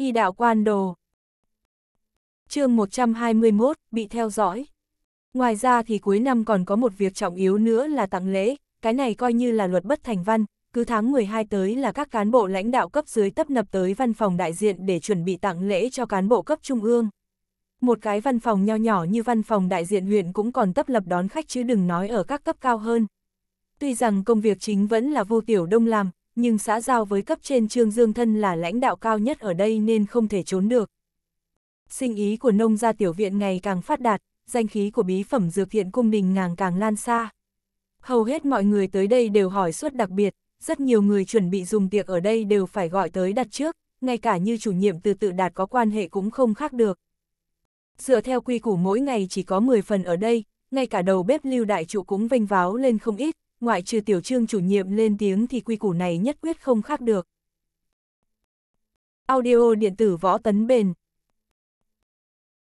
Y đạo quan đồ. chương 121, bị theo dõi. Ngoài ra thì cuối năm còn có một việc trọng yếu nữa là tặng lễ, cái này coi như là luật bất thành văn, cứ tháng 12 tới là các cán bộ lãnh đạo cấp dưới tấp nập tới văn phòng đại diện để chuẩn bị tặng lễ cho cán bộ cấp trung ương. Một cái văn phòng nho nhỏ như văn phòng đại diện huyện cũng còn tấp lập đón khách chứ đừng nói ở các cấp cao hơn. Tuy rằng công việc chính vẫn là vô tiểu đông làm, nhưng xã giao với cấp trên Trương Dương Thân là lãnh đạo cao nhất ở đây nên không thể trốn được. Sinh ý của nông gia tiểu viện ngày càng phát đạt, danh khí của bí phẩm dược thiện cung đình ngàng càng lan xa. Hầu hết mọi người tới đây đều hỏi suất đặc biệt, rất nhiều người chuẩn bị dùng tiệc ở đây đều phải gọi tới đặt trước, ngay cả như chủ nhiệm từ tự đạt có quan hệ cũng không khác được. Dựa theo quy củ mỗi ngày chỉ có 10 phần ở đây, ngay cả đầu bếp lưu đại trụ cũng vênh váo lên không ít, ngoại trừ tiểu trương chủ nhiệm lên tiếng thì quy củ này nhất quyết không khác được. Audio điện tử võ tấn bền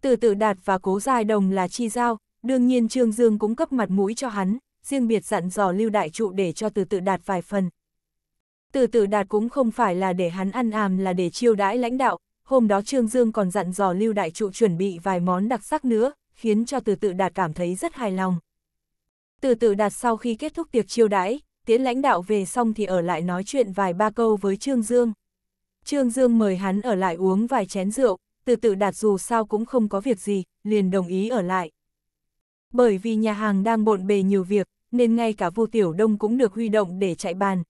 Từ tự đạt và cố dài đồng là chi giao, đương nhiên Trương Dương cũng cấp mặt mũi cho hắn, riêng biệt dặn dò lưu đại trụ để cho từ tự đạt vài phần. Từ tự đạt cũng không phải là để hắn ăn àm là để chiêu đãi lãnh đạo, hôm đó Trương Dương còn dặn dò lưu đại trụ chuẩn bị vài món đặc sắc nữa, khiến cho từ tự đạt cảm thấy rất hài lòng. Từ từ đạt sau khi kết thúc tiệc chiêu đãi, tiến lãnh đạo về xong thì ở lại nói chuyện vài ba câu với Trương Dương. Trương Dương mời hắn ở lại uống vài chén rượu, từ từ đạt dù sao cũng không có việc gì, liền đồng ý ở lại. Bởi vì nhà hàng đang bộn bề nhiều việc, nên ngay cả Vu Tiểu Đông cũng được huy động để chạy bàn.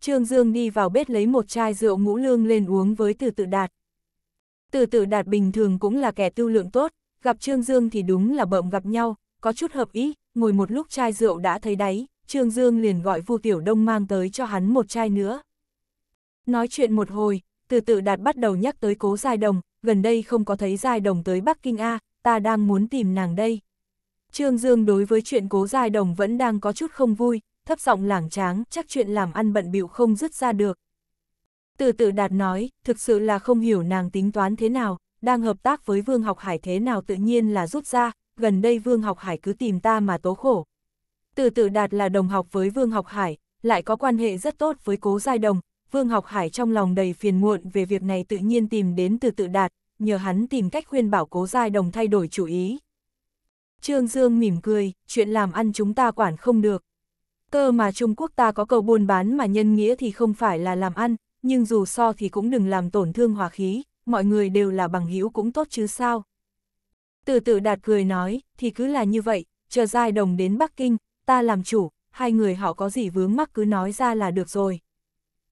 Trương Dương đi vào bếp lấy một chai rượu ngũ lương lên uống với từ tự đạt. Từ tự đạt bình thường cũng là kẻ tư lượng tốt, gặp Trương Dương thì đúng là bợm gặp nhau, có chút hợp ý, ngồi một lúc chai rượu đã thấy đáy, Trương Dương liền gọi Vu Tiểu Đông mang tới cho hắn một chai nữa. Nói chuyện một hồi, từ từ đạt bắt đầu nhắc tới cố Giai Đồng, gần đây không có thấy Giai Đồng tới Bắc Kinh A, ta đang muốn tìm nàng đây. Trương Dương đối với chuyện cố Giai Đồng vẫn đang có chút không vui, thấp giọng lảng tráng, chắc chuyện làm ăn bận bịu không dứt ra được. Từ từ đạt nói, thực sự là không hiểu nàng tính toán thế nào, đang hợp tác với Vương Học Hải thế nào tự nhiên là rút ra, gần đây Vương Học Hải cứ tìm ta mà tố khổ. Từ tự đạt là đồng học với Vương Học Hải, lại có quan hệ rất tốt với cố giai đồng, Vương Học Hải trong lòng đầy phiền muộn về việc này tự nhiên tìm đến từ tự đạt, nhờ hắn tìm cách khuyên bảo cố giai đồng thay đổi chủ ý. Trương Dương mỉm cười, chuyện làm ăn chúng ta quản không được. Cơ mà Trung Quốc ta có cầu buôn bán mà nhân nghĩa thì không phải là làm ăn, nhưng dù so thì cũng đừng làm tổn thương hòa khí, mọi người đều là bằng hữu cũng tốt chứ sao. Từ từ đạt cười nói, thì cứ là như vậy, chờ giai đồng đến Bắc Kinh, ta làm chủ, hai người họ có gì vướng mắc cứ nói ra là được rồi.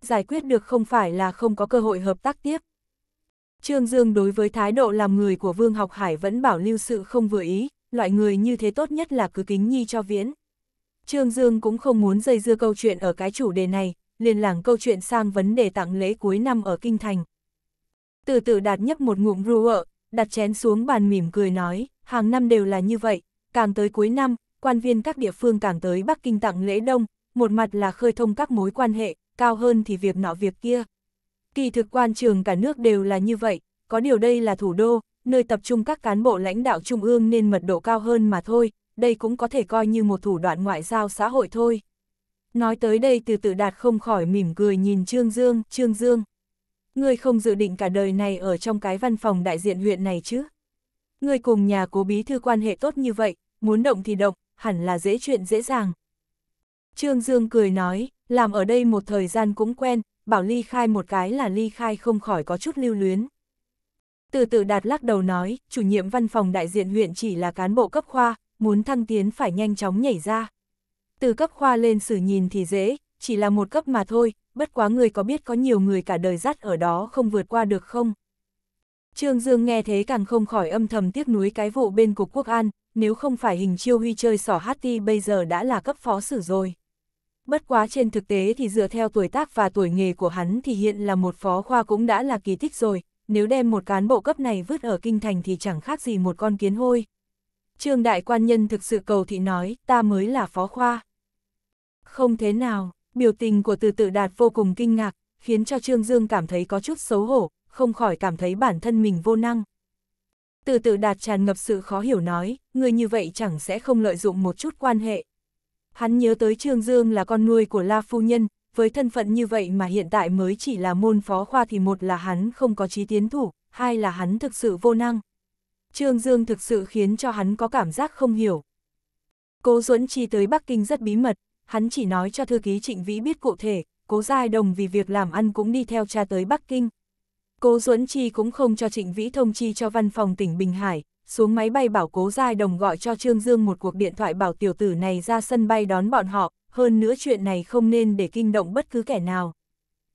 Giải quyết được không phải là không có cơ hội hợp tác tiếp. Trương Dương đối với thái độ làm người của Vương Học Hải vẫn bảo lưu sự không vừa ý, loại người như thế tốt nhất là cứ kính nhi cho viễn. Trương Dương cũng không muốn dây dưa câu chuyện ở cái chủ đề này, liền lảng câu chuyện sang vấn đề tặng lễ cuối năm ở Kinh Thành. Từ từ đạt nhấp một ngụm rượu đặt chén xuống bàn mỉm cười nói, hàng năm đều là như vậy, càng tới cuối năm, quan viên các địa phương càng tới Bắc Kinh tặng lễ đông, một mặt là khơi thông các mối quan hệ, cao hơn thì việc nọ việc kia. Kỳ thực quan trường cả nước đều là như vậy, có điều đây là thủ đô, nơi tập trung các cán bộ lãnh đạo trung ương nên mật độ cao hơn mà thôi, đây cũng có thể coi như một thủ đoạn ngoại giao xã hội thôi. Nói tới đây từ tự đạt không khỏi mỉm cười nhìn Trương Dương, Trương Dương ngươi không dự định cả đời này ở trong cái văn phòng đại diện huyện này chứ? Ngươi cùng nhà cố bí thư quan hệ tốt như vậy, muốn động thì động, hẳn là dễ chuyện dễ dàng. Trương Dương cười nói, làm ở đây một thời gian cũng quen, bảo ly khai một cái là ly khai không khỏi có chút lưu luyến. Từ từ đạt lắc đầu nói, chủ nhiệm văn phòng đại diện huyện chỉ là cán bộ cấp khoa, muốn thăng tiến phải nhanh chóng nhảy ra. Từ cấp khoa lên xử nhìn thì dễ, chỉ là một cấp mà thôi, bất quá người có biết có nhiều người cả đời dắt ở đó không vượt qua được không? Trương Dương nghe thế càng không khỏi âm thầm tiếc nuối cái vụ bên cục quốc an, nếu không phải hình chiêu huy chơi sỏ HT bây giờ đã là cấp phó sử rồi. Bất quá trên thực tế thì dựa theo tuổi tác và tuổi nghề của hắn thì hiện là một phó khoa cũng đã là kỳ tích rồi, nếu đem một cán bộ cấp này vứt ở kinh thành thì chẳng khác gì một con kiến hôi. Trương đại quan nhân thực sự cầu thị nói, ta mới là phó khoa. Không thế nào, Biểu tình của từ tự đạt vô cùng kinh ngạc, khiến cho Trương Dương cảm thấy có chút xấu hổ, không khỏi cảm thấy bản thân mình vô năng. Từ tự đạt tràn ngập sự khó hiểu nói, người như vậy chẳng sẽ không lợi dụng một chút quan hệ. Hắn nhớ tới Trương Dương là con nuôi của La Phu Nhân, với thân phận như vậy mà hiện tại mới chỉ là môn phó khoa thì một là hắn không có trí tiến thủ, hai là hắn thực sự vô năng. Trương Dương thực sự khiến cho hắn có cảm giác không hiểu. Cố Duẫn Chi tới Bắc Kinh rất bí mật, hắn chỉ nói cho thư ký Trịnh Vĩ biết cụ thể, cố giai đồng vì việc làm ăn cũng đi theo cha tới Bắc Kinh. Cố Duẫn Chi cũng không cho Trịnh Vĩ thông chi cho văn phòng tỉnh Bình Hải, xuống máy bay bảo cố giai đồng gọi cho Trương Dương một cuộc điện thoại bảo tiểu tử này ra sân bay đón bọn họ, hơn nữa chuyện này không nên để kinh động bất cứ kẻ nào.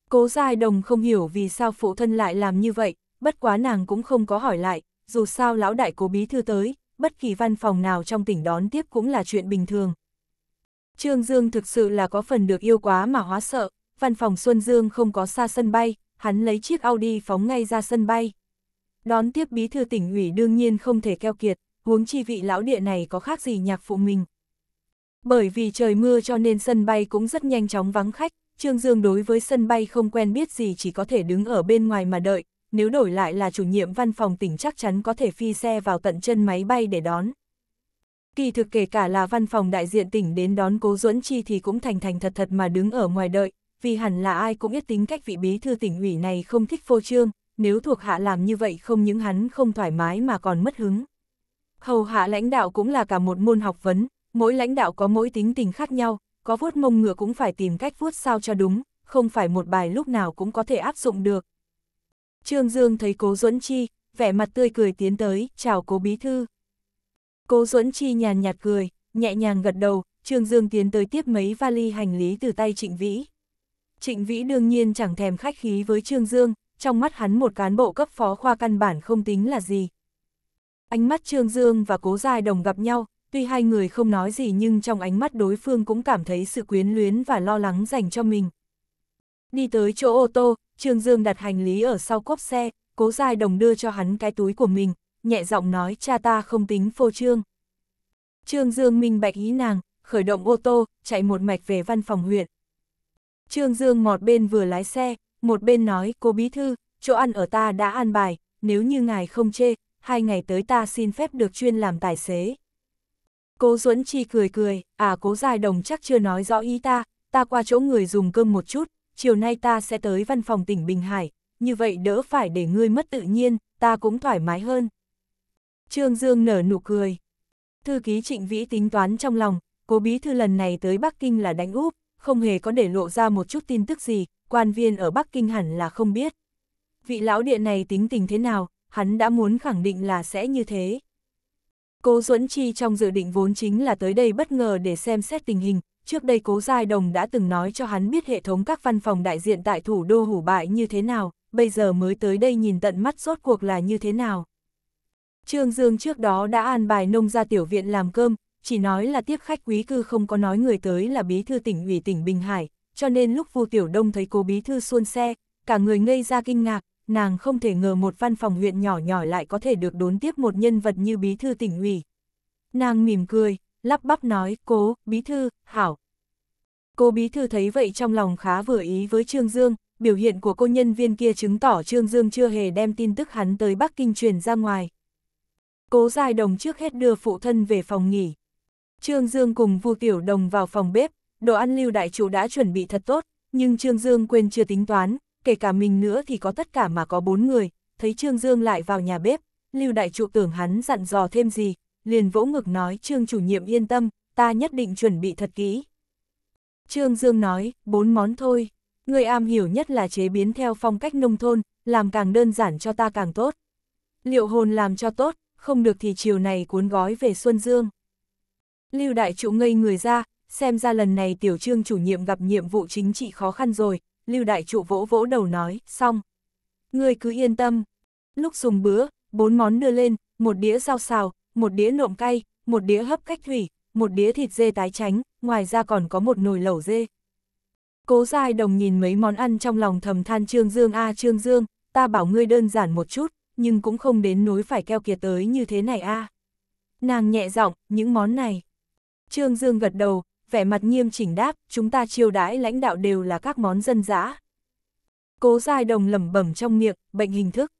Cố giai đồng không hiểu vì sao phụ thân lại làm như vậy, bất quá nàng cũng không có hỏi lại, dù sao lão đại cố bí thư tới, bất kỳ văn phòng nào trong tỉnh đón tiếp cũng là chuyện bình thường, Trương Dương thực sự là có phần được yêu quá mà hóa sợ, văn phòng Xuân Dương không có xa sân bay, hắn lấy chiếc Audi phóng ngay ra sân bay. Đón tiếp bí thư tỉnh ủy đương nhiên không thể keo kiệt, huống chi vị lão địa này có khác gì nhạc phụ mình. Bởi vì trời mưa cho nên sân bay cũng rất nhanh chóng vắng khách, Trương Dương đối với sân bay không quen biết gì chỉ có thể đứng ở bên ngoài mà đợi, nếu đổi lại là chủ nhiệm văn phòng tỉnh chắc chắn có thể phi xe vào tận chân máy bay để đón kỳ thực kể cả là văn phòng đại diện tỉnh đến đón Cố Duẫn Chi thì cũng thành thành thật thật mà đứng ở ngoài đợi, vì hẳn là ai cũng biết tính cách vị bí thư tỉnh ủy này không thích phô trương, nếu thuộc hạ làm như vậy không những hắn không thoải mái mà còn mất hứng. Hầu hạ lãnh đạo cũng là cả một môn học vấn, mỗi lãnh đạo có mỗi tính tình khác nhau, có vuốt mông ngựa cũng phải tìm cách vuốt sao cho đúng, không phải một bài lúc nào cũng có thể áp dụng được. Trương Dương thấy cố Duẫn Chi, vẻ mặt tươi cười tiến tới, chào cố bí thư. Cố Duẫn Chi nhàn nhạt cười, nhẹ nhàng gật đầu, Trương Dương tiến tới tiếp mấy vali hành lý từ tay Trịnh Vĩ. Trịnh Vĩ đương nhiên chẳng thèm khách khí với Trương Dương, trong mắt hắn một cán bộ cấp phó khoa căn bản không tính là gì. Ánh mắt Trương Dương và Cố Giai Đồng gặp nhau, tuy hai người không nói gì nhưng trong ánh mắt đối phương cũng cảm thấy sự quyến luyến và lo lắng dành cho mình. Đi tới chỗ ô tô, Trương Dương đặt hành lý ở sau cốp xe, Cố Giai Đồng đưa cho hắn cái túi của mình, nhẹ giọng nói cha ta không tính phô trương. Trương Dương minh bạch ý nàng, khởi động ô tô, chạy một mạch về văn phòng huyện. Trương Dương một bên vừa lái xe, một bên nói cô bí thư, chỗ ăn ở ta đã an bài, nếu như ngài không chê, hai ngày tới ta xin phép được chuyên làm tài xế. Cố Duẫn Chi cười cười, à cố dài đồng chắc chưa nói rõ ý ta, ta qua chỗ người dùng cơm một chút, chiều nay ta sẽ tới văn phòng tỉnh Bình Hải, như vậy đỡ phải để ngươi mất tự nhiên, ta cũng thoải mái hơn. Trương Dương nở nụ cười. Thư ký Trịnh Vĩ tính toán trong lòng, cố bí thư lần này tới Bắc Kinh là đánh úp, không hề có để lộ ra một chút tin tức gì, quan viên ở Bắc Kinh hẳn là không biết. Vị lão điện này tính tình thế nào, hắn đã muốn khẳng định là sẽ như thế. Cố Duẫn Chi trong dự định vốn chính là tới đây bất ngờ để xem xét tình hình, trước đây Cố Giai Đồng đã từng nói cho hắn biết hệ thống các văn phòng đại diện tại thủ đô hủ bại như thế nào, bây giờ mới tới đây nhìn tận mắt rốt cuộc là như thế nào. Trương Dương trước đó đã an bài nông ra tiểu viện làm cơm, chỉ nói là tiếp khách quý cư không có nói người tới là bí thư tỉnh ủy tỉnh Bình Hải, cho nên lúc Vu Tiểu Đông thấy cô bí thư xuôn xe, cả người ngây ra kinh ngạc, nàng không thể ngờ một văn phòng huyện nhỏ nhỏ lại có thể được đón tiếp một nhân vật như bí thư tỉnh ủy. Nàng mỉm cười, lắp bắp nói, cố, bí thư, hảo. Cô bí thư thấy vậy trong lòng khá vừa ý với Trương Dương, biểu hiện của cô nhân viên kia chứng tỏ Trương Dương chưa hề đem tin tức hắn tới Bắc Kinh truyền ra ngoài. Cố Giai Đồng trước hết đưa phụ thân về phòng nghỉ. Trương Dương cùng Vu Tiểu Đồng vào phòng bếp, đồ ăn lưu đại chủ đã chuẩn bị thật tốt, nhưng Trương Dương quên chưa tính toán, kể cả mình nữa thì có tất cả mà có bốn người, thấy Trương Dương lại vào nhà bếp, lưu đại trụ tưởng hắn dặn dò thêm gì, liền vỗ ngực nói Trương chủ nhiệm yên tâm, ta nhất định chuẩn bị thật kỹ. Trương Dương nói, bốn món thôi, người am hiểu nhất là chế biến theo phong cách nông thôn, làm càng đơn giản cho ta càng tốt. Liệu hồn làm cho tốt, không được thì chiều này cuốn gói về Xuân Dương. Lưu Đại Trụ ngây người ra, xem ra lần này tiểu trương chủ nhiệm gặp nhiệm vụ chính trị khó khăn rồi, Lưu Đại Trụ vỗ vỗ đầu nói, xong. Ngươi cứ yên tâm. Lúc dùng bữa, bốn món đưa lên, một đĩa rau xào, một đĩa nộm cay, một đĩa hấp cách thủy, một đĩa thịt dê tái tránh, ngoài ra còn có một nồi lẩu dê. Cố Giai Đồng nhìn mấy món ăn trong lòng thầm than Trương Dương a à, Trương Dương, ta bảo ngươi đơn giản một chút, nhưng cũng không đến nối phải keo kiệt tới như thế này a. À. Nàng nhẹ giọng, những món này. Trương Dương gật đầu, vẻ mặt nghiêm chỉnh đáp, chúng ta chiêu đãi lãnh đạo đều là các món dân dã. Cố Giai Đồng lẩm bẩm trong miệng, bệnh hình thức.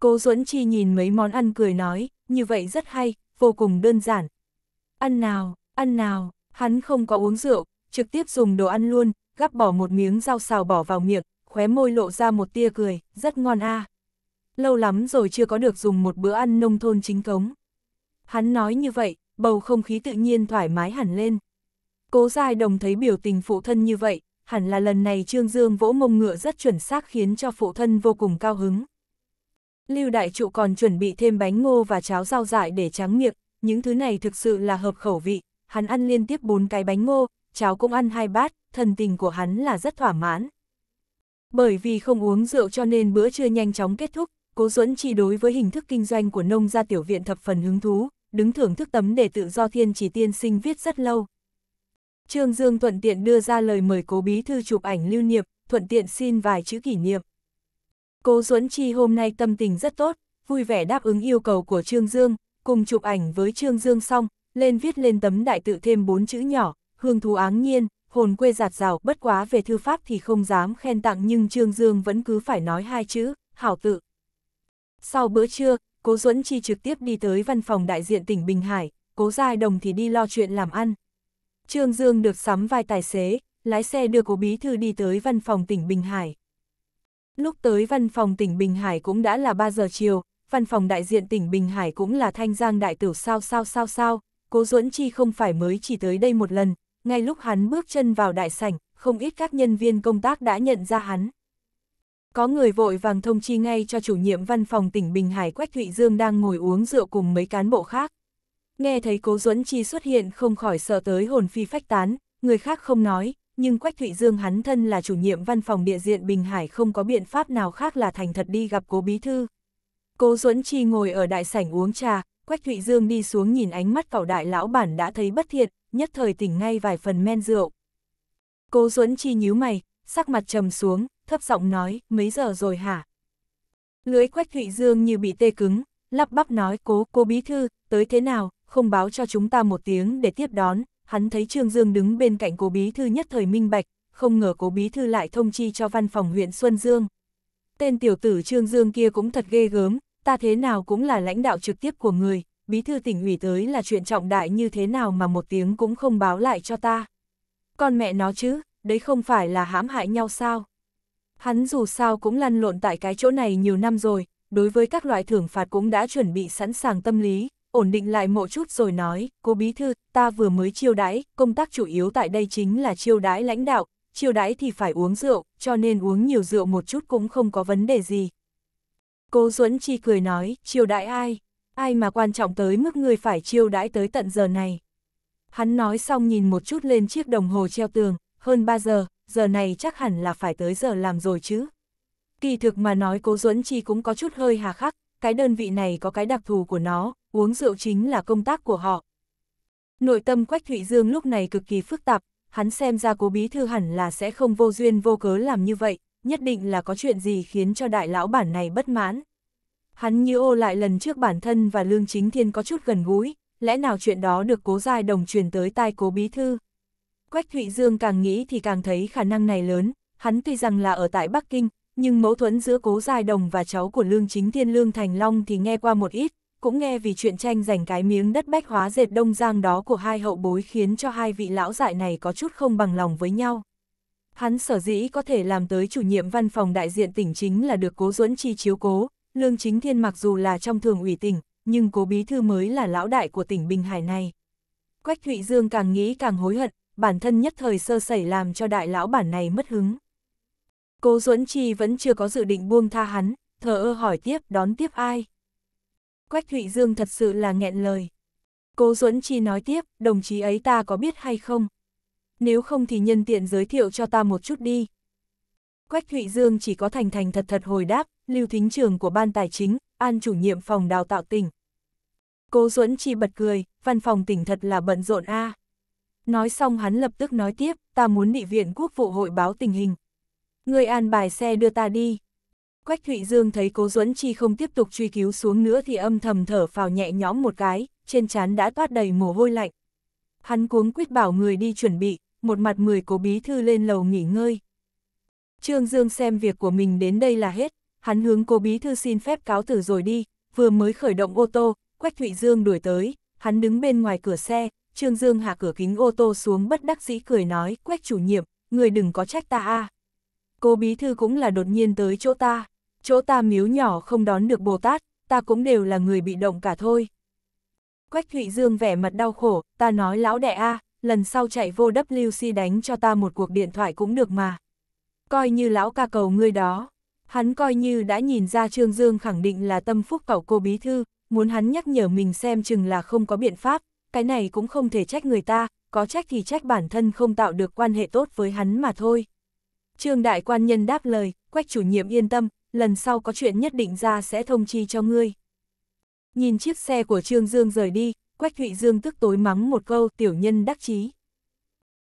Cố Duẫn Chi nhìn mấy món ăn cười nói, như vậy rất hay, vô cùng đơn giản. Ăn nào, ăn nào, hắn không có uống rượu, trực tiếp dùng đồ ăn luôn, gắp bỏ một miếng rau xào bỏ vào miệng, khóe môi lộ ra một tia cười, rất ngon a. À lâu lắm rồi chưa có được dùng một bữa ăn nông thôn chính cống. Hắn nói như vậy, bầu không khí tự nhiên thoải mái hẳn lên. Cố Giai Đồng thấy biểu tình phụ thân như vậy, hẳn là lần này Trương Dương vỗ mông ngựa rất chuẩn xác khiến cho phụ thân vô cùng cao hứng. Lưu Đại Trụ còn chuẩn bị thêm bánh ngô và cháo rau dại để tráng miệng, những thứ này thực sự là hợp khẩu vị, hắn ăn liên tiếp bốn cái bánh ngô, cháo cũng ăn hai bát, thần tình của hắn là rất thỏa mãn. Bởi vì không uống rượu cho nên bữa trưa nhanh chóng kết thúc, Cố Duẫn chi đối với hình thức kinh doanh của nông gia tiểu viện thập phần hứng thú, đứng thưởng thức tấm để tự do thiên chỉ tiên sinh viết rất lâu. Trương Dương thuận tiện đưa ra lời mời cố bí thư chụp ảnh lưu niệm, thuận tiện xin vài chữ kỷ niệm. Cố Duẫn Chi hôm nay tâm tình rất tốt, vui vẻ đáp ứng yêu cầu của Trương Dương, cùng chụp ảnh với Trương Dương xong, lên viết lên tấm đại tự thêm bốn chữ nhỏ, hương thú áng nhiên, hồn quê giạt rào, bất quá về thư pháp thì không dám khen tặng nhưng Trương Dương vẫn cứ phải nói hai chữ, hảo tự. Sau bữa trưa, Cố Duẫn Chi trực tiếp đi tới văn phòng đại diện tỉnh Bình Hải, Cố Giai Đồng thì đi lo chuyện làm ăn. Trương Dương được sắm vai tài xế, lái xe đưa Cố Bí Thư đi tới văn phòng tỉnh Bình Hải. Lúc tới văn phòng tỉnh Bình Hải cũng đã là 3 giờ chiều, văn phòng đại diện tỉnh Bình Hải cũng là thanh giang đại tiểu sao sao sao sao, Cố Duẫn Chi không phải mới chỉ tới đây một lần, ngay lúc hắn bước chân vào đại sảnh, không ít các nhân viên công tác đã nhận ra hắn. Có người vội vàng thông chi ngay cho chủ nhiệm văn phòng tỉnh Bình Hải Quách Thụy Dương đang ngồi uống rượu cùng mấy cán bộ khác. Nghe thấy Cố Duẫn Chi xuất hiện không khỏi sợ tới hồn phi phách tán, người khác không nói, nhưng Quách Thụy Dương hắn thân là chủ nhiệm văn phòng địa diện Bình Hải không có biện pháp nào khác là thành thật đi gặp Cố Bí Thư. Cố Duẫn Chi ngồi ở đại sảnh uống trà, Quách Thụy Dương đi xuống nhìn ánh mắt cậu đại lão bản đã thấy bất thiện, nhất thời tỉnh ngay vài phần men rượu. Cố Duẫn Chi nhíu mày, sắc mặt trầm xuống, thấp giọng nói, mấy giờ rồi hả? Lưới quách Thụy Dương như bị tê cứng, lắp bắp nói cố, cô bí thư, tới thế nào, không báo cho chúng ta một tiếng để tiếp đón, hắn thấy Trương Dương đứng bên cạnh cố bí thư nhất thời minh bạch, không ngờ cố bí thư lại thông chi cho văn phòng huyện Xuân Dương. Tên tiểu tử Trương Dương kia cũng thật ghê gớm, ta thế nào cũng là lãnh đạo trực tiếp của người, bí thư tỉnh ủy tới là chuyện trọng đại như thế nào mà một tiếng cũng không báo lại cho ta. Con mẹ nó chứ, đấy không phải là hãm hại nhau sao? Hắn dù sao cũng lăn lộn tại cái chỗ này nhiều năm rồi, đối với các loại thưởng phạt cũng đã chuẩn bị sẵn sàng tâm lý, ổn định lại một chút rồi nói, cô bí thư, ta vừa mới chiêu đãi, công tác chủ yếu tại đây chính là chiêu đãi lãnh đạo, chiêu đãi thì phải uống rượu, cho nên uống nhiều rượu một chút cũng không có vấn đề gì. Cô Duẫn Chi cười nói, chiêu đãi ai? Ai mà quan trọng tới mức người phải chiêu đãi tới tận giờ này? Hắn nói xong nhìn một chút lên chiếc đồng hồ treo tường, hơn 3 giờ, giờ này chắc hẳn là phải tới giờ làm rồi chứ. Kỳ thực mà nói cố Duẫn Chi cũng có chút hơi hà khắc, cái đơn vị này có cái đặc thù của nó, uống rượu chính là công tác của họ. Nội tâm Quách Thụy Dương lúc này cực kỳ phức tạp, hắn xem ra cố bí thư hẳn là sẽ không vô duyên vô cớ làm như vậy, nhất định là có chuyện gì khiến cho đại lão bản này bất mãn. Hắn như ô lại lần trước bản thân và Lương Chính Thiên có chút gần gũi, lẽ nào chuyện đó được cố giai đồng truyền tới tai cố bí thư. Quách Thụy Dương càng nghĩ thì càng thấy khả năng này lớn, hắn tuy rằng là ở tại Bắc Kinh, nhưng mâu thuẫn giữa Cố Giai Đồng và cháu của Lương Chính Thiên Lương Thành Long thì nghe qua một ít, cũng nghe vì chuyện tranh giành cái miếng đất bách hóa dệt đông giang đó của hai hậu bối khiến cho hai vị lão dại này có chút không bằng lòng với nhau. Hắn sở dĩ có thể làm tới chủ nhiệm văn phòng đại diện tỉnh chính là được Cố Duẫn Chi chiếu cố, Lương Chính Thiên mặc dù là trong thường ủy tỉnh, nhưng Cố Bí Thư mới là lão đại của tỉnh Bình Hải này. Quách Thụy Dương càng nghĩ càng hối hận, bản thân nhất thời sơ sẩy làm cho đại lão bản này mất hứng. Cố Duẫn Chi vẫn chưa có dự định buông tha hắn, thờ ơ hỏi tiếp đón tiếp ai. Quách Thụy Dương thật sự là nghẹn lời. Cố Duẫn Chi nói tiếp, đồng chí ấy ta có biết hay không? Nếu không thì nhân tiện giới thiệu cho ta một chút đi. Quách Thụy Dương chỉ có thành thành thật thật hồi đáp, Lưu Thính trường của Ban Tài chính, An chủ nhiệm phòng đào tạo tỉnh. Cố Duẫn Chi bật cười, văn phòng tỉnh thật là bận rộn a. À. Nói xong hắn lập tức nói tiếp, ta muốn bị viện quốc vụ hội báo tình hình. Người an bài xe đưa ta đi. Quách Thụy Dương thấy Cố Duẫn Chi không tiếp tục truy cứu xuống nữa thì âm thầm thở phào nhẹ nhõm một cái, trên trán đã toát đầy mồ hôi lạnh. Hắn cuống quyết bảo người đi chuẩn bị, một mặt mười cố bí thư lên lầu nghỉ ngơi. Trương Dương xem việc của mình đến đây là hết, hắn hướng cố bí thư xin phép cáo từ rồi đi, vừa mới khởi động ô tô, Quách Thụy Dương đuổi tới, hắn đứng bên ngoài cửa xe, Trương Dương hạ cửa kính ô tô xuống bất đắc dĩ cười nói, quách chủ nhiệm, người đừng có trách ta a Cô bí thư cũng là đột nhiên tới chỗ ta, chỗ ta miếu nhỏ không đón được Bồ Tát, ta cũng đều là người bị động cả thôi. Quách Thụy Dương vẻ mặt đau khổ, ta nói lão đệ a, lần sau chạy vô WC đánh cho ta một cuộc điện thoại cũng được mà. Coi như lão ca cầu ngươi đó, hắn coi như đã nhìn ra Trương Dương khẳng định là tâm phúc cậu cô bí thư, muốn hắn nhắc nhở mình xem chừng là không có biện pháp, cái này cũng không thể trách người ta, có trách thì trách bản thân không tạo được quan hệ tốt với hắn mà thôi. Trương đại quan nhân đáp lời, quách chủ nhiệm yên tâm, lần sau có chuyện nhất định ra sẽ thông chi cho ngươi. Nhìn chiếc xe của Trương Dương rời đi, Quách Thụy Dương tức tối mắng một câu tiểu nhân đắc chí.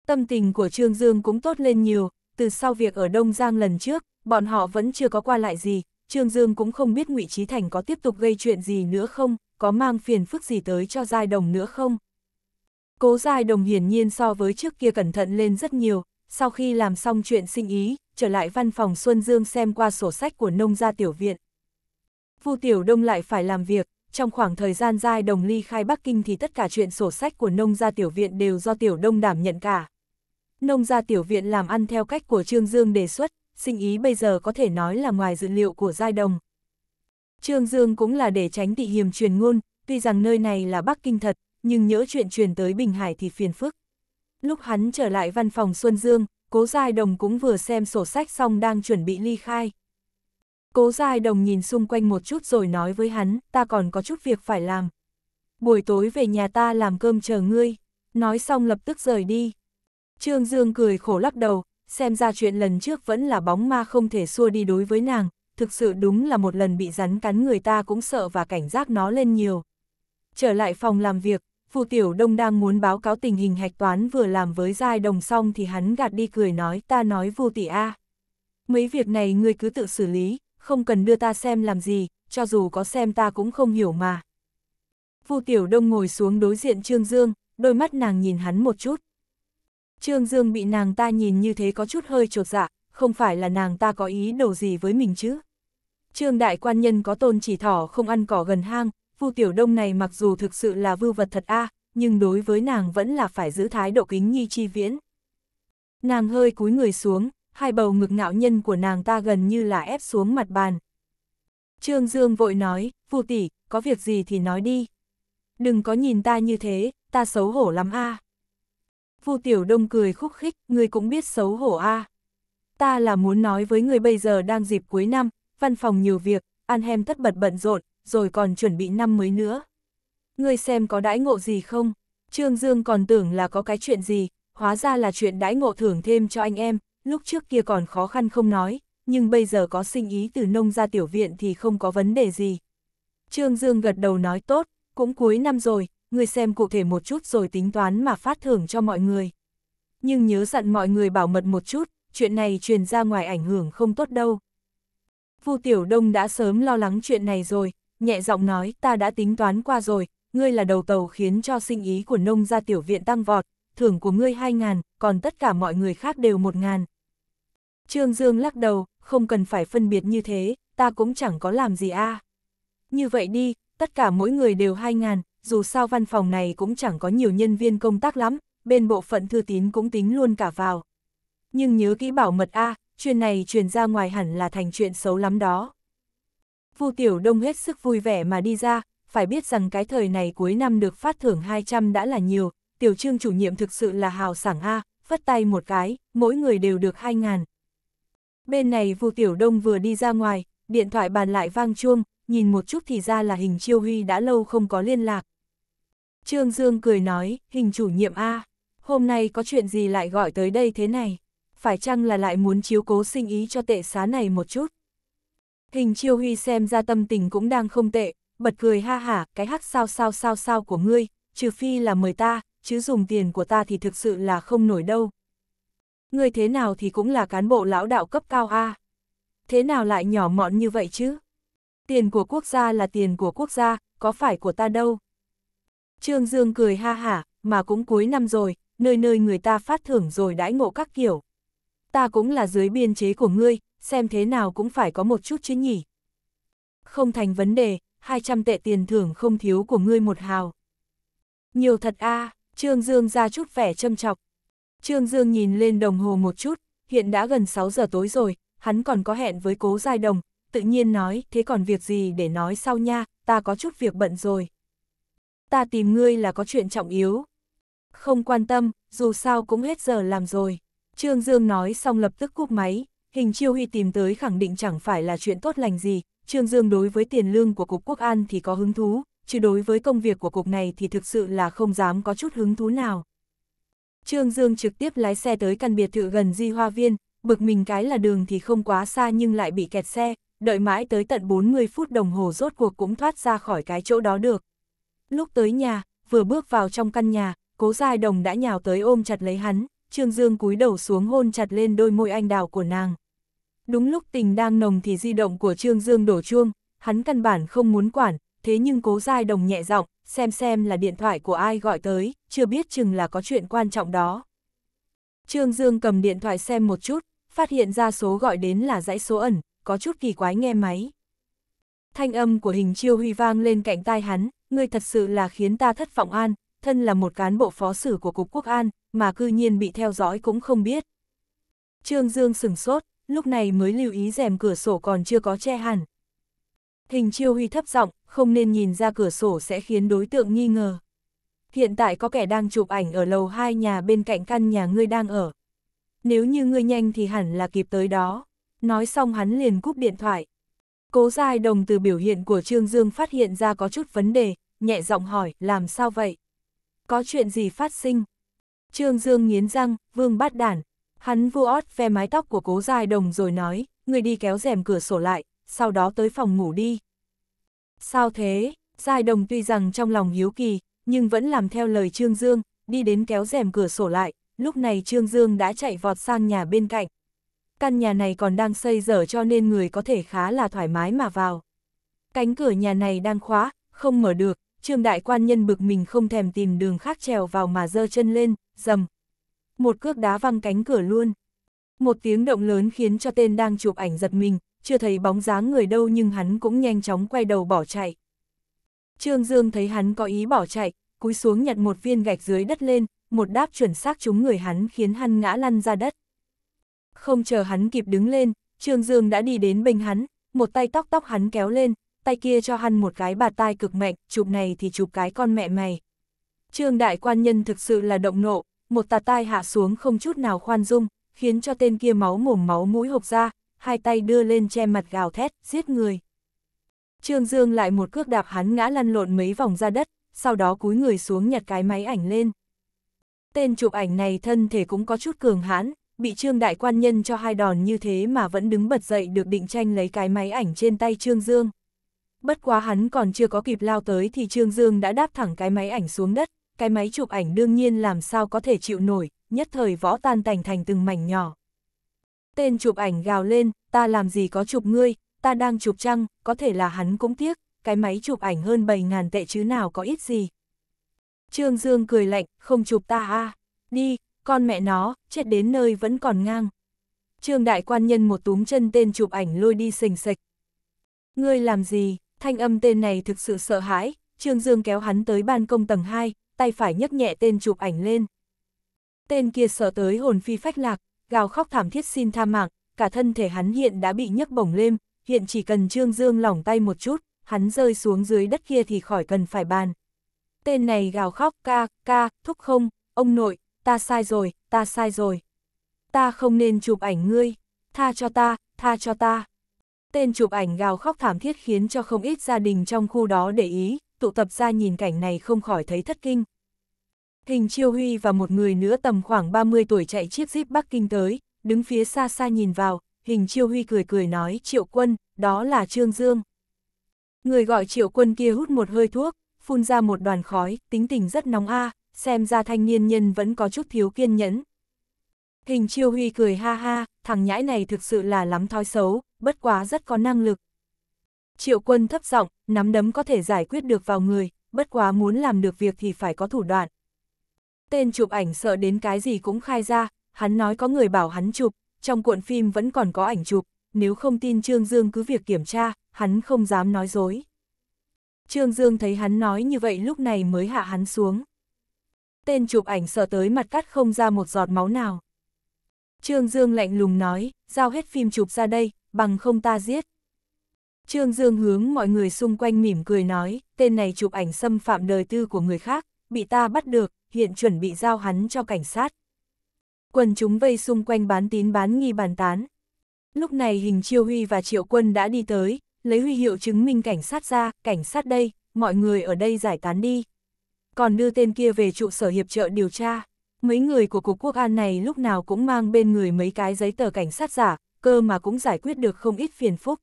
Tâm tình của Trương Dương cũng tốt lên nhiều, từ sau việc ở Đông Giang lần trước, bọn họ vẫn chưa có qua lại gì, Trương Dương cũng không biết ngụy Trí Thành có tiếp tục gây chuyện gì nữa không, có mang phiền phức gì tới cho giai đồng nữa không? Cố giai đồng hiển nhiên so với trước kia cẩn thận lên rất nhiều, sau khi làm xong chuyện sinh ý, trở lại văn phòng Xuân Dương xem qua sổ sách của nông gia tiểu viện. Vu Tiểu Đông lại phải làm việc, trong khoảng thời gian giai đồng ly khai Bắc Kinh thì tất cả chuyện sổ sách của nông gia tiểu viện đều do Tiểu Đông đảm nhận cả. Nông gia tiểu viện làm ăn theo cách của Trương Dương đề xuất, sinh ý bây giờ có thể nói là ngoài dự liệu của giai đồng, Trương Dương cũng là để tránh tị hiểm truyền ngôn, tuy rằng nơi này là Bắc Kinh thật, nhưng nhớ chuyện truyền tới Bình Hải thì phiền phức. Lúc hắn trở lại văn phòng Xuân Dương, Cố Giai Đồng cũng vừa xem sổ sách xong đang chuẩn bị ly khai. Cố Giai Đồng nhìn xung quanh một chút rồi nói với hắn, ta còn có chút việc phải làm. Buổi tối về nhà ta làm cơm chờ ngươi, nói xong lập tức rời đi. Trương Dương cười khổ lắc đầu, xem ra chuyện lần trước vẫn là bóng ma không thể xua đi đối với nàng, thực sự đúng là một lần bị rắn cắn người ta cũng sợ và cảnh giác nó lên nhiều. Trở lại phòng làm việc, Phù Tiểu Đông đang muốn báo cáo tình hình hạch toán vừa làm với giai đồng xong thì hắn gạt đi cười nói ta nói vô tỷ A. Mấy việc này ngươi cứ tự xử lý, không cần đưa ta xem làm gì, cho dù có xem ta cũng không hiểu mà. Vu Tiểu Đông ngồi xuống đối diện Trương Dương, đôi mắt nàng nhìn hắn một chút. Trương Dương bị nàng ta nhìn như thế có chút hơi trột dạ, không phải là nàng ta có ý đồ gì với mình chứ. Trương đại quan nhân có tôn chỉ thỏ không ăn cỏ gần hang, Vu Tiểu Đông này mặc dù thực sự là vưu vật thật a, nhưng đối với nàng vẫn là phải giữ thái độ kính nghi chi viễn. Nàng hơi cúi người xuống, hai bầu ngực ngạo nhân của nàng ta gần như là ép xuống mặt bàn. Trương Dương vội nói, Vu tỷ, có việc gì thì nói đi. Đừng có nhìn ta như thế, ta xấu hổ lắm a. Vu Tiểu Đông cười khúc khích, ngươi cũng biết xấu hổ a. À ta là muốn nói với người bây giờ đang dịp cuối năm, văn phòng nhiều việc, an hem tất bật bận rộn, rồi còn chuẩn bị năm mới nữa. Người xem có đãi ngộ gì không? Trương Dương còn tưởng là có cái chuyện gì, hóa ra là chuyện đãi ngộ thưởng thêm cho anh em, lúc trước kia còn khó khăn không nói, nhưng bây giờ có sinh ý từ nông ra tiểu viện thì không có vấn đề gì. Trương Dương gật đầu nói tốt, cũng cuối năm rồi, người xem cụ thể một chút rồi tính toán mà phát thưởng cho mọi người. Nhưng nhớ dặn mọi người bảo mật một chút, chuyện này truyền ra ngoài ảnh hưởng không tốt đâu. Vu Tiểu Đông đã sớm lo lắng chuyện này rồi, nhẹ giọng nói ta đã tính toán qua rồi, ngươi là đầu tàu khiến cho sinh ý của nông gia tiểu viện tăng vọt, thưởng của ngươi 2.000, còn tất cả mọi người khác đều 1.000. Trương Dương lắc đầu, không cần phải phân biệt như thế, ta cũng chẳng có làm gì a. Như vậy đi, tất cả mỗi người đều 2.000, dù sao văn phòng này cũng chẳng có nhiều nhân viên công tác lắm, bên bộ phận thư tín cũng tính luôn cả vào nhưng nhớ kỹ bảo mật a, à, chuyện này truyền ra ngoài hẳn là thành chuyện xấu lắm đó. Vu Tiểu Đông hết sức vui vẻ mà đi ra, phải biết rằng cái thời này cuối năm được phát thưởng 200 đã là nhiều, Tiểu Trương chủ nhiệm thực sự là hào sảng a, à, phất tay một cái, mỗi người đều được 2 ngàn. Bên này Vu Tiểu Đông vừa đi ra ngoài, điện thoại bàn lại vang chuông, nhìn một chút thì ra là hình chiêu huy đã lâu không có liên lạc. Trương Dương cười nói, hình chủ nhiệm A, hôm nay có chuyện gì lại gọi tới đây thế này? phải chăng là lại muốn chiếu cố sinh ý cho tệ xá này một chút. Hình chiêu huy xem ra tâm tình cũng đang không tệ, bật cười ha hả, cái hắc sao sao sao sao của ngươi, trừ phi là mời ta, chứ dùng tiền của ta thì thực sự là không nổi đâu. Ngươi thế nào thì cũng là cán bộ lão đạo cấp cao A. Thế nào lại nhỏ mọn như vậy chứ? Tiền của quốc gia là tiền của quốc gia, có phải của ta đâu? Trương Dương cười ha hả, mà cũng cuối năm rồi, nơi nơi người ta phát thưởng rồi đãi ngộ các kiểu ta cũng là dưới biên chế của ngươi, xem thế nào cũng phải có một chút chứ nhỉ. Không thành vấn đề, 200 tệ tiền thưởng không thiếu của ngươi một hào. Nhiều thật a à, Trương Dương ra chút vẻ châm chọc. Trương Dương nhìn lên đồng hồ một chút, hiện đã gần 6 giờ tối rồi, hắn còn có hẹn với cố giai đồng, tự nhiên nói, thế còn việc gì để nói sau nha, ta có chút việc bận rồi. Ta tìm ngươi là có chuyện trọng yếu. Không quan tâm, dù sao cũng hết giờ làm rồi. Trương Dương nói xong lập tức cúp máy, hình chiêu huy tìm tới khẳng định chẳng phải là chuyện tốt lành gì, Trương Dương đối với tiền lương của Cục Quốc An thì có hứng thú, chứ đối với công việc của Cục này thì thực sự là không dám có chút hứng thú nào. Trương Dương trực tiếp lái xe tới căn biệt thự gần Di Hoa Viên, bực mình cái là đường thì không quá xa nhưng lại bị kẹt xe, đợi mãi tới tận 40 phút đồng hồ rốt cuộc cũng thoát ra khỏi cái chỗ đó được. Lúc tới nhà, vừa bước vào trong căn nhà, cố dài đồng đã nhào tới ôm chặt lấy hắn. Trương Dương cúi đầu xuống hôn chặt lên đôi môi anh đào của nàng. Đúng lúc tình đang nồng thì di động của Trương Dương đổ chuông, hắn căn bản không muốn quản, thế nhưng cố dai đồng nhẹ giọng, xem xem là điện thoại của ai gọi tới, chưa biết chừng là có chuyện quan trọng đó. Trương Dương cầm điện thoại xem một chút, phát hiện ra số gọi đến là dãy số ẩn, có chút kỳ quái nghe máy. Thanh âm của hình chiêu huy vang lên cạnh tai hắn, ngươi thật sự là khiến ta thất vọng an, thân là một cán bộ phó sử của Cục Quốc an, mà cư nhiên bị theo dõi cũng không biết. Trương Dương sừng sốt, lúc này mới lưu ý rèm cửa sổ còn chưa có che hẳn. Hình chiêu huy thấp giọng không nên nhìn ra cửa sổ sẽ khiến đối tượng nghi ngờ. Hiện tại có kẻ đang chụp ảnh ở lầu 2 nhà bên cạnh căn nhà ngươi đang ở. Nếu như ngươi nhanh thì hẳn là kịp tới đó. Nói xong hắn liền cúp điện thoại. Cố dài đồng từ biểu hiện của Trương Dương phát hiện ra có chút vấn đề, nhẹ giọng hỏi, làm sao vậy? Có chuyện gì phát sinh? Trương Dương nghiến răng, vương bát đản. Hắn vua ót ve mái tóc của cố dài đồng rồi nói, người đi kéo rèm cửa sổ lại, sau đó tới phòng ngủ đi. Sao thế? Dài đồng tuy rằng trong lòng hiếu kỳ, nhưng vẫn làm theo lời Trương Dương, đi đến kéo rèm cửa sổ lại, lúc này Trương Dương đã chạy vọt sang nhà bên cạnh. Căn nhà này còn đang xây dở cho nên người có thể khá là thoải mái mà vào. Cánh cửa nhà này đang khóa, không mở được, trương đại quan nhân bực mình không thèm tìm đường khác trèo vào mà giơ chân lên, dầm. Một cước đá văng cánh cửa luôn. Một tiếng động lớn khiến cho tên đang chụp ảnh giật mình, chưa thấy bóng dáng người đâu nhưng hắn cũng nhanh chóng quay đầu bỏ chạy. Trương Dương thấy hắn có ý bỏ chạy, cúi xuống nhặt một viên gạch dưới đất lên, một đáp chuẩn xác trúng người hắn khiến hắn ngã lăn ra đất. Không chờ hắn kịp đứng lên, Trương Dương đã đi đến bên hắn, một tay tóc tóc hắn kéo lên, tay kia cho hắn một cái bạt tai cực mạnh, chụp này thì chụp cái con mẹ mày. Trương đại quan nhân thực sự là động nộ, một tạt tai hạ xuống không chút nào khoan dung, khiến cho tên kia máu mồm máu mũi hộc ra, hai tay đưa lên che mặt gào thét, giết người. Trương Dương lại một cước đạp hắn ngã lăn lộn mấy vòng ra đất, sau đó cúi người xuống nhặt cái máy ảnh lên. Tên chụp ảnh này thân thể cũng có chút cường hãn, bị Trương Đại Quan Nhân cho hai đòn như thế mà vẫn đứng bật dậy được định tranh lấy cái máy ảnh trên tay Trương Dương bất quá hắn còn chưa có kịp lao tới thì Trương Dương đã đáp thẳng cái máy ảnh xuống đất, cái máy chụp ảnh đương nhiên làm sao có thể chịu nổi, nhất thời võ tan tành thành từng mảnh nhỏ. Tên chụp ảnh gào lên, ta làm gì có chụp ngươi, ta đang chụp trăng, có thể là hắn cũng tiếc, cái máy chụp ảnh hơn 7.000 tệ chứ nào có ít gì. Trương Dương cười lạnh, không chụp ta a à? đi, con mẹ nó, chết đến nơi vẫn còn ngang. Trương đại quan nhân một túm chân tên chụp ảnh lôi đi sình sịch. Ngươi làm gì? Thanh âm tên này thực sự sợ hãi, Trương Dương kéo hắn tới ban công tầng 2, tay phải nhấc nhẹ tên chụp ảnh lên. Tên kia sợ tới hồn phi phách lạc, gào khóc thảm thiết xin tha mạng, cả thân thể hắn hiện đã bị nhấc bổng lên, hiện chỉ cần Trương Dương lỏng tay một chút, hắn rơi xuống dưới đất kia thì khỏi cần phải bàn. Tên này gào khóc ca, ca, thúc không, ông nội, ta sai rồi, ta sai rồi. Ta không nên chụp ảnh ngươi, tha cho ta, tha cho ta tên chụp ảnh gào khóc thảm thiết khiến cho không ít gia đình trong khu đó để ý, tụ tập ra nhìn cảnh này không khỏi thấy thất kinh. Hình Chiêu Huy và một người nữa tầm khoảng 30 tuổi chạy chiếc Jeep Bắc Kinh tới, đứng phía xa xa nhìn vào, Hình Chiêu Huy cười cười nói Triệu Quân, đó là Trương Dương. Người gọi Triệu Quân kia hút một hơi thuốc, phun ra một đoàn khói, tính tình rất nóng a, xem ra thanh niên nhân vẫn có chút thiếu kiên nhẫn. Hình Chiêu Huy cười ha ha, thằng nhãi này thực sự là lắm thói xấu, bất quá rất có năng lực. Triệu quân thấp giọng nắm đấm có thể giải quyết được vào người, bất quá muốn làm được việc thì phải có thủ đoạn. Tên chụp ảnh sợ đến cái gì cũng khai ra, hắn nói có người bảo hắn chụp, trong cuộn phim vẫn còn có ảnh chụp, nếu không tin Trương Dương cứ việc kiểm tra, hắn không dám nói dối. Trương Dương thấy hắn nói như vậy lúc này mới hạ hắn xuống. Tên chụp ảnh sợ tới mặt cắt không ra một giọt máu nào. Trương Dương lạnh lùng nói, giao hết phim chụp ra đây, bằng không ta giết. Trương Dương hướng mọi người xung quanh mỉm cười nói, tên này chụp ảnh xâm phạm đời tư của người khác, bị ta bắt được, hiện chuẩn bị giao hắn cho cảnh sát. Quần chúng vây xung quanh bán tín bán nghi bàn tán. Lúc này hình chiêu huy và triệu quân đã đi tới, lấy huy hiệu chứng minh cảnh sát ra, cảnh sát đây, mọi người ở đây giải tán đi. Còn đưa tên kia về trụ sở hiệp trợ điều tra. Mấy người của Cục Quốc an này lúc nào cũng mang bên người mấy cái giấy tờ cảnh sát giả, cơ mà cũng giải quyết được không ít phiền phức.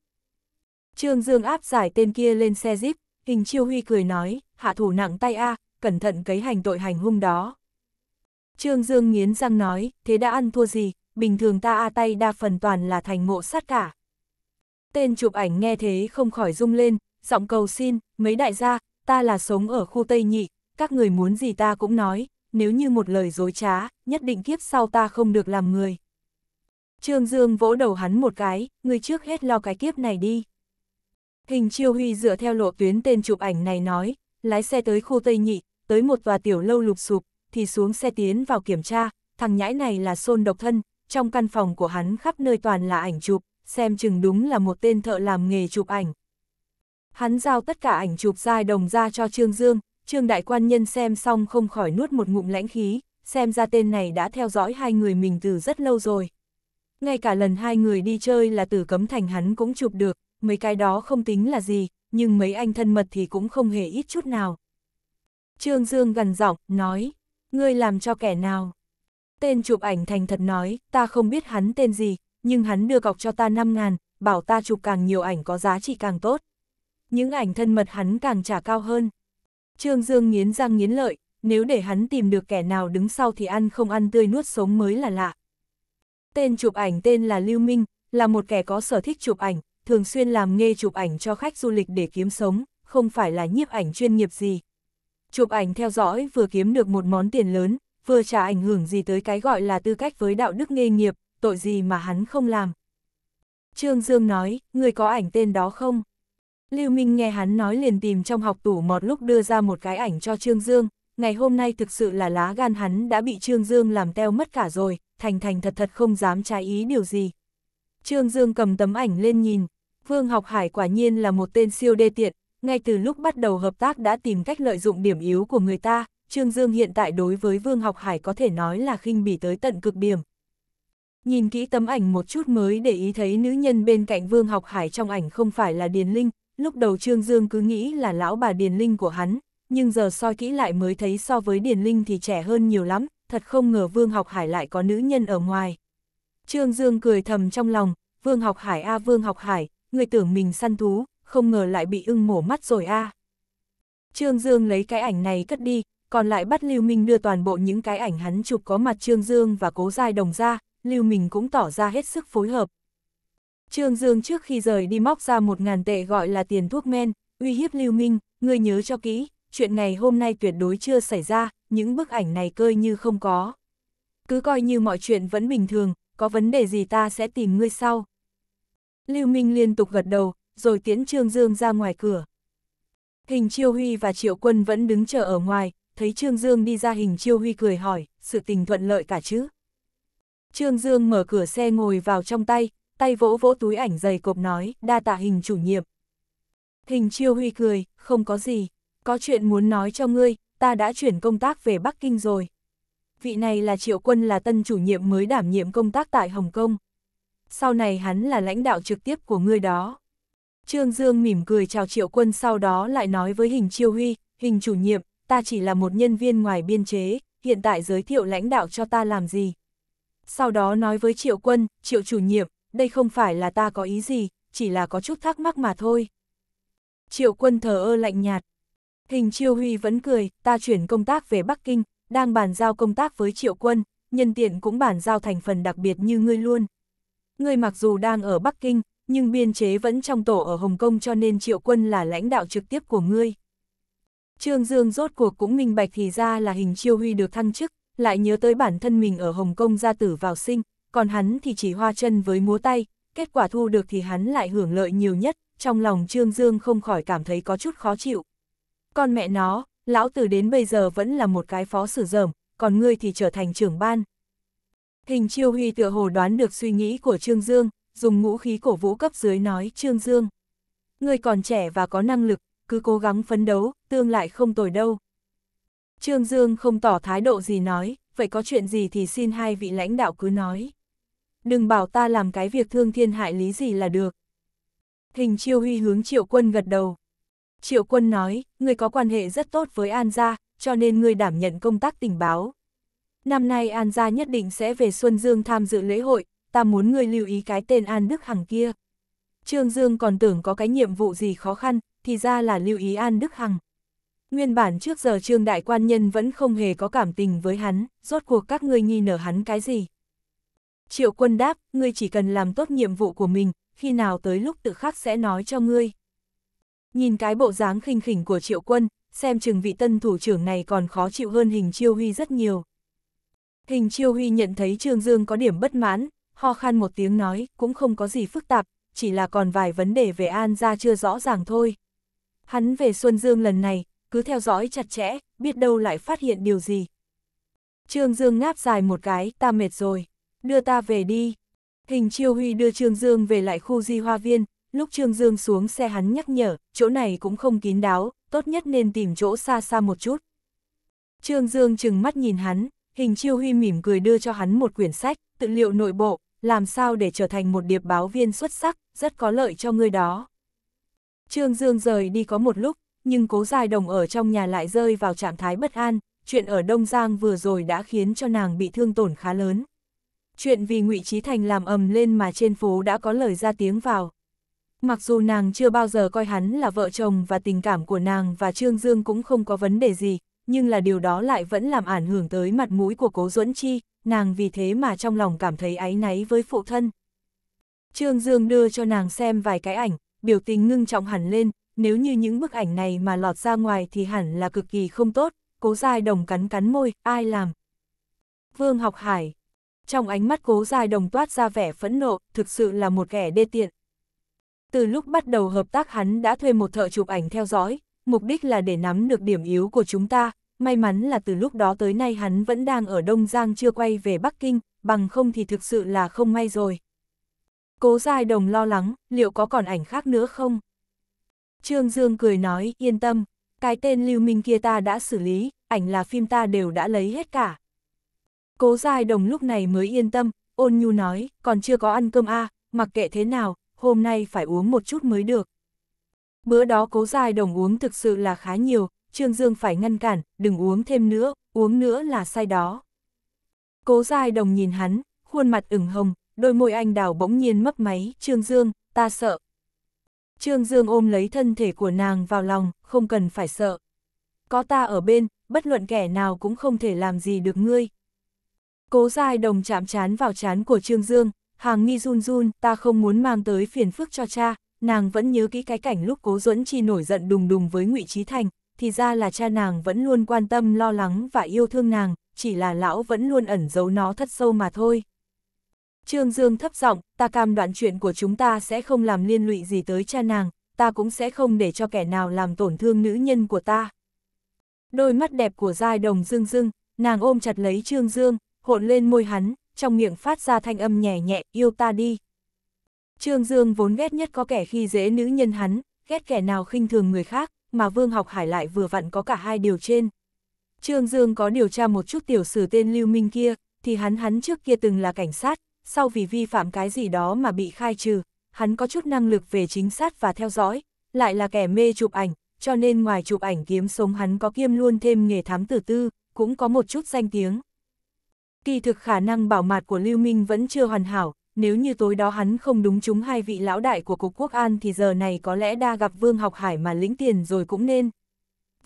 Trương Dương áp giải tên kia lên xe jeep, hình chiêu huy cười nói, hạ thủ nặng tay a, cẩn thận cấy hành tội hành hung đó. Trương Dương nghiến răng nói, thế đã ăn thua gì, bình thường ta a tay đa phần toàn là thành ngộ sát cả. Tên chụp ảnh nghe thế không khỏi rung lên, giọng cầu xin, mấy đại gia, ta là sống ở khu Tây Nhị, các người muốn gì ta cũng nói, nếu như một lời dối trá, nhất định kiếp sau ta không được làm người. Trương Dương vỗ đầu hắn một cái, người trước hết lo cái kiếp này đi. Hình Chiêu Huy dựa theo lộ tuyến tên chụp ảnh này nói, lái xe tới khu Tây Nhị, tới một tòa tiểu lâu lục sụp, thì xuống xe tiến vào kiểm tra, thằng nhãi này là xôn độc thân, trong căn phòng của hắn khắp nơi toàn là ảnh chụp, xem chừng đúng là một tên thợ làm nghề chụp ảnh. Hắn giao tất cả ảnh chụp dài đồng ra cho Trương Dương, Trương Đại Quan Nhân xem xong không khỏi nuốt một ngụm lãnh khí, xem ra tên này đã theo dõi hai người mình từ rất lâu rồi ngay cả lần hai người đi chơi là tử cấm thành hắn cũng chụp được, mấy cái đó không tính là gì, nhưng mấy anh thân mật thì cũng không hề ít chút nào. Trương Dương gần giọng, nói, ngươi làm cho kẻ nào? Tên chụp ảnh thành thật nói, ta không biết hắn tên gì, nhưng hắn đưa cọc cho ta 5 ngàn, bảo ta chụp càng nhiều ảnh có giá trị càng tốt. Những ảnh thân mật hắn càng trả cao hơn. Trương Dương nghiến răng nghiến lợi, nếu để hắn tìm được kẻ nào đứng sau thì ăn không ăn tươi nuốt sống mới là lạ. Tên chụp ảnh tên là Lưu Minh, là một kẻ có sở thích chụp ảnh, thường xuyên làm nghề chụp ảnh cho khách du lịch để kiếm sống, không phải là nhiếp ảnh chuyên nghiệp gì. Chụp ảnh theo dõi vừa kiếm được một món tiền lớn, vừa trả ảnh hưởng gì tới cái gọi là tư cách với đạo đức nghề nghiệp, tội gì mà hắn không làm. Trương Dương nói, người có ảnh tên đó không? Lưu Minh nghe hắn nói liền tìm trong học tủ một lúc đưa ra một cái ảnh cho Trương Dương, ngày hôm nay thực sự là lá gan hắn đã bị Trương Dương làm teo mất cả rồi, thành thành thật thật không dám trái ý điều gì. Trương Dương cầm tấm ảnh lên nhìn, Vương Học Hải quả nhiên là một tên siêu đê tiện, ngay từ lúc bắt đầu hợp tác đã tìm cách lợi dụng điểm yếu của người ta, Trương Dương hiện tại đối với Vương Học Hải có thể nói là khinh bỉ tới tận cực điểm. Nhìn kỹ tấm ảnh một chút mới để ý thấy nữ nhân bên cạnh Vương Học Hải trong ảnh không phải là Điền Linh, lúc đầu Trương Dương cứ nghĩ là lão bà Điền Linh của hắn, nhưng giờ soi kỹ lại mới thấy so với Điền Linh thì trẻ hơn nhiều lắm, thật không ngờ Vương Học Hải lại có nữ nhân ở ngoài. Trương Dương cười thầm trong lòng, Vương Học Hải a Vương Học Hải, người tưởng mình săn thú, không ngờ lại bị ưng mổ mắt rồi a Trương Dương lấy cái ảnh này cất đi, còn lại bắt Lưu Minh đưa toàn bộ những cái ảnh hắn chụp có mặt Trương Dương và cố giai đồng ra, Lưu Minh cũng tỏ ra hết sức phối hợp. Trương Dương trước khi rời đi móc ra một ngàn tệ gọi là tiền thuốc men, uy hiếp Lưu Minh, người nhớ cho kỹ, chuyện ngày hôm nay tuyệt đối chưa xảy ra, những bức ảnh này cơ như không có. Cứ coi như mọi chuyện vẫn bình thường, có vấn đề gì ta sẽ tìm ngươi sau. Lưu Minh liên tục gật đầu, rồi tiến Trương Dương ra ngoài cửa. Hình Chiêu Huy và Triệu Quân vẫn đứng chờ ở ngoài, thấy Trương Dương đi ra hình Chiêu Huy cười hỏi, sự tình thuận lợi cả chứ. Trương Dương mở cửa xe ngồi vào trong tay, tay vỗ vỗ túi ảnh dày cộp nói, đa tạ hình chủ nhiệm. Hình Chiêu Huy cười, không có gì có chuyện muốn nói cho ngươi, ta đã chuyển công tác về Bắc Kinh rồi. Vị này là Triệu Quân là tân chủ nhiệm mới đảm nhiệm công tác tại Hồng Kông. Sau này hắn là lãnh đạo trực tiếp của ngươi đó. Trương Dương mỉm cười chào Triệu Quân sau đó lại nói với Hình Chiêu Huy, Hình chủ nhiệm, ta chỉ là một nhân viên ngoài biên chế, hiện tại giới thiệu lãnh đạo cho ta làm gì. Sau đó nói với Triệu Quân, Triệu chủ nhiệm, đây không phải là ta có ý gì, chỉ là có chút thắc mắc mà thôi. Triệu Quân thờ ơ lạnh nhạt, Hình Chiêu Huy vẫn cười, ta chuyển công tác về Bắc Kinh, đang bàn giao công tác với Triệu Quân, nhân tiện cũng bàn giao thành phần đặc biệt như ngươi luôn. Ngươi mặc dù đang ở Bắc Kinh, nhưng biên chế vẫn trong tổ ở Hồng Kông cho nên Triệu Quân là lãnh đạo trực tiếp của ngươi. Trương Dương rốt cuộc cũng minh bạch thì ra là hình Chiêu Huy được thăng chức, lại nhớ tới bản thân mình ở Hồng Kông gia tử vào sinh, còn hắn thì chỉ hoa chân với múa tay, kết quả thu được thì hắn lại hưởng lợi nhiều nhất, trong lòng Trương Dương không khỏi cảm thấy có chút khó chịu. Con mẹ nó, lão tử đến bây giờ vẫn là một cái phó sử dởm, còn ngươi thì trở thành trưởng ban. Hình chiêu huy tựa hồ đoán được suy nghĩ của Trương Dương, dùng ngũ khí cổ vũ cấp dưới nói Trương Dương. Ngươi còn trẻ và có năng lực, cứ cố gắng phấn đấu, tương lại không tồi đâu. Trương Dương không tỏ thái độ gì nói, vậy có chuyện gì thì xin hai vị lãnh đạo cứ nói. Đừng bảo ta làm cái việc thương thiên hại lý gì là được. Hình chiêu huy hướng triệu quân gật đầu. Triệu quân nói, Ngươi có quan hệ rất tốt với An gia, cho nên ngươi đảm nhận công tác tình báo. Năm nay An gia nhất định sẽ về Xuân Dương tham dự lễ hội, ta muốn ngươi lưu ý cái tên An Đức Hằng kia. Trương Dương còn tưởng có cái nhiệm vụ gì khó khăn, thì ra là lưu ý An Đức Hằng. Nguyên bản trước giờ Trương Đại Quan Nhân vẫn không hề có cảm tình với hắn, rốt cuộc các ngươi nghi nở hắn cái gì. Triệu quân đáp, ngươi chỉ cần làm tốt nhiệm vụ của mình, khi nào tới lúc tự khắc sẽ nói cho ngươi. Nhìn cái bộ dáng khinh khỉnh của triệu quân, xem chừng vị tân thủ trưởng này còn khó chịu hơn hình chiêu huy rất nhiều. Hình chiêu huy nhận thấy Trương Dương có điểm bất mãn, ho khan một tiếng nói, cũng không có gì phức tạp, chỉ là còn vài vấn đề về An ra chưa rõ ràng thôi. Hắn về Xuân Dương lần này, cứ theo dõi chặt chẽ, biết đâu lại phát hiện điều gì. Trương Dương ngáp dài một cái, ta mệt rồi, đưa ta về đi. Hình Chiêu Huy đưa Trương Dương về lại khu di hoa viên, Lúc Trương Dương xuống xe hắn nhắc nhở, chỗ này cũng không kín đáo, tốt nhất nên tìm chỗ xa xa một chút. Trương Dương chừng mắt nhìn hắn, hình chiêu huy mỉm cười đưa cho hắn một quyển sách, tự liệu nội bộ, làm sao để trở thành một điệp báo viên xuất sắc, rất có lợi cho người đó. Trương Dương rời đi có một lúc, nhưng cố dài đồng ở trong nhà lại rơi vào trạng thái bất an, chuyện ở Đông Giang vừa rồi đã khiến cho nàng bị thương tổn khá lớn. Chuyện vì ngụy Trí Thành làm ầm lên mà trên phố đã có lời ra tiếng vào. Mặc dù nàng chưa bao giờ coi hắn là vợ chồng và tình cảm của nàng và Trương Dương cũng không có vấn đề gì, nhưng là điều đó lại vẫn làm ảnh hưởng tới mặt mũi của Cố Duẫn Chi, nàng vì thế mà trong lòng cảm thấy áy náy với phụ thân. Trương Dương đưa cho nàng xem vài cái ảnh, biểu tình ngưng trọng hẳn lên, nếu như những bức ảnh này mà lọt ra ngoài thì hẳn là cực kỳ không tốt, Cố Giai Đồng cắn cắn môi, ai làm? Vương Học Hải Trong ánh mắt Cố Giai Đồng toát ra vẻ phẫn nộ, thực sự là một kẻ đê tiện, từ lúc bắt đầu hợp tác hắn đã thuê một thợ chụp ảnh theo dõi, mục đích là để nắm được điểm yếu của chúng ta, may mắn là từ lúc đó tới nay hắn vẫn đang ở Đông Giang chưa quay về Bắc Kinh, bằng không thì thực sự là không may rồi. Cố Giai Đồng lo lắng, liệu có còn ảnh khác nữa không? Trương Dương cười nói, yên tâm, cái tên Lưu Minh kia ta đã xử lý, ảnh là phim ta đều đã lấy hết cả. Cố Giai Đồng lúc này mới yên tâm, ôn nhu nói, còn chưa có ăn cơm a à, mặc kệ thế nào, hôm nay phải uống một chút mới được. Bữa đó cố dài đồng uống thực sự là khá nhiều, Trương Dương phải ngăn cản, đừng uống thêm nữa, uống nữa là sai đó. Cố dài đồng nhìn hắn, khuôn mặt ửng hồng, đôi môi anh đào bỗng nhiên mấp máy, Trương Dương, ta sợ. Trương Dương ôm lấy thân thể của nàng vào lòng, không cần phải sợ. Có ta ở bên, bất luận kẻ nào cũng không thể làm gì được ngươi. Cố dài đồng chạm chán vào chán của Trương Dương, Hàng nghi run run, ta không muốn mang tới phiền phức cho cha, nàng vẫn nhớ kỹ cái cảnh lúc cố duẫn chi nổi giận đùng đùng với ngụy trí thành thì ra là cha nàng vẫn luôn quan tâm lo lắng và yêu thương nàng chỉ là lão vẫn luôn ẩn giấu nó thất sâu mà thôi trương dương thấp giọng ta cam đoạn chuyện của chúng ta sẽ không làm liên lụy gì tới cha nàng ta cũng sẽ không để cho kẻ nào làm tổn thương nữ nhân của ta đôi mắt đẹp của giai đồng dương dương nàng ôm chặt lấy trương dương hộn lên môi hắn trong miệng phát ra thanh âm nhẹ nhẹ, yêu ta đi. Trương Dương vốn ghét nhất có kẻ khi dễ nữ nhân hắn, ghét kẻ nào khinh thường người khác, mà Vương Học Hải lại vừa vặn có cả hai điều trên. Trương Dương có điều tra một chút tiểu sử tên Lưu Minh kia, thì hắn hắn trước kia từng là cảnh sát, sau vì vi phạm cái gì đó mà bị khai trừ, hắn có chút năng lực về chính xác và theo dõi, lại là kẻ mê chụp ảnh, cho nên ngoài chụp ảnh kiếm sống hắn có kiêm luôn thêm nghề thám tử tư, cũng có một chút danh tiếng. Kỳ thực khả năng bảo mật của Lưu Minh vẫn chưa hoàn hảo, nếu như tối đó hắn không đúng chúng hai vị lão đại của Cục Quốc An thì giờ này có lẽ đã gặp Vương Học Hải mà lĩnh tiền rồi cũng nên.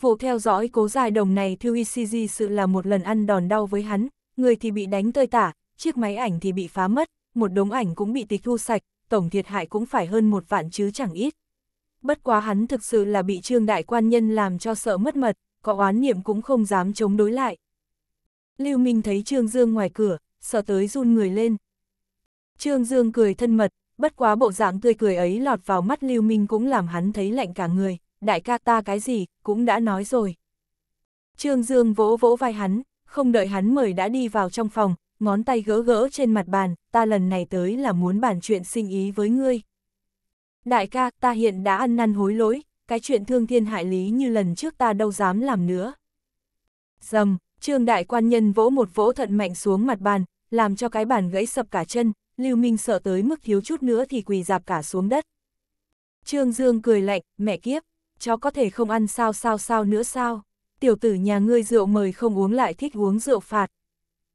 Vụ theo dõi cố dài đồng này Thư ICG sự là một lần ăn đòn đau với hắn, người thì bị đánh tơi tả, chiếc máy ảnh thì bị phá mất, một đống ảnh cũng bị tịch thu sạch, tổng thiệt hại cũng phải hơn một vạn chứ chẳng ít. Bất quá hắn thực sự là bị trương đại quan nhân làm cho sợ mất mật, có oán niệm cũng không dám chống đối lại. Lưu Minh thấy Trương Dương ngoài cửa, sợ tới run người lên. Trương Dương cười thân mật, bất quá bộ dạng tươi cười ấy lọt vào mắt Lưu Minh cũng làm hắn thấy lạnh cả người, đại ca ta cái gì, cũng đã nói rồi. Trương Dương vỗ vỗ vai hắn, không đợi hắn mời đã đi vào trong phòng, ngón tay gỡ gỡ trên mặt bàn, ta lần này tới là muốn bàn chuyện sinh ý với ngươi. Đại ca, ta hiện đã ăn năn hối lỗi, cái chuyện thương thiên hại lý như lần trước ta đâu dám làm nữa. Dầm, Trương đại quan nhân vỗ một vỗ thận mạnh xuống mặt bàn, làm cho cái bàn gãy sập cả chân, Lưu Minh sợ tới mức thiếu chút nữa thì quỳ dạp cả xuống đất. Trương Dương cười lạnh, mẹ kiếp, cháu có thể không ăn sao sao sao nữa sao? Tiểu tử nhà ngươi rượu mời không uống lại thích uống rượu phạt.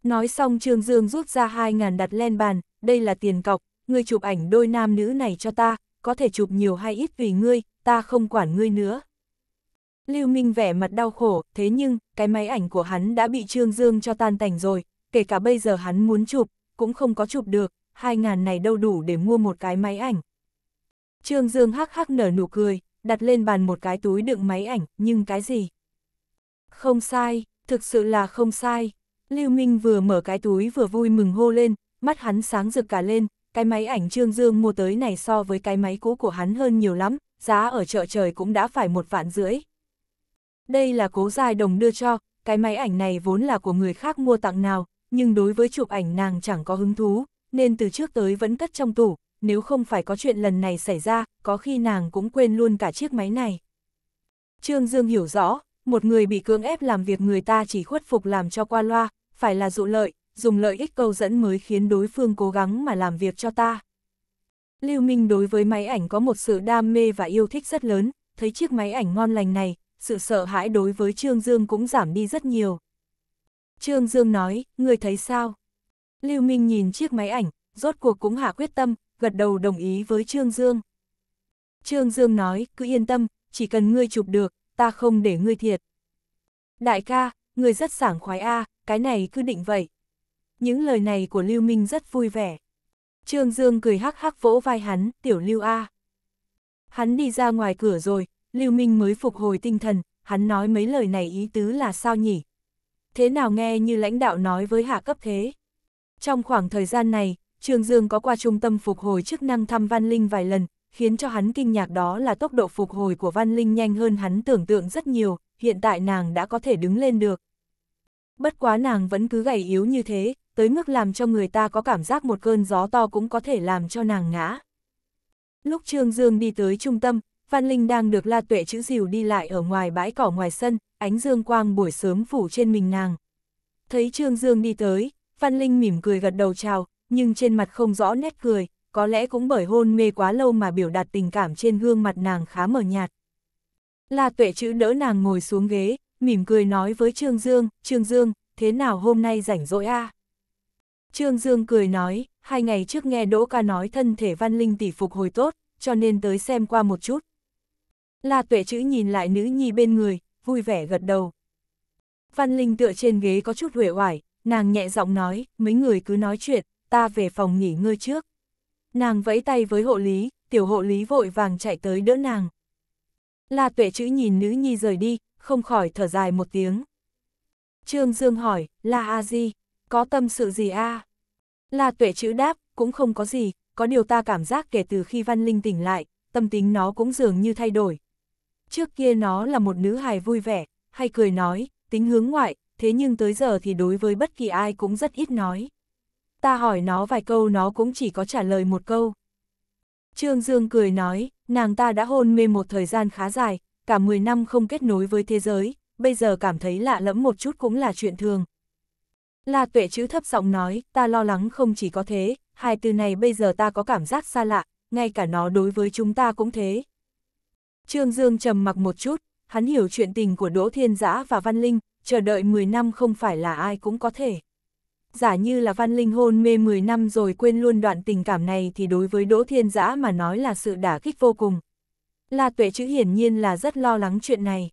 Nói xong Trương Dương rút ra 2.000 đặt lên bàn, đây là tiền cọc, ngươi chụp ảnh đôi nam nữ này cho ta, có thể chụp nhiều hay ít tùy ngươi, ta không quản ngươi nữa. Lưu Minh vẻ mặt đau khổ, thế nhưng, cái máy ảnh của hắn đã bị Trương Dương cho tan tành rồi, kể cả bây giờ hắn muốn chụp, cũng không có chụp được, hai ngàn này đâu đủ để mua một cái máy ảnh. Trương Dương hắc hắc nở nụ cười, đặt lên bàn một cái túi đựng máy ảnh, nhưng cái gì? Không sai, thực sự là không sai. Lưu Minh vừa mở cái túi vừa vui mừng hô lên, mắt hắn sáng rực cả lên, cái máy ảnh Trương Dương mua tới này so với cái máy cũ của hắn hơn nhiều lắm, giá ở chợ trời cũng đã phải một vạn rưỡi, đây là cố dài đồng đưa cho, cái máy ảnh này vốn là của người khác mua tặng nào, nhưng đối với chụp ảnh nàng chẳng có hứng thú, nên từ trước tới vẫn cất trong tủ, nếu không phải có chuyện lần này xảy ra, có khi nàng cũng quên luôn cả chiếc máy này. Trương Dương hiểu rõ, một người bị cưỡng ép làm việc người ta chỉ khuất phục làm cho qua loa, phải là dụ lợi, dùng lợi ích câu dẫn mới khiến đối phương cố gắng mà làm việc cho ta. Lưu Minh đối với máy ảnh có một sự đam mê và yêu thích rất lớn, thấy chiếc máy ảnh ngon lành này, sự sợ hãi đối với Trương Dương cũng giảm đi rất nhiều. Trương Dương nói, người thấy sao? Lưu Minh nhìn chiếc máy ảnh, rốt cuộc cũng hạ quyết tâm, gật đầu đồng ý với Trương Dương. Trương Dương nói, cứ yên tâm, chỉ cần ngươi chụp được, ta không để ngươi thiệt. Đại ca, ngươi rất sảng khoái a, cái này cứ định vậy. Những lời này của Lưu Minh rất vui vẻ. Trương Dương cười hắc hắc vỗ vai hắn, tiểu Lưu A. Hắn đi ra ngoài cửa rồi, Lưu Minh mới phục hồi tinh thần, hắn nói mấy lời này ý tứ là sao nhỉ? Thế nào nghe như lãnh đạo nói với hạ cấp thế? Trong khoảng thời gian này, Trường Dương có qua trung tâm phục hồi chức năng thăm Văn Linh vài lần, khiến cho hắn kinh ngạc đó là tốc độ phục hồi của Văn Linh nhanh hơn hắn tưởng tượng rất nhiều, hiện tại nàng đã có thể đứng lên được. Bất quá nàng vẫn cứ gầy yếu như thế, tới mức làm cho người ta có cảm giác một cơn gió to cũng có thể làm cho nàng ngã. Lúc Trương Dương đi tới trung tâm, Văn Linh đang được La Tuệ chữ dìu đi lại ở ngoài bãi cỏ ngoài sân, ánh dương quang buổi sớm phủ trên mình nàng. Thấy Trương Dương đi tới, Văn Linh mỉm cười gật đầu chào, nhưng trên mặt không rõ nét cười, có lẽ cũng bởi hôn mê quá lâu mà biểu đạt tình cảm trên gương mặt nàng khá mờ nhạt. La Tuệ chữ đỡ nàng ngồi xuống ghế, mỉm cười nói với Trương Dương, Trương Dương, thế nào hôm nay rảnh rỗi a Trương Dương cười nói, hai ngày trước nghe Đỗ ca nói thân thể Văn Linh tỷ phục hồi tốt, cho nên tới xem qua một chút, La tuệ chữ nhìn lại nữ nhi bên người, vui vẻ gật đầu. Văn Linh tựa trên ghế có chút huệ hoài, nàng nhẹ giọng nói, mấy người cứ nói chuyện, ta về phòng nghỉ ngơi trước. Nàng vẫy tay với hộ lý, tiểu hộ lý vội vàng chạy tới đỡ nàng. La tuệ chữ nhìn nữ nhi rời đi, không khỏi thở dài một tiếng. Trương Dương hỏi, La A Di, có tâm sự gì a? À? La tuệ chữ đáp, cũng không có gì, có điều ta cảm giác kể từ khi Văn Linh tỉnh lại, tâm tính nó cũng dường như thay đổi, Trước kia nó là một nữ hài vui vẻ, hay cười nói, tính hướng ngoại, thế nhưng tới giờ thì đối với bất kỳ ai cũng rất ít nói. Ta hỏi nó vài câu nó cũng chỉ có trả lời một câu. Trương Dương cười nói, nàng ta đã hôn mê một thời gian khá dài, cả 10 năm không kết nối với thế giới, bây giờ cảm thấy lạ lẫm một chút cũng là chuyện thường. La tuệ chữ thấp giọng nói, ta lo lắng không chỉ có thế, hai từ này bây giờ ta có cảm giác xa lạ, ngay cả nó đối với chúng ta cũng thế, Trương Dương trầm mặc một chút, hắn hiểu chuyện tình của Đỗ Thiên Giã và Văn Linh, chờ đợi 10 năm không phải là ai cũng có thể. Giả như là Văn Linh hôn mê 10 năm rồi quên luôn đoạn tình cảm này thì đối với Đỗ Thiên Giã mà nói là sự đả kích vô cùng. La Tuệ chữ hiển nhiên là rất lo lắng chuyện này.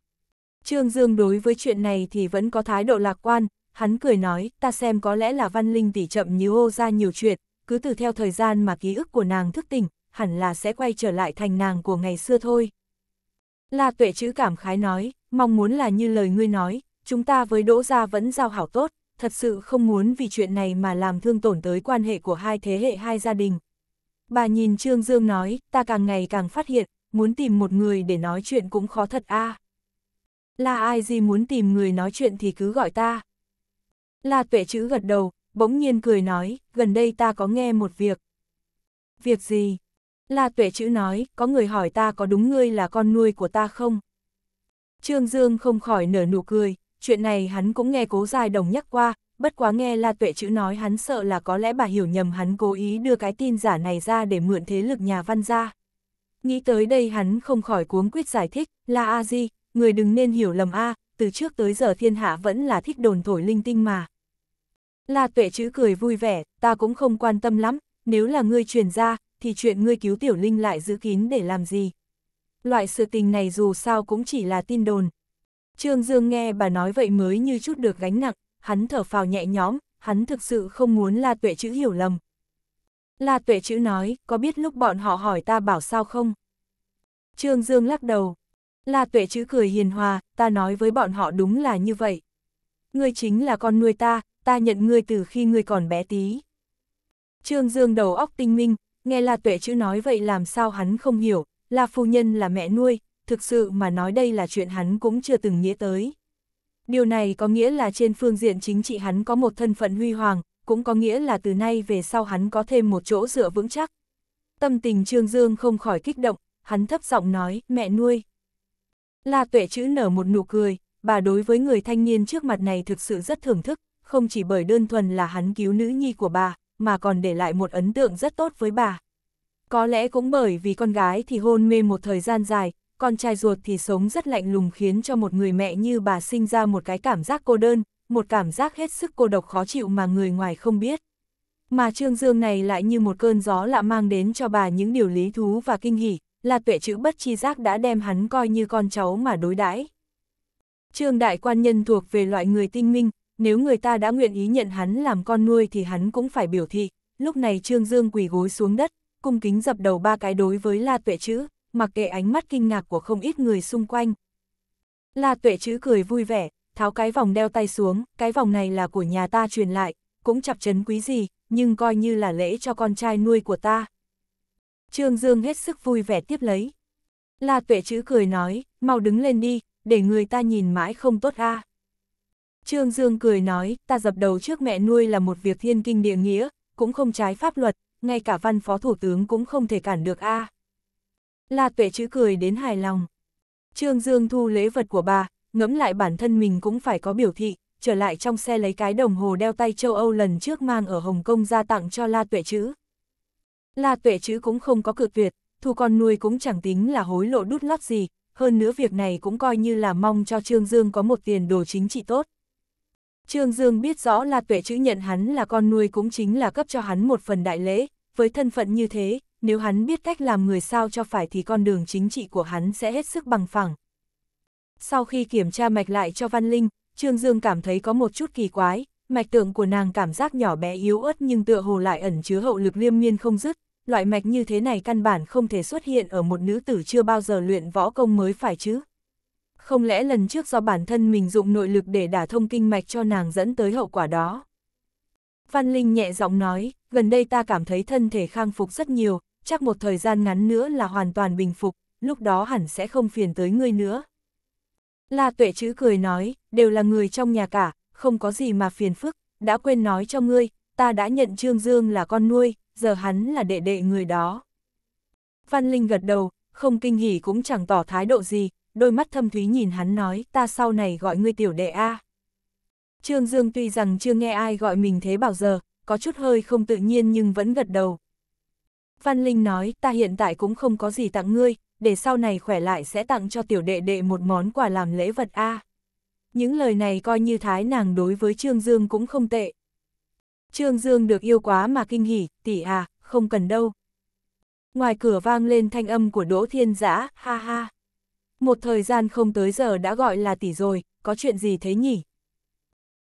Trương Dương đối với chuyện này thì vẫn có thái độ lạc quan, hắn cười nói, ta xem có lẽ là Văn Linh tỉ chậm như ô ra nhiều chuyện, cứ từ theo thời gian mà ký ức của nàng thức tỉnh, hẳn là sẽ quay trở lại thành nàng của ngày xưa thôi. La tuệ chữ cảm khái nói, mong muốn là như lời ngươi nói, chúng ta với đỗ gia vẫn giao hảo tốt, thật sự không muốn vì chuyện này mà làm thương tổn tới quan hệ của hai thế hệ hai gia đình. Bà nhìn Trương Dương nói, ta càng ngày càng phát hiện, muốn tìm một người để nói chuyện cũng khó thật a Là ai gì muốn tìm người nói chuyện thì cứ gọi ta. La tuệ chữ gật đầu, bỗng nhiên cười nói, gần đây ta có nghe một việc. Việc gì? La tuệ chữ nói, có người hỏi ta có đúng ngươi là con nuôi của ta không? Trương Dương không khỏi nở nụ cười, chuyện này hắn cũng nghe cố dài đồng nhắc qua, bất quá nghe La Tuệ chữ nói hắn sợ là có lẽ bà hiểu nhầm hắn cố ý đưa cái tin giả này ra để mượn thế lực nhà văn ra. Nghĩ tới đây hắn không khỏi cuống quyết giải thích, La A Di, người đừng nên hiểu lầm A, từ trước tới giờ thiên hạ vẫn là thích đồn thổi linh tinh mà. La Tuệ chữ cười vui vẻ, ta cũng không quan tâm lắm, nếu là ngươi truyền ra, thì chuyện ngươi cứu Tiểu Linh lại giữ kín để làm gì? Loại sự tình này dù sao cũng chỉ là tin đồn. Trương Dương nghe bà nói vậy mới như chút được gánh nặng, hắn thở phào nhẹ nhõm, hắn thực sự không muốn La Tuệ Chữ hiểu lầm. La Tuệ Chữ nói, có biết lúc bọn họ hỏi ta bảo sao không? Trương Dương lắc đầu. La Tuệ Chữ cười hiền hòa, ta nói với bọn họ đúng là như vậy. Ngươi chính là con nuôi ta, ta nhận ngươi từ khi ngươi còn bé tí. Trương Dương đầu óc tinh minh, nghe La Tuệ chữ nói vậy làm sao hắn không hiểu, La Phu Nhân là mẹ nuôi, thực sự mà nói đây là chuyện hắn cũng chưa từng nghĩ tới. Điều này có nghĩa là trên phương diện chính trị hắn có một thân phận huy hoàng, cũng có nghĩa là từ nay về sau hắn có thêm một chỗ dựa vững chắc. Tâm tình Trương Dương không khỏi kích động, hắn thấp giọng nói, mẹ nuôi. La tuệ chữ nở một nụ cười, bà đối với người thanh niên trước mặt này thực sự rất thưởng thức, không chỉ bởi đơn thuần là hắn cứu nữ nhi của bà, mà còn để lại một ấn tượng rất tốt với bà. Có lẽ cũng bởi vì con gái thì hôn mê một thời gian dài, con trai ruột thì sống rất lạnh lùng khiến cho một người mẹ như bà sinh ra một cái cảm giác cô đơn, một cảm giác hết sức cô độc khó chịu mà người ngoài không biết. Mà Trương Dương này lại như một cơn gió lạ mang đến cho bà những điều lý thú và kinh hỉ, là tuệ chữ bất chi giác đã đem hắn coi như con cháu mà đối đãi Trương Đại Quan Nhân thuộc về loại người tinh minh, nếu người ta đã nguyện ý nhận hắn làm con nuôi thì hắn cũng phải biểu thị. Lúc này Trương Dương quỳ gối xuống đất, cung kính dập đầu ba cái đối với La Tuệ Chữ, mặc kệ ánh mắt kinh ngạc của không ít người xung quanh. La Tuệ Chữ cười vui vẻ, tháo cái vòng đeo tay xuống, cái vòng này là của nhà ta truyền lại, cũng chập chấn quý gì, nhưng coi như là lễ cho con trai nuôi của ta. Trương Dương hết sức vui vẻ tiếp lấy. La Tuệ Chữ cười nói, mau đứng lên đi, để người ta nhìn mãi không tốt a. Trương Dương cười nói, ta dập đầu trước mẹ nuôi là một việc thiên kinh địa nghĩa, cũng không trái pháp luật, ngay cả văn phó thủ tướng cũng không thể cản được a. À. La tuệ chữ cười đến hài lòng. Trương Dương thu lễ vật của bà, ngẫm lại bản thân mình cũng phải có biểu thị, trở lại trong xe lấy cái đồng hồ đeo tay châu Âu lần trước mang ở Hồng Kông ra tặng cho La tuệ chữ. La tuệ chữ cũng không có cự tuyệt, thu con nuôi cũng chẳng tính là hối lộ đút lót gì, hơn nữa việc này cũng coi như là mong cho Trương Dương có một tiền đồ chính trị tốt. Trương Dương biết rõ là Tuệ chữ nhận hắn là con nuôi cũng chính là cấp cho hắn một phần đại lễ, với thân phận như thế, nếu hắn biết cách làm người sao cho phải thì con đường chính trị của hắn sẽ hết sức bằng phẳng. Sau khi kiểm tra mạch lại cho Văn Linh, Trương Dương cảm thấy có một chút kỳ quái, mạch tượng của nàng cảm giác nhỏ bé yếu ớt nhưng tựa hồ lại ẩn chứa hậu lực liêm nguyên không dứt, loại mạch như thế này căn bản không thể xuất hiện ở một nữ tử chưa bao giờ luyện võ công mới phải chứ không lẽ lần trước do bản thân mình dụng nội lực để đả thông kinh mạch cho nàng dẫn tới hậu quả đó. Văn Linh nhẹ giọng nói, gần đây ta cảm thấy thân thể khang phục rất nhiều, chắc một thời gian ngắn nữa là hoàn toàn bình phục, lúc đó hẳn sẽ không phiền tới ngươi nữa. La tuệ chữ cười nói, đều là người trong nhà cả, không có gì mà phiền phức, đã quên nói cho ngươi, ta đã nhận Trương Dương là con nuôi, giờ hắn là đệ đệ người đó. Văn Linh gật đầu, không kinh hỉ cũng chẳng tỏ thái độ gì, đôi mắt thâm thúy nhìn hắn nói, ta sau này gọi ngươi tiểu đệ A. Trương Dương tuy rằng chưa nghe ai gọi mình thế bao giờ, có chút hơi không tự nhiên nhưng vẫn gật đầu. Văn Linh nói, ta hiện tại cũng không có gì tặng ngươi, để sau này khỏe lại sẽ tặng cho tiểu đệ đệ một món quà làm lễ vật A. Những lời này coi như thái nàng đối với Trương Dương cũng không tệ. Trương Dương được yêu quá mà kinh hỉ, tỷ à, không cần đâu. Ngoài cửa vang lên thanh âm của Đỗ Thiên Giã, ha ha một thời gian không tới giờ đã gọi là tỷ rồi, có chuyện gì thế nhỉ?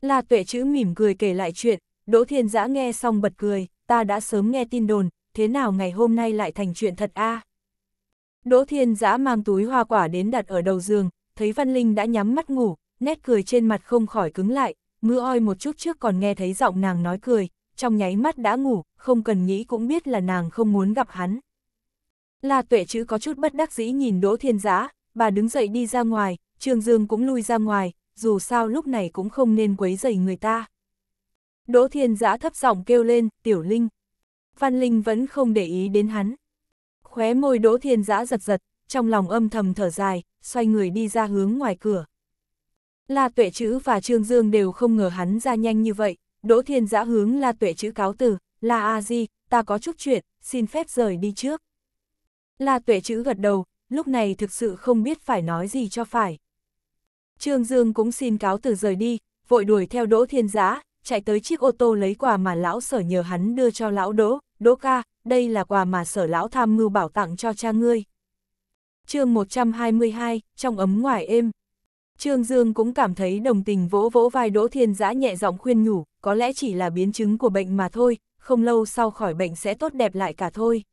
La tuệ chữ mỉm cười kể lại chuyện, Đỗ Thiên Giã nghe xong bật cười, ta đã sớm nghe tin đồn, thế nào ngày hôm nay lại thành chuyện thật a? Đỗ Thiên Giã mang túi hoa quả đến đặt ở đầu giường, thấy Văn Linh đã nhắm mắt ngủ, nét cười trên mặt không khỏi cứng lại, mưa oi một chút trước còn nghe thấy giọng nàng nói cười, trong nháy mắt đã ngủ, không cần nghĩ cũng biết là nàng không muốn gặp hắn. La tuệ chữ có chút bất đắc dĩ nhìn Đỗ Thiên Giã, bà đứng dậy đi ra ngoài, Trương Dương cũng lui ra ngoài, dù sao lúc này cũng không nên quấy rầy người ta. Đỗ Thiên Giã thấp giọng kêu lên, Tiểu Linh. văn Linh vẫn không để ý đến hắn. Khóe môi Đỗ Thiên Giã giật giật, trong lòng âm thầm thở dài, xoay người đi ra hướng ngoài cửa. La Tuệ Chữ và Trương Dương đều không ngờ hắn ra nhanh như vậy, Đỗ Thiên Giã hướng La Tuệ Chữ cáo từ, La A Di, ta có chút chuyện, xin phép rời đi trước. La Tuệ Chữ gật đầu, lúc này thực sự không biết phải nói gì cho phải. Trương Dương cũng xin cáo từ rời đi, vội đuổi theo Đỗ Thiên Giã, chạy tới chiếc ô tô lấy quà mà lão sở nhờ hắn đưa cho lão Đỗ, Đỗ ca, đây là quà mà sở lão tham mưu bảo tặng cho cha ngươi. chương 122, trong ấm ngoài êm. Trương Dương cũng cảm thấy đồng tình vỗ vỗ vai Đỗ Thiên Giã nhẹ giọng khuyên nhủ, có lẽ chỉ là biến chứng của bệnh mà thôi, không lâu sau khỏi bệnh sẽ tốt đẹp lại cả thôi.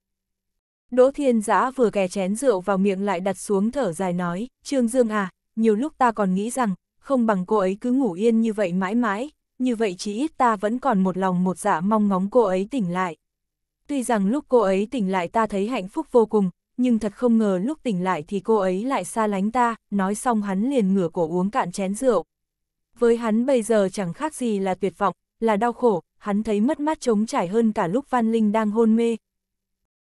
Đỗ Thiên Giã vừa kè chén rượu vào miệng lại đặt xuống thở dài nói, Trương Dương à, nhiều lúc ta còn nghĩ rằng, không bằng cô ấy cứ ngủ yên như vậy mãi mãi, như vậy chỉ ít ta vẫn còn một lòng một dạ mong ngóng cô ấy tỉnh lại. Tuy rằng lúc cô ấy tỉnh lại ta thấy hạnh phúc vô cùng, nhưng thật không ngờ lúc tỉnh lại thì cô ấy lại xa lánh ta, nói xong hắn liền ngửa cổ uống cạn chén rượu. Với hắn bây giờ chẳng khác gì là tuyệt vọng, là đau khổ, hắn thấy mất mát trống trải hơn cả lúc Văn Linh đang hôn mê,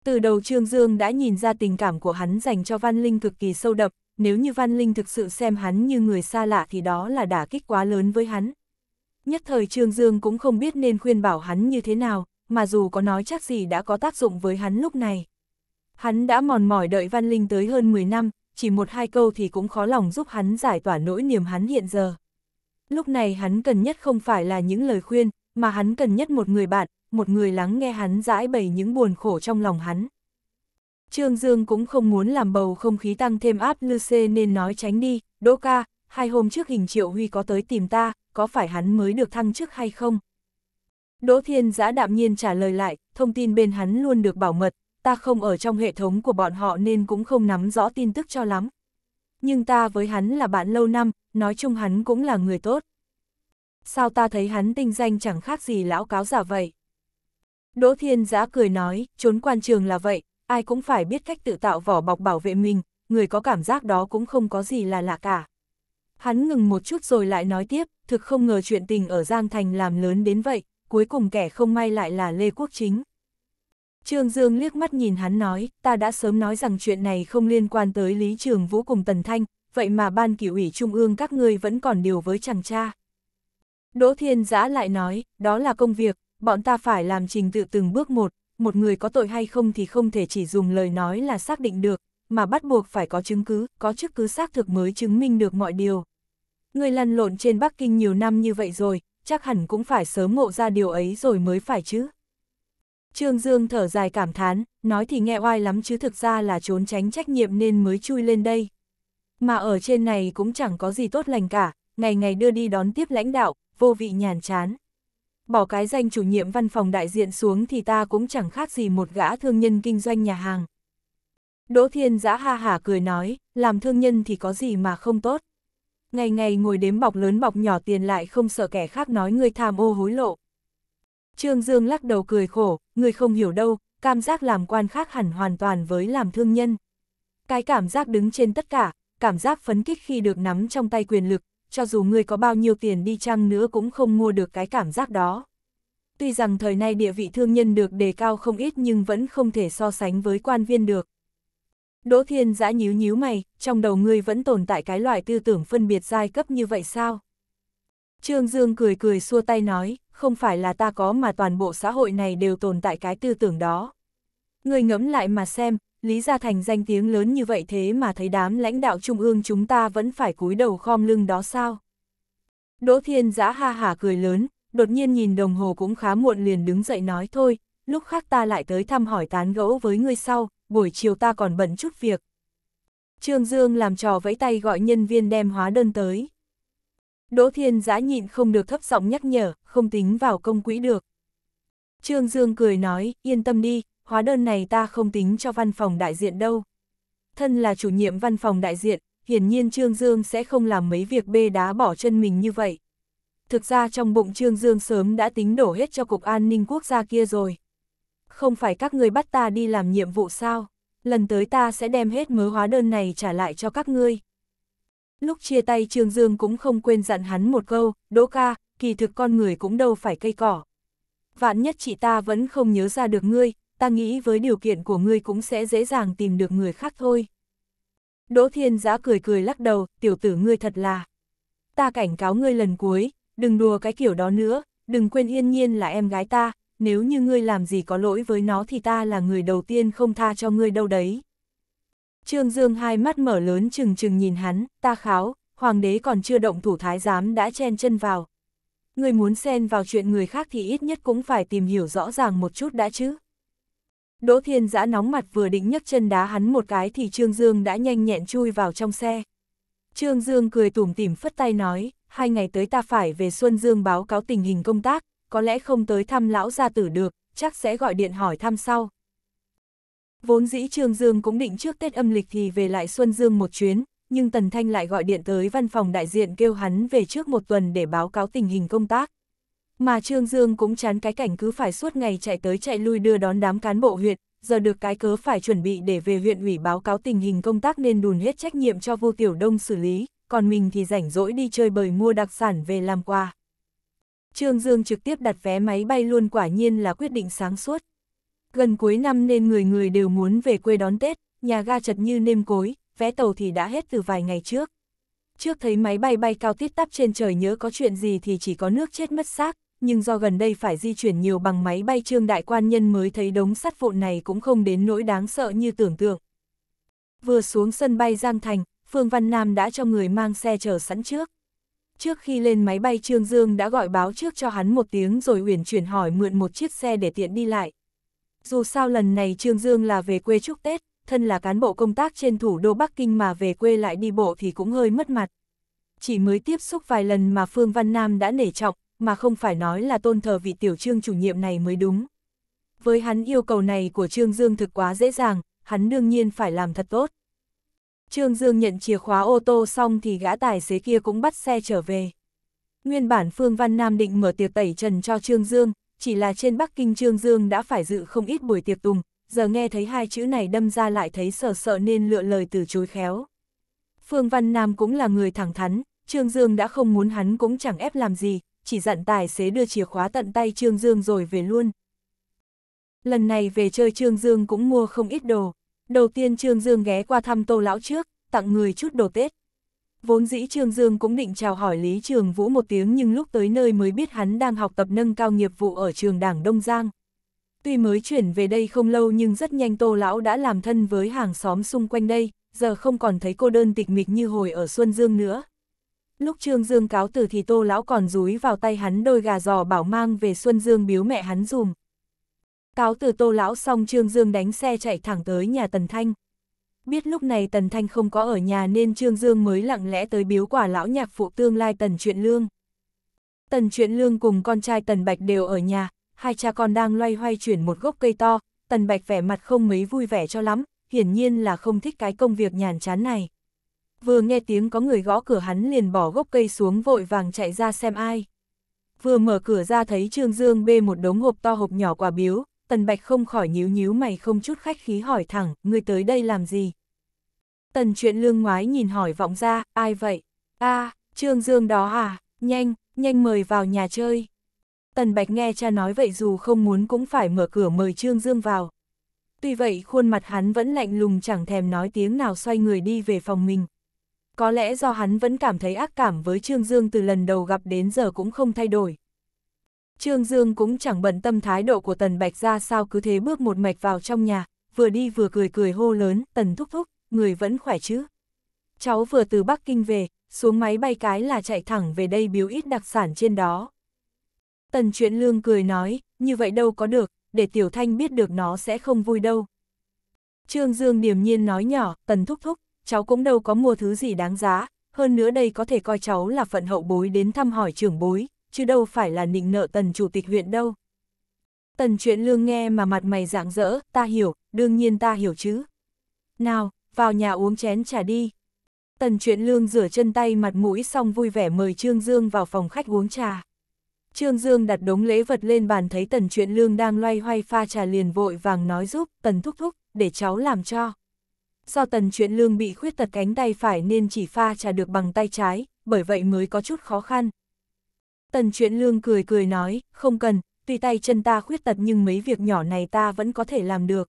từ đầu Trương Dương đã nhìn ra tình cảm của hắn dành cho Văn Linh cực kỳ sâu đậm, nếu như Văn Linh thực sự xem hắn như người xa lạ thì đó là đả kích quá lớn với hắn. Nhất thời Trương Dương cũng không biết nên khuyên bảo hắn như thế nào, mà dù có nói chắc gì đã có tác dụng với hắn lúc này. Hắn đã mòn mỏi đợi Văn Linh tới hơn 10 năm, chỉ một hai câu thì cũng khó lòng giúp hắn giải tỏa nỗi niềm hắn hiện giờ. Lúc này hắn cần nhất không phải là những lời khuyên, mà hắn cần nhất một người bạn, một người lắng nghe hắn giải bày những buồn khổ trong lòng hắn. Trương Dương cũng không muốn làm bầu không khí tăng thêm áp lư xê nên nói tránh đi, Đỗ ca, hai hôm trước hình triệu huy có tới tìm ta, có phải hắn mới được thăng chức hay không? Đỗ Thiên Giã đạm nhiên trả lời lại, thông tin bên hắn luôn được bảo mật, ta không ở trong hệ thống của bọn họ nên cũng không nắm rõ tin tức cho lắm. Nhưng ta với hắn là bạn lâu năm, nói chung hắn cũng là người tốt. Sao ta thấy hắn tinh danh chẳng khác gì lão cáo giả vậy? Đỗ Thiên Giã cười nói, trốn quan trường là vậy, ai cũng phải biết cách tự tạo vỏ bọc bảo vệ mình, người có cảm giác đó cũng không có gì là lạ cả. Hắn ngừng một chút rồi lại nói tiếp, thực không ngờ chuyện tình ở Giang Thành làm lớn đến vậy, cuối cùng kẻ không may lại là Lê Quốc Chính. Trương Dương liếc mắt nhìn hắn nói, ta đã sớm nói rằng chuyện này không liên quan tới Lý Trường Vũ cùng Tần Thanh, vậy mà ban kỷ ủy Trung ương các ngươi vẫn còn điều với chàng cha. Đỗ Thiên Giã lại nói, đó là công việc, bọn ta phải làm trình tự từng bước một, một người có tội hay không thì không thể chỉ dùng lời nói là xác định được, mà bắt buộc phải có chứng cứ, có chức cứ xác thực mới chứng minh được mọi điều. Người lăn lộn trên Bắc Kinh nhiều năm như vậy rồi, chắc hẳn cũng phải sớm ngộ ra điều ấy rồi mới phải chứ. Trương Dương thở dài cảm thán, nói thì nghe oai lắm chứ thực ra là trốn tránh trách nhiệm nên mới chui lên đây. Mà ở trên này cũng chẳng có gì tốt lành cả, ngày ngày đưa đi đón tiếp lãnh đạo, vô vị nhàn chán bỏ cái danh chủ nhiệm văn phòng đại diện xuống thì ta cũng chẳng khác gì một gã thương nhân kinh doanh nhà hàng. Đỗ Thiên Giã ha hả cười nói, làm thương nhân thì có gì mà không tốt. Ngày ngày ngồi đếm bọc lớn bọc nhỏ tiền lại không sợ kẻ khác nói người tham ô hối lộ. Trương Dương lắc đầu cười khổ, người không hiểu đâu, cảm giác làm quan khác hẳn hoàn toàn với làm thương nhân. Cái cảm giác đứng trên tất cả, cảm giác phấn kích khi được nắm trong tay quyền lực, cho dù ngươi có bao nhiêu tiền đi chăng nữa cũng không mua được cái cảm giác đó. Tuy rằng thời nay địa vị thương nhân được đề cao không ít nhưng vẫn không thể so sánh với quan viên được. Đỗ Thiên giã nhíu nhíu mày, trong đầu ngươi vẫn tồn tại cái loại tư tưởng phân biệt giai cấp như vậy sao? Trương Dương cười cười xua tay nói, không phải là ta có mà toàn bộ xã hội này đều tồn tại cái tư tưởng đó. Ngươi ngẫm lại mà xem, Lý Gia Thành danh tiếng lớn như vậy thế mà thấy đám lãnh đạo trung ương chúng ta vẫn phải cúi đầu khom lưng đó sao? Đỗ Thiên Giã ha hả cười lớn, đột nhiên nhìn đồng hồ cũng khá muộn liền đứng dậy nói thôi, lúc khác ta lại tới thăm hỏi tán gẫu với ngươi sau, buổi chiều ta còn bận chút việc. Trương Dương làm trò vẫy tay gọi nhân viên đem hóa đơn tới. Đỗ Thiên Giã nhịn không được thấp giọng nhắc nhở, không tính vào công quỹ được. Trương Dương cười nói, yên tâm đi, hóa đơn này ta không tính cho văn phòng đại diện đâu. Thân là chủ nhiệm văn phòng đại diện, hiển nhiên Trương Dương sẽ không làm mấy việc bê đá bỏ chân mình như vậy. Thực ra trong bụng Trương Dương sớm đã tính đổ hết cho Cục An ninh Quốc gia kia rồi. Không phải các người bắt ta đi làm nhiệm vụ sao, lần tới ta sẽ đem hết mớ hóa đơn này trả lại cho các ngươi. Lúc chia tay Trương Dương cũng không quên dặn hắn một câu, Đỗ ca, kỳ thực con người cũng đâu phải cây cỏ. Vạn nhất chị ta vẫn không nhớ ra được ngươi, ta nghĩ với điều kiện của ngươi cũng sẽ dễ dàng tìm được người khác thôi. Đỗ Thiên Giá cười cười lắc đầu, tiểu tử ngươi thật là. Ta cảnh cáo ngươi lần cuối, đừng đùa cái kiểu đó nữa, đừng quên yên nhiên là em gái ta, nếu như ngươi làm gì có lỗi với nó thì ta là người đầu tiên không tha cho ngươi đâu đấy. Trương Dương hai mắt mở lớn chừng chừng nhìn hắn, ta kháo, hoàng đế còn chưa động thủ thái giám đã chen chân vào. ngươi muốn xen vào chuyện người khác thì ít nhất cũng phải tìm hiểu rõ ràng một chút đã chứ. Đỗ Thiên Giã nóng mặt vừa định nhấc chân đá hắn một cái thì Trương Dương đã nhanh nhẹn chui vào trong xe. Trương Dương cười tủm tỉm phất tay nói, hai ngày tới ta phải về Xuân Dương báo cáo tình hình công tác, có lẽ không tới thăm lão gia tử được, chắc sẽ gọi điện hỏi thăm sau. Vốn dĩ Trương Dương cũng định trước Tết âm lịch thì về lại Xuân Dương một chuyến, nhưng Tần Thanh lại gọi điện tới văn phòng đại diện kêu hắn về trước một tuần để báo cáo tình hình công tác. Mà Trương Dương cũng chán cái cảnh cứ phải suốt ngày chạy tới chạy lui đưa đón đám cán bộ huyện, giờ được cái cớ phải chuẩn bị để về huyện ủy báo cáo tình hình công tác nên đùn hết trách nhiệm cho Vu Tiểu Đông xử lý, còn mình thì rảnh rỗi đi chơi bời mua đặc sản về làm quà. Trương Dương trực tiếp đặt vé máy bay luôn quả nhiên là quyết định sáng suốt. Gần cuối năm nên người người đều muốn về quê đón Tết, nhà ga chật như nêm cối, vé tàu thì đã hết từ vài ngày trước. Trước thấy máy bay bay cao tít tắp trên trời nhớ có chuyện gì thì chỉ có nước chết mất xác, nhưng do gần đây phải di chuyển nhiều bằng máy bay trương đại quan nhân mới thấy đống sắt vụn này cũng không đến nỗi đáng sợ như tưởng tượng. Vừa xuống sân bay Giang Thành, Phương Văn Nam đã cho người mang xe chờ sẵn trước. Trước khi lên máy bay Trương Dương đã gọi báo trước cho hắn một tiếng rồi uyển chuyển hỏi mượn một chiếc xe để tiện đi lại. Dù sao lần này Trương Dương là về quê chúc Tết, thân là cán bộ công tác trên thủ đô Bắc Kinh mà về quê lại đi bộ thì cũng hơi mất mặt. Chỉ mới tiếp xúc vài lần mà Phương Văn Nam đã nể trọng, mà không phải nói là tôn thờ vị tiểu trương chủ nhiệm này mới đúng. Với hắn yêu cầu này của Trương Dương thực quá dễ dàng, hắn đương nhiên phải làm thật tốt. Trương Dương nhận chìa khóa ô tô xong thì gã tài xế kia cũng bắt xe trở về. Nguyên bản Phương Văn Nam định mở tiệc tẩy trần cho Trương Dương, chỉ là trên Bắc Kinh Trương Dương đã phải dự không ít buổi tiệc tùng, giờ nghe thấy hai chữ này đâm ra lại thấy sợ sợ nên lựa lời từ chối khéo. Phương Văn Nam cũng là người thẳng thắn, Trương Dương đã không muốn hắn cũng chẳng ép làm gì, chỉ dặn tài xế đưa chìa khóa tận tay Trương Dương rồi về luôn. Lần này về chơi Trương Dương cũng mua không ít đồ. Đầu tiên Trương Dương ghé qua thăm Tô Lão trước, tặng người chút đồ Tết. Vốn dĩ Trương Dương cũng định chào hỏi Lý Trường Vũ một tiếng nhưng lúc tới nơi mới biết hắn đang học tập nâng cao nghiệp vụ ở trường đảng Đông Giang. Tuy mới chuyển về đây không lâu nhưng rất nhanh Tô Lão đã làm thân với hàng xóm xung quanh đây, giờ không còn thấy cô đơn tịch mịch như hồi ở Xuân Dương nữa. Lúc Trương Dương cáo từ thì Tô Lão còn rúi vào tay hắn đôi gà giò bảo mang về Xuân Dương biếu mẹ hắn dùm. Cáo từ Tô Lão xong Trương Dương đánh xe chạy thẳng tới nhà Tần Thanh. Biết lúc này Tần Thanh không có ở nhà nên Trương Dương mới lặng lẽ tới biếu quả lão nhạc phụ tương lai Tần Truyện Lương. Tần Truyện Lương cùng con trai Tần Bạch đều ở nhà, hai cha con đang loay hoay chuyển một gốc cây to, Tần Bạch vẻ mặt không mấy vui vẻ cho lắm, hiển nhiên là không thích cái công việc nhàn chán này vừa nghe tiếng có người gõ cửa hắn liền bỏ gốc cây xuống vội vàng chạy ra xem ai. Vừa mở cửa ra thấy Trương Dương bê một đống hộp to hộp nhỏ quả biếu, Tần Bạch không khỏi nhíu nhíu mày không chút khách khí hỏi thẳng, người tới đây làm gì? Tần chuyện lương ngoái nhìn hỏi vọng ra, ai vậy? a Trương Dương đó à, nhanh, nhanh mời vào nhà chơi. Tần Bạch nghe cha nói vậy dù không muốn cũng phải mở cửa mời Trương Dương vào. Tuy vậy khuôn mặt hắn vẫn lạnh lùng chẳng thèm nói tiếng nào xoay người đi về phòng mình có lẽ do hắn vẫn cảm thấy ác cảm với Trương Dương từ lần đầu gặp đến giờ cũng không thay đổi. Trương Dương cũng chẳng bận tâm thái độ của Tần Bạch ra sao cứ thế bước một mạch vào trong nhà, vừa đi vừa cười cười hô lớn, Tần thúc thúc, người vẫn khỏe chứ. Cháu vừa từ Bắc Kinh về, xuống máy bay cái là chạy thẳng về đây biếu ít đặc sản trên đó. Tần chuyện lương cười nói, như vậy đâu có được, để Tiểu Thanh biết được nó sẽ không vui đâu. Trương Dương điềm nhiên nói nhỏ, Tần thúc thúc, cháu cũng đâu có mua thứ gì đáng giá, hơn nữa đây có thể coi cháu là phận hậu bối đến thăm hỏi trưởng bối, chứ đâu phải là nịnh nợ tần chủ tịch huyện đâu. Tần chuyện lương nghe mà mặt mày rạng rỡ, ta hiểu, đương nhiên ta hiểu chứ. Nào, vào nhà uống chén trà đi. Tần chuyện lương rửa chân tay mặt mũi xong vui vẻ mời Trương Dương vào phòng khách uống trà. Trương Dương đặt đống lễ vật lên bàn thấy tần chuyện lương đang loay hoay pha trà liền vội vàng nói giúp, tần thúc thúc, để cháu làm cho do tần chuyện lương bị khuyết tật cánh tay phải nên chỉ pha trà được bằng tay trái, bởi vậy mới có chút khó khăn. Tần chuyện lương cười cười nói, không cần, tuy tay chân ta khuyết tật nhưng mấy việc nhỏ này ta vẫn có thể làm được.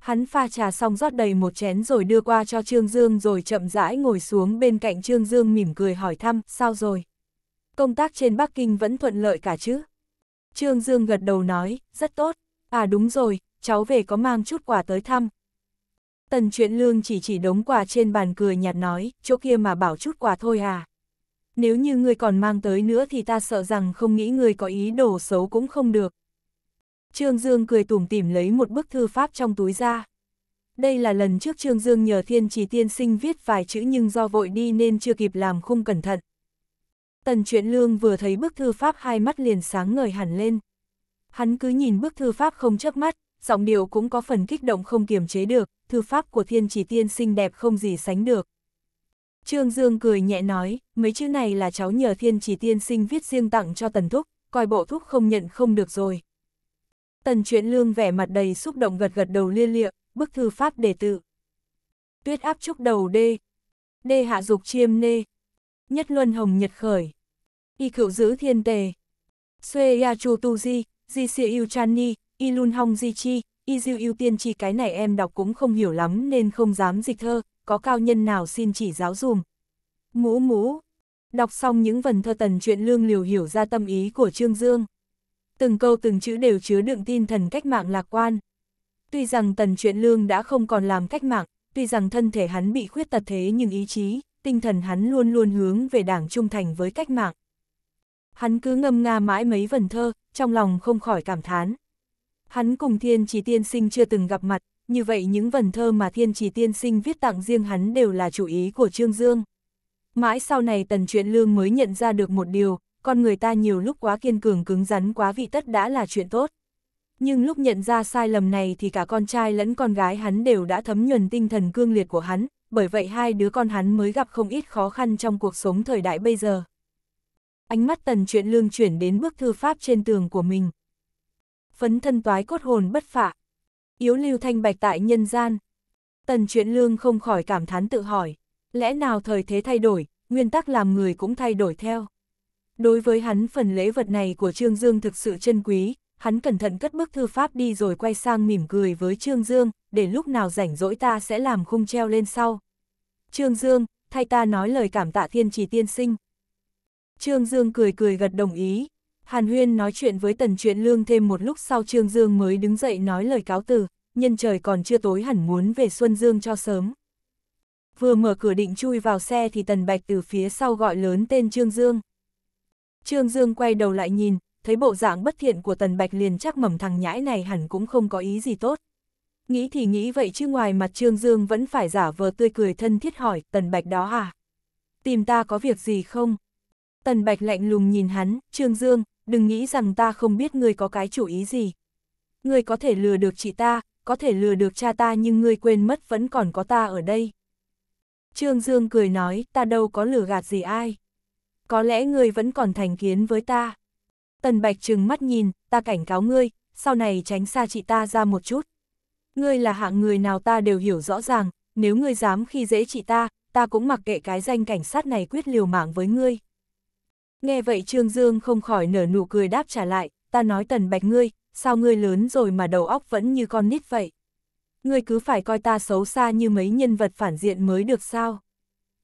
Hắn pha trà xong rót đầy một chén rồi đưa qua cho Trương Dương rồi chậm rãi ngồi xuống bên cạnh Trương Dương mỉm cười hỏi thăm, sao rồi? Công tác trên Bắc Kinh vẫn thuận lợi cả chứ? Trương Dương gật đầu nói, rất tốt. À đúng rồi, cháu về có mang chút quà tới thăm, Tần chuyện lương chỉ chỉ đống quà trên bàn cười nhạt nói, chỗ kia mà bảo chút quà thôi à. Nếu như ngươi còn mang tới nữa thì ta sợ rằng không nghĩ ngươi có ý đồ xấu cũng không được. Trương Dương cười tủm tỉm lấy một bức thư pháp trong túi ra. Đây là lần trước Trương Dương nhờ thiên chỉ tiên sinh viết vài chữ nhưng do vội đi nên chưa kịp làm khung cẩn thận. Tần truyện lương vừa thấy bức thư pháp hai mắt liền sáng ngời hẳn lên. Hắn cứ nhìn bức thư pháp không chớp mắt, giọng điệu cũng có phần kích động không kiềm chế được, thư pháp của thiên chỉ tiên xinh đẹp không gì sánh được. Trương Dương cười nhẹ nói, mấy chữ này là cháu nhờ thiên chỉ tiên sinh viết riêng tặng cho tần thúc, coi bộ thúc không nhận không được rồi. Tần truyện lương vẻ mặt đầy xúc động gật gật đầu liên lịa, bức thư pháp đề tự. Tuyết áp trúc đầu đê, đê hạ dục chiêm nê, nhất luân hồng nhật khởi, y cựu giữ thiên tề, xuê ya chu tu di, di xịa yêu chan ni, Ilun Hong Di Chi, Izu ưu tiên chi cái này em đọc cũng không hiểu lắm nên không dám dịch thơ, có cao nhân nào xin chỉ giáo dùm. Mũ mũ, đọc xong những vần thơ tần chuyện lương liều hiểu ra tâm ý của Trương Dương. Từng câu từng chữ đều chứa đựng tin thần cách mạng lạc quan. Tuy rằng tần chuyện lương đã không còn làm cách mạng, tuy rằng thân thể hắn bị khuyết tật thế nhưng ý chí, tinh thần hắn luôn luôn hướng về đảng trung thành với cách mạng. Hắn cứ ngâm nga mãi mấy vần thơ, trong lòng không khỏi cảm thán. Hắn cùng thiên trì tiên sinh chưa từng gặp mặt, như vậy những vần thơ mà thiên trì tiên sinh viết tặng riêng hắn đều là chủ ý của Trương Dương. Mãi sau này tần truyện lương mới nhận ra được một điều, con người ta nhiều lúc quá kiên cường cứng rắn quá vị tất đã là chuyện tốt. Nhưng lúc nhận ra sai lầm này thì cả con trai lẫn con gái hắn đều đã thấm nhuần tinh thần cương liệt của hắn, bởi vậy hai đứa con hắn mới gặp không ít khó khăn trong cuộc sống thời đại bây giờ. Ánh mắt tần truyện lương chuyển đến bức thư pháp trên tường của mình, phấn thân toái cốt hồn bất phạ. Yếu lưu thanh bạch tại nhân gian. Tần chuyện lương không khỏi cảm thán tự hỏi, lẽ nào thời thế thay đổi, nguyên tắc làm người cũng thay đổi theo. Đối với hắn phần lễ vật này của Trương Dương thực sự chân quý, hắn cẩn thận cất bức thư pháp đi rồi quay sang mỉm cười với Trương Dương, để lúc nào rảnh rỗi ta sẽ làm khung treo lên sau. Trương Dương, thay ta nói lời cảm tạ thiên trì tiên sinh. Trương Dương cười cười gật đồng ý, Hàn Huyên nói chuyện với Tần Chuyện Lương thêm một lúc sau Trương Dương mới đứng dậy nói lời cáo từ, nhân trời còn chưa tối hẳn muốn về Xuân Dương cho sớm. Vừa mở cửa định chui vào xe thì Tần Bạch từ phía sau gọi lớn tên Trương Dương. Trương Dương quay đầu lại nhìn, thấy bộ dạng bất thiện của Tần Bạch liền chắc mầm thằng nhãi này hẳn cũng không có ý gì tốt. Nghĩ thì nghĩ vậy chứ ngoài mặt Trương Dương vẫn phải giả vờ tươi cười thân thiết hỏi, Tần Bạch đó à? Tìm ta có việc gì không? Tần Bạch lạnh lùng nhìn hắn, Trương Dương, đừng nghĩ rằng ta không biết ngươi có cái chủ ý gì. Ngươi có thể lừa được chị ta, có thể lừa được cha ta nhưng ngươi quên mất vẫn còn có ta ở đây. Trương Dương cười nói, ta đâu có lừa gạt gì ai. Có lẽ ngươi vẫn còn thành kiến với ta. Tần Bạch trừng mắt nhìn, ta cảnh cáo ngươi, sau này tránh xa chị ta ra một chút. Ngươi là hạng người nào ta đều hiểu rõ ràng, nếu ngươi dám khi dễ chị ta, ta cũng mặc kệ cái danh cảnh sát này quyết liều mạng với ngươi. Nghe vậy Trương Dương không khỏi nở nụ cười đáp trả lại, ta nói tần bạch ngươi, sao ngươi lớn rồi mà đầu óc vẫn như con nít vậy? Ngươi cứ phải coi ta xấu xa như mấy nhân vật phản diện mới được sao?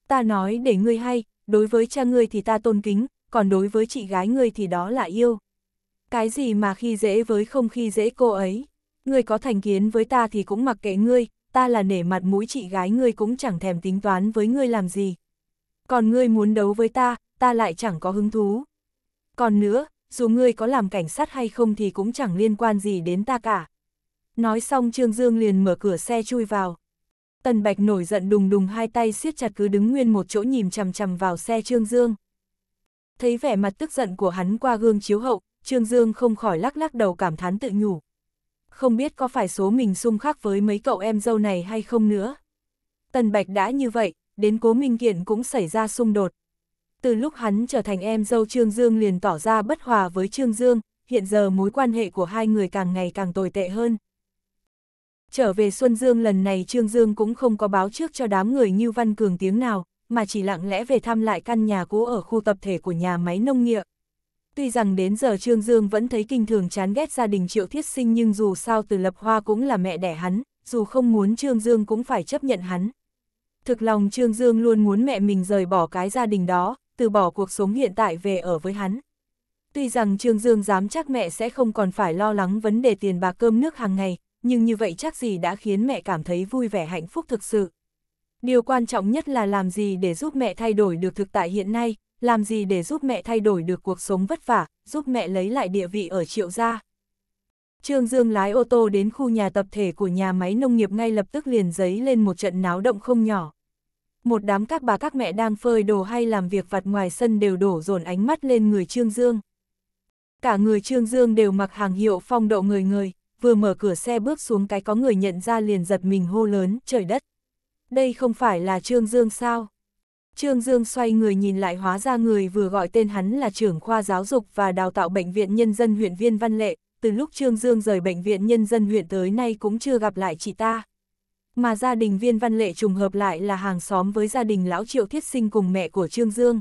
Ta nói để ngươi hay, đối với cha ngươi thì ta tôn kính, còn đối với chị gái ngươi thì đó là yêu. Cái gì mà khi dễ với không khi dễ cô ấy? Ngươi có thành kiến với ta thì cũng mặc kệ ngươi, ta là nể mặt mũi chị gái ngươi cũng chẳng thèm tính toán với ngươi làm gì. Còn ngươi muốn đấu với ta, ta lại chẳng có hứng thú. Còn nữa, dù ngươi có làm cảnh sát hay không thì cũng chẳng liên quan gì đến ta cả. Nói xong Trương Dương liền mở cửa xe chui vào. Tần Bạch nổi giận đùng đùng hai tay siết chặt cứ đứng nguyên một chỗ nhìn chằm chằm vào xe Trương Dương. Thấy vẻ mặt tức giận của hắn qua gương chiếu hậu, Trương Dương không khỏi lắc lắc đầu cảm thán tự nhủ. Không biết có phải số mình xung khắc với mấy cậu em dâu này hay không nữa. Tần Bạch đã như vậy, đến cố Minh Kiện cũng xảy ra xung đột, từ lúc hắn trở thành em dâu Trương Dương liền tỏ ra bất hòa với Trương Dương, hiện giờ mối quan hệ của hai người càng ngày càng tồi tệ hơn. Trở về Xuân Dương lần này Trương Dương cũng không có báo trước cho đám người như Văn Cường tiếng nào, mà chỉ lặng lẽ về thăm lại căn nhà cũ ở khu tập thể của nhà máy nông nghiệp. Tuy rằng đến giờ Trương Dương vẫn thấy kinh thường chán ghét gia đình Triệu Thiết Sinh nhưng dù sao từ Lập Hoa cũng là mẹ đẻ hắn, dù không muốn Trương Dương cũng phải chấp nhận hắn. Thực lòng Trương Dương luôn muốn mẹ mình rời bỏ cái gia đình đó, từ bỏ cuộc sống hiện tại về ở với hắn. Tuy rằng Trương Dương dám chắc mẹ sẽ không còn phải lo lắng vấn đề tiền bạc cơm nước hàng ngày, nhưng như vậy chắc gì đã khiến mẹ cảm thấy vui vẻ hạnh phúc thực sự. Điều quan trọng nhất là làm gì để giúp mẹ thay đổi được thực tại hiện nay, làm gì để giúp mẹ thay đổi được cuộc sống vất vả, giúp mẹ lấy lại địa vị ở triệu gia. Trương Dương lái ô tô đến khu nhà tập thể của nhà máy nông nghiệp ngay lập tức liền giấy lên một trận náo động không nhỏ một đám các bà các mẹ đang phơi đồ hay làm việc vặt ngoài sân đều đổ dồn ánh mắt lên người Trương Dương. Cả người Trương Dương đều mặc hàng hiệu phong độ người người, vừa mở cửa xe bước xuống cái có người nhận ra liền giật mình hô lớn, trời đất. Đây không phải là Trương Dương sao? Trương Dương xoay người nhìn lại hóa ra người vừa gọi tên hắn là trưởng khoa giáo dục và đào tạo Bệnh viện Nhân dân huyện Viên Văn Lệ, từ lúc Trương Dương rời Bệnh viện Nhân dân huyện tới nay cũng chưa gặp lại chị ta mà gia đình viên văn lệ trùng hợp lại là hàng xóm với gia đình lão triệu thiết sinh cùng mẹ của Trương Dương.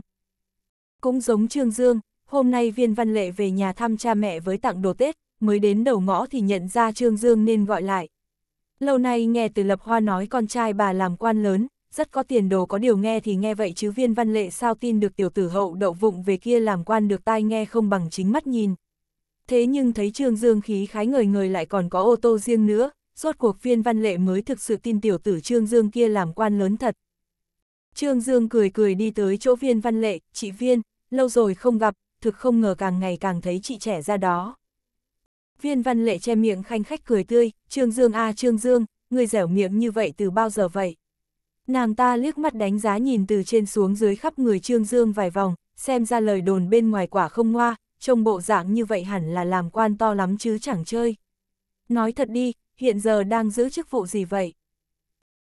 Cũng giống Trương Dương, hôm nay viên văn lệ về nhà thăm cha mẹ với tặng đồ Tết, mới đến đầu ngõ thì nhận ra Trương Dương nên gọi lại. Lâu nay nghe từ lập hoa nói con trai bà làm quan lớn, rất có tiền đồ có điều nghe thì nghe vậy chứ viên văn lệ sao tin được tiểu tử hậu đậu vụng về kia làm quan được tai nghe không bằng chính mắt nhìn. Thế nhưng thấy Trương Dương khí khái người người lại còn có ô tô riêng nữa, rốt cuộc viên văn lệ mới thực sự tin tiểu tử Trương Dương kia làm quan lớn thật. Trương Dương cười cười đi tới chỗ viên văn lệ, chị viên, lâu rồi không gặp, thực không ngờ càng ngày càng thấy chị trẻ ra đó. Viên văn lệ che miệng khanh khách cười tươi, Trương Dương a à, Trương Dương, người dẻo miệng như vậy từ bao giờ vậy? Nàng ta liếc mắt đánh giá nhìn từ trên xuống dưới khắp người Trương Dương vài vòng, xem ra lời đồn bên ngoài quả không ngoa, trông bộ dạng như vậy hẳn là làm quan to lắm chứ chẳng chơi. Nói thật đi, hiện giờ đang giữ chức vụ gì vậy?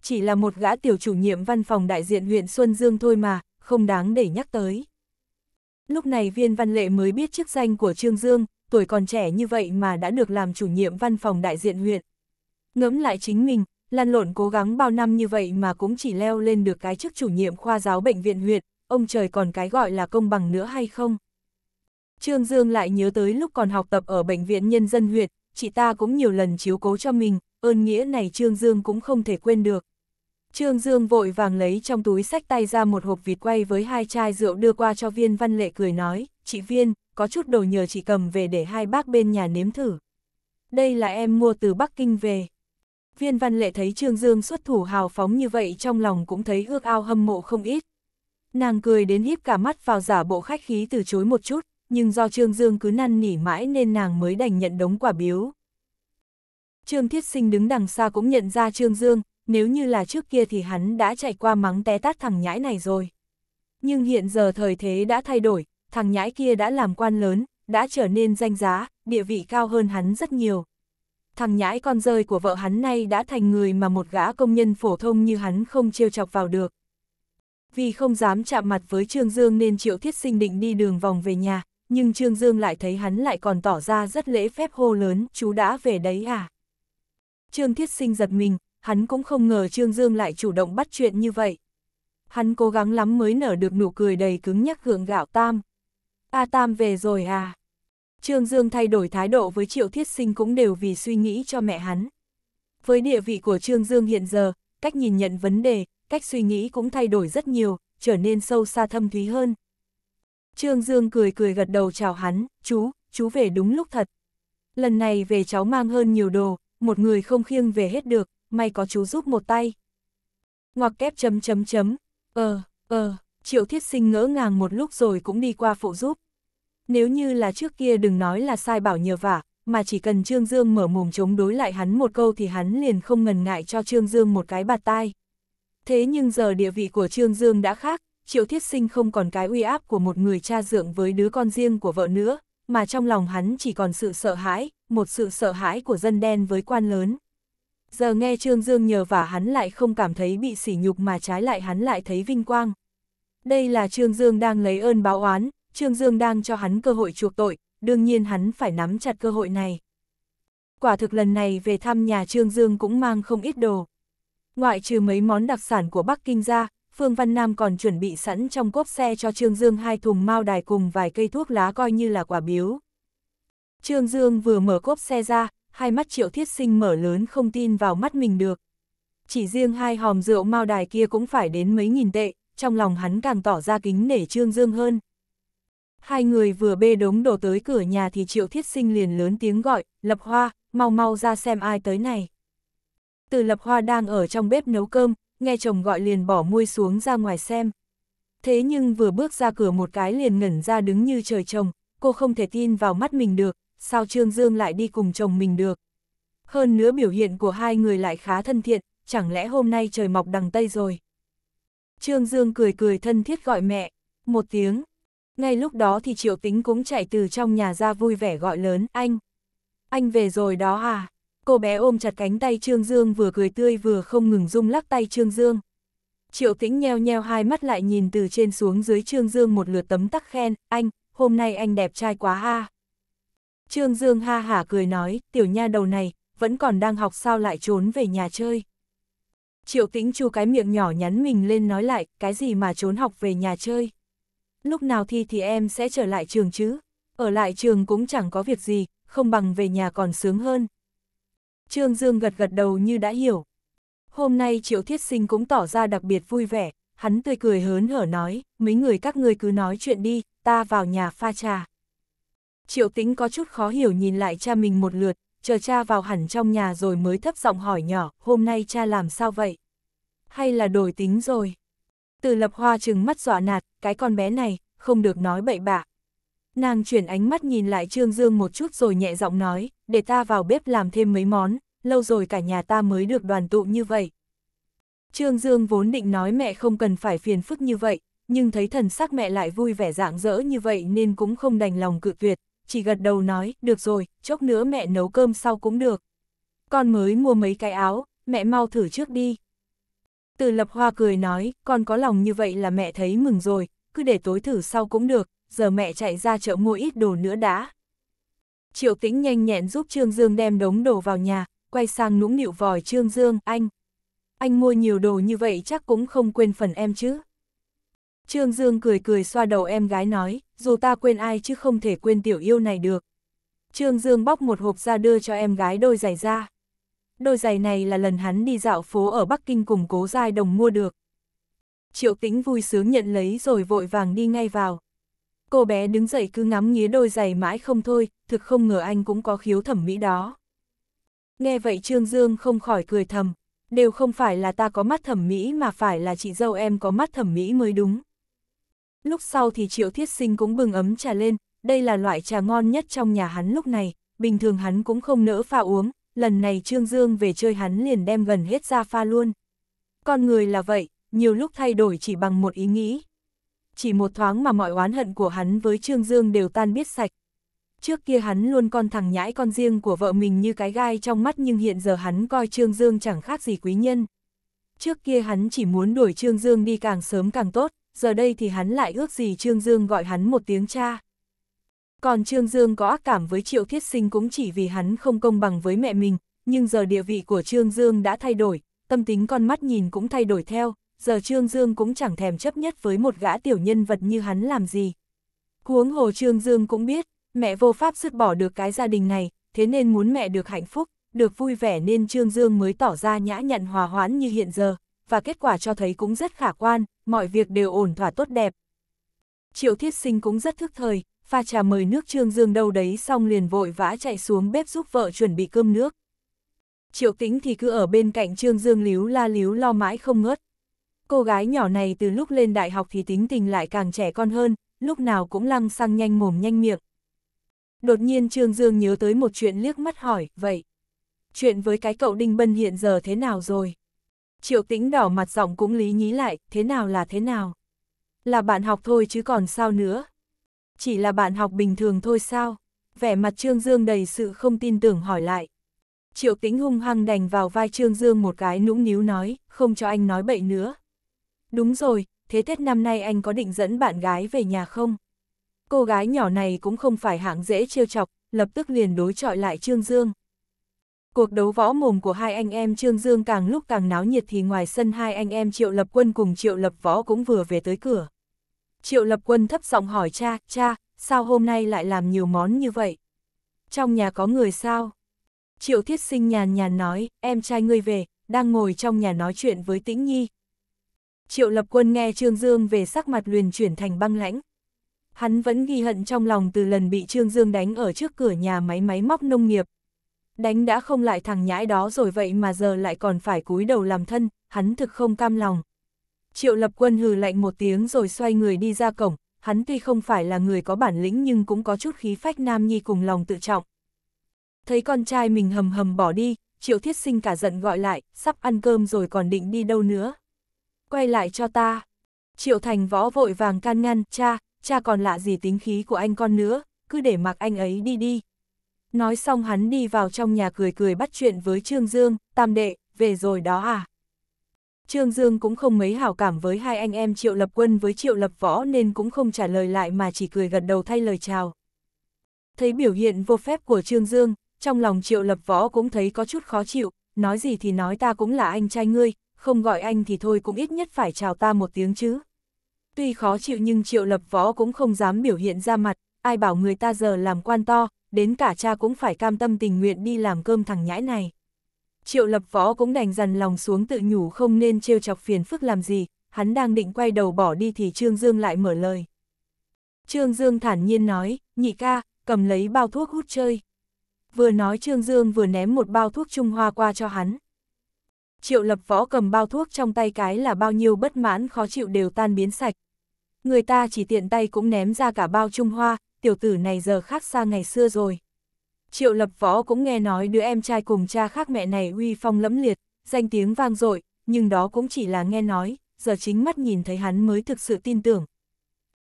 Chỉ là một gã tiểu chủ nhiệm văn phòng đại diện huyện Xuân Dương thôi mà, không đáng để nhắc tới. Lúc này viên văn lệ mới biết chức danh của Trương Dương, tuổi còn trẻ như vậy mà đã được làm chủ nhiệm văn phòng đại diện huyện. Ngẫm lại chính mình, lăn lộn cố gắng bao năm như vậy mà cũng chỉ leo lên được cái chức chủ nhiệm khoa giáo bệnh viện huyện, ông trời còn cái gọi là công bằng nữa hay không? Trương Dương lại nhớ tới lúc còn học tập ở Bệnh viện Nhân dân huyện, chị ta cũng nhiều lần chiếu cố cho mình, ơn nghĩa này Trương Dương cũng không thể quên được. Trương Dương vội vàng lấy trong túi sách tay ra một hộp vịt quay với hai chai rượu đưa qua cho viên văn lệ cười nói, chị viên, có chút đồ nhờ chị cầm về để hai bác bên nhà nếm thử. Đây là em mua từ Bắc Kinh về. Viên văn lệ thấy Trương Dương xuất thủ hào phóng như vậy trong lòng cũng thấy ước ao hâm mộ không ít. Nàng cười đến híp cả mắt vào giả bộ khách khí từ chối một chút, nhưng do Trương Dương cứ năn nỉ mãi nên nàng mới đành nhận đống quả biếu. Trương Thiết Sinh đứng đằng xa cũng nhận ra Trương Dương, nếu như là trước kia thì hắn đã chạy qua mắng té tát thằng nhãi này rồi. Nhưng hiện giờ thời thế đã thay đổi, thằng nhãi kia đã làm quan lớn, đã trở nên danh giá, địa vị cao hơn hắn rất nhiều. Thằng nhãi con rơi của vợ hắn nay đã thành người mà một gã công nhân phổ thông như hắn không trêu chọc vào được. Vì không dám chạm mặt với Trương Dương nên Triệu Thiết Sinh định đi đường vòng về nhà, nhưng Trương Dương lại thấy hắn lại còn tỏ ra rất lễ phép hô lớn, chú đã về đấy à? Trương Thiết Sinh giật mình, hắn cũng không ngờ Trương Dương lại chủ động bắt chuyện như vậy. Hắn cố gắng lắm mới nở được nụ cười đầy cứng nhắc gượng gạo Tam. A Tam về rồi à? Trương Dương thay đổi thái độ với Triệu Thiết Sinh cũng đều vì suy nghĩ cho mẹ hắn. Với địa vị của Trương Dương hiện giờ, cách nhìn nhận vấn đề, cách suy nghĩ cũng thay đổi rất nhiều, trở nên sâu xa thâm thúy hơn. Trương Dương cười cười gật đầu chào hắn, chú, chú về đúng lúc thật. Lần này về cháu mang hơn nhiều đồ, một người không khiêng về hết được, may có chú giúp một tay. Ngoặc kép chấm chấm chấm, ờ, ờ, triệu thiết sinh ngỡ ngàng một lúc rồi cũng đi qua phụ giúp. Nếu như là trước kia đừng nói là sai bảo nhờ vả, mà chỉ cần Trương Dương mở mồm chống đối lại hắn một câu thì hắn liền không ngần ngại cho Trương Dương một cái bạt tai. Thế nhưng giờ địa vị của Trương Dương đã khác, Triệu Thiết Sinh không còn cái uy áp của một người cha dượng với đứa con riêng của vợ nữa, mà trong lòng hắn chỉ còn sự sợ hãi, một sự sợ hãi của dân đen với quan lớn. Giờ nghe Trương Dương nhờ và hắn lại không cảm thấy bị sỉ nhục mà trái lại hắn lại thấy vinh quang. Đây là Trương Dương đang lấy ơn báo oán, Trương Dương đang cho hắn cơ hội chuộc tội, đương nhiên hắn phải nắm chặt cơ hội này. Quả thực lần này về thăm nhà Trương Dương cũng mang không ít đồ. Ngoại trừ mấy món đặc sản của Bắc Kinh ra, Phương Văn Nam còn chuẩn bị sẵn trong cốp xe cho Trương Dương hai thùng mao đài cùng vài cây thuốc lá coi như là quả biếu. Trương Dương vừa mở cốp xe ra, hai mắt triệu thiết sinh mở lớn không tin vào mắt mình được. Chỉ riêng hai hòm rượu mao đài kia cũng phải đến mấy nghìn tệ, trong lòng hắn càng tỏ ra kính nể Trương Dương hơn. Hai người vừa bê đống đồ tới cửa nhà thì triệu thiết sinh liền lớn tiếng gọi, lập hoa, mau mau ra xem ai tới này. Từ lập hoa đang ở trong bếp nấu cơm, nghe chồng gọi liền bỏ muôi xuống ra ngoài xem. Thế nhưng vừa bước ra cửa một cái liền ngẩn ra đứng như trời chồng, cô không thể tin vào mắt mình được, sao Trương Dương lại đi cùng chồng mình được. Hơn nữa biểu hiện của hai người lại khá thân thiện, chẳng lẽ hôm nay trời mọc đằng Tây rồi. Trương Dương cười cười thân thiết gọi mẹ, một tiếng. Ngay lúc đó thì Triệu Tính cũng chạy từ trong nhà ra vui vẻ gọi lớn, anh. Anh về rồi đó à? Cô bé ôm chặt cánh tay Trương Dương vừa cười tươi vừa không ngừng rung lắc tay Trương Dương. Triệu tĩnh nheo nheo hai mắt lại nhìn từ trên xuống dưới Trương Dương một lượt tấm tắc khen, anh, hôm nay anh đẹp trai quá ha. Trương Dương ha hả cười nói, tiểu nha đầu này, vẫn còn đang học sao lại trốn về nhà chơi. Triệu tĩnh chu cái miệng nhỏ nhắn mình lên nói lại, cái gì mà trốn học về nhà chơi. Lúc nào thi thì em sẽ trở lại trường chứ, ở lại trường cũng chẳng có việc gì, không bằng về nhà còn sướng hơn. Trương Dương gật gật đầu như đã hiểu. Hôm nay Triệu Thiết Sinh cũng tỏ ra đặc biệt vui vẻ, hắn tươi cười hớn hở nói, mấy người các người cứ nói chuyện đi, ta vào nhà pha trà. Triệu Tĩnh có chút khó hiểu nhìn lại cha mình một lượt, chờ cha vào hẳn trong nhà rồi mới thấp giọng hỏi nhỏ, hôm nay cha làm sao vậy? Hay là đổi tính rồi? Từ lập hoa chừng mắt dọa nạt, cái con bé này, không được nói bậy bạ, Nàng chuyển ánh mắt nhìn lại Trương Dương một chút rồi nhẹ giọng nói, để ta vào bếp làm thêm mấy món, lâu rồi cả nhà ta mới được đoàn tụ như vậy. Trương Dương vốn định nói mẹ không cần phải phiền phức như vậy, nhưng thấy thần sắc mẹ lại vui vẻ rạng rỡ như vậy nên cũng không đành lòng cự tuyệt, chỉ gật đầu nói, được rồi, chốc nữa mẹ nấu cơm sau cũng được. Con mới mua mấy cái áo, mẹ mau thử trước đi. Từ lập hoa cười nói, con có lòng như vậy là mẹ thấy mừng rồi, cứ để tối thử sau cũng được, giờ mẹ chạy ra chợ mua ít đồ nữa đã. Triệu tĩnh nhanh nhẹn giúp Trương Dương đem đống đồ vào nhà, quay sang nũng nịu vòi Trương Dương, anh. Anh mua nhiều đồ như vậy chắc cũng không quên phần em chứ. Trương Dương cười cười xoa đầu em gái nói, dù ta quên ai chứ không thể quên tiểu yêu này được. Trương Dương bóc một hộp ra đưa cho em gái đôi giày ra. Đôi giày này là lần hắn đi dạo phố ở Bắc Kinh cùng cố giai đồng mua được. Triệu tĩnh vui sướng nhận lấy rồi vội vàng đi ngay vào cô bé đứng dậy cứ ngắm nghía đôi giày mãi không thôi, thực không ngờ anh cũng có khiếu thẩm mỹ đó. Nghe vậy Trương Dương không khỏi cười thầm, đều không phải là ta có mắt thẩm mỹ mà phải là chị dâu em có mắt thẩm mỹ mới đúng. Lúc sau thì Triệu Thiết Sinh cũng bừng ấm trà lên, đây là loại trà ngon nhất trong nhà hắn lúc này, bình thường hắn cũng không nỡ pha uống, lần này Trương Dương về chơi hắn liền đem gần hết ra pha luôn. Con người là vậy, nhiều lúc thay đổi chỉ bằng một ý nghĩ chỉ một thoáng mà mọi oán hận của hắn với Trương Dương đều tan biết sạch. Trước kia hắn luôn con thằng nhãi con riêng của vợ mình như cái gai trong mắt nhưng hiện giờ hắn coi Trương Dương chẳng khác gì quý nhân. Trước kia hắn chỉ muốn đuổi Trương Dương đi càng sớm càng tốt, giờ đây thì hắn lại ước gì Trương Dương gọi hắn một tiếng cha. Còn Trương Dương có ác cảm với Triệu Thiết Sinh cũng chỉ vì hắn không công bằng với mẹ mình, nhưng giờ địa vị của Trương Dương đã thay đổi, tâm tính con mắt nhìn cũng thay đổi theo, giờ Trương Dương cũng chẳng thèm chấp nhất với một gã tiểu nhân vật như hắn làm gì. Huống hồ Trương Dương cũng biết, mẹ vô pháp sứt bỏ được cái gia đình này, thế nên muốn mẹ được hạnh phúc, được vui vẻ nên Trương Dương mới tỏ ra nhã nhặn hòa hoãn như hiện giờ, và kết quả cho thấy cũng rất khả quan, mọi việc đều ổn thỏa tốt đẹp. Triệu Thiết Sinh cũng rất thức thời, pha trà mời nước Trương Dương đâu đấy xong liền vội vã chạy xuống bếp giúp vợ chuẩn bị cơm nước. Triệu Tĩnh thì cứ ở bên cạnh Trương Dương líu la líu lo mãi không ngớt, Cô gái nhỏ này từ lúc lên đại học thì tính tình lại càng trẻ con hơn, lúc nào cũng lăng xăng nhanh mồm nhanh miệng. Đột nhiên Trương Dương nhớ tới một chuyện liếc mắt hỏi, vậy, chuyện với cái cậu Đinh Bân hiện giờ thế nào rồi? Triệu tĩnh đỏ mặt giọng cũng lý nhí lại, thế nào là thế nào? Là bạn học thôi chứ còn sao nữa? Chỉ là bạn học bình thường thôi sao? Vẻ mặt Trương Dương đầy sự không tin tưởng hỏi lại. Triệu tĩnh hung hăng đành vào vai Trương Dương một cái nũng níu nói, không cho anh nói bậy nữa. Đúng rồi, thế Tết năm nay anh có định dẫn bạn gái về nhà không? Cô gái nhỏ này cũng không phải hạng dễ trêu chọc, lập tức liền đối chọi lại Trương Dương. Cuộc đấu võ mồm của hai anh em Trương Dương càng lúc càng náo nhiệt thì ngoài sân hai anh em Triệu Lập Quân cùng Triệu Lập Võ cũng vừa về tới cửa. Triệu Lập Quân thấp giọng hỏi cha, cha, sao hôm nay lại làm nhiều món như vậy? Trong nhà có người sao? Triệu Thiết Sinh nhàn nhàn nói, em trai ngươi về, đang ngồi trong nhà nói chuyện với Tĩnh Nhi, Triệu lập quân nghe Trương Dương về sắc mặt luyền chuyển thành băng lãnh. Hắn vẫn ghi hận trong lòng từ lần bị Trương Dương đánh ở trước cửa nhà máy máy móc nông nghiệp. Đánh đã không lại thằng nhãi đó rồi vậy mà giờ lại còn phải cúi đầu làm thân, hắn thực không cam lòng. Triệu lập quân hừ lạnh một tiếng rồi xoay người đi ra cổng, hắn tuy không phải là người có bản lĩnh nhưng cũng có chút khí phách nam nhi cùng lòng tự trọng. Thấy con trai mình hầm hầm bỏ đi, triệu thiết sinh cả giận gọi lại, sắp ăn cơm rồi còn định đi đâu nữa quay lại cho ta. Triệu Thành Võ vội vàng can ngăn, cha, cha còn lạ gì tính khí của anh con nữa, cứ để mặc anh ấy đi đi. Nói xong hắn đi vào trong nhà cười cười bắt chuyện với Trương Dương, tam đệ, về rồi đó à. Trương Dương cũng không mấy hảo cảm với hai anh em Triệu Lập Quân với Triệu Lập Võ nên cũng không trả lời lại mà chỉ cười gật đầu thay lời chào. Thấy biểu hiện vô phép của Trương Dương, trong lòng Triệu Lập Võ cũng thấy có chút khó chịu, nói gì thì nói ta cũng là anh trai ngươi, không gọi anh thì thôi cũng ít nhất phải chào ta một tiếng chứ. Tuy khó chịu nhưng triệu lập võ cũng không dám biểu hiện ra mặt, ai bảo người ta giờ làm quan to, đến cả cha cũng phải cam tâm tình nguyện đi làm cơm thằng nhãi này. Triệu lập võ cũng đành dằn lòng xuống tự nhủ không nên trêu chọc phiền phức làm gì, hắn đang định quay đầu bỏ đi thì Trương Dương lại mở lời. Trương Dương thản nhiên nói, nhị ca, cầm lấy bao thuốc hút chơi. Vừa nói Trương Dương vừa ném một bao thuốc Trung Hoa qua cho hắn triệu lập võ cầm bao thuốc trong tay cái là bao nhiêu bất mãn khó chịu đều tan biến sạch. Người ta chỉ tiện tay cũng ném ra cả bao Trung Hoa, tiểu tử này giờ khác xa ngày xưa rồi. Triệu lập võ cũng nghe nói đứa em trai cùng cha khác mẹ này uy phong lẫm liệt, danh tiếng vang dội, nhưng đó cũng chỉ là nghe nói, giờ chính mắt nhìn thấy hắn mới thực sự tin tưởng.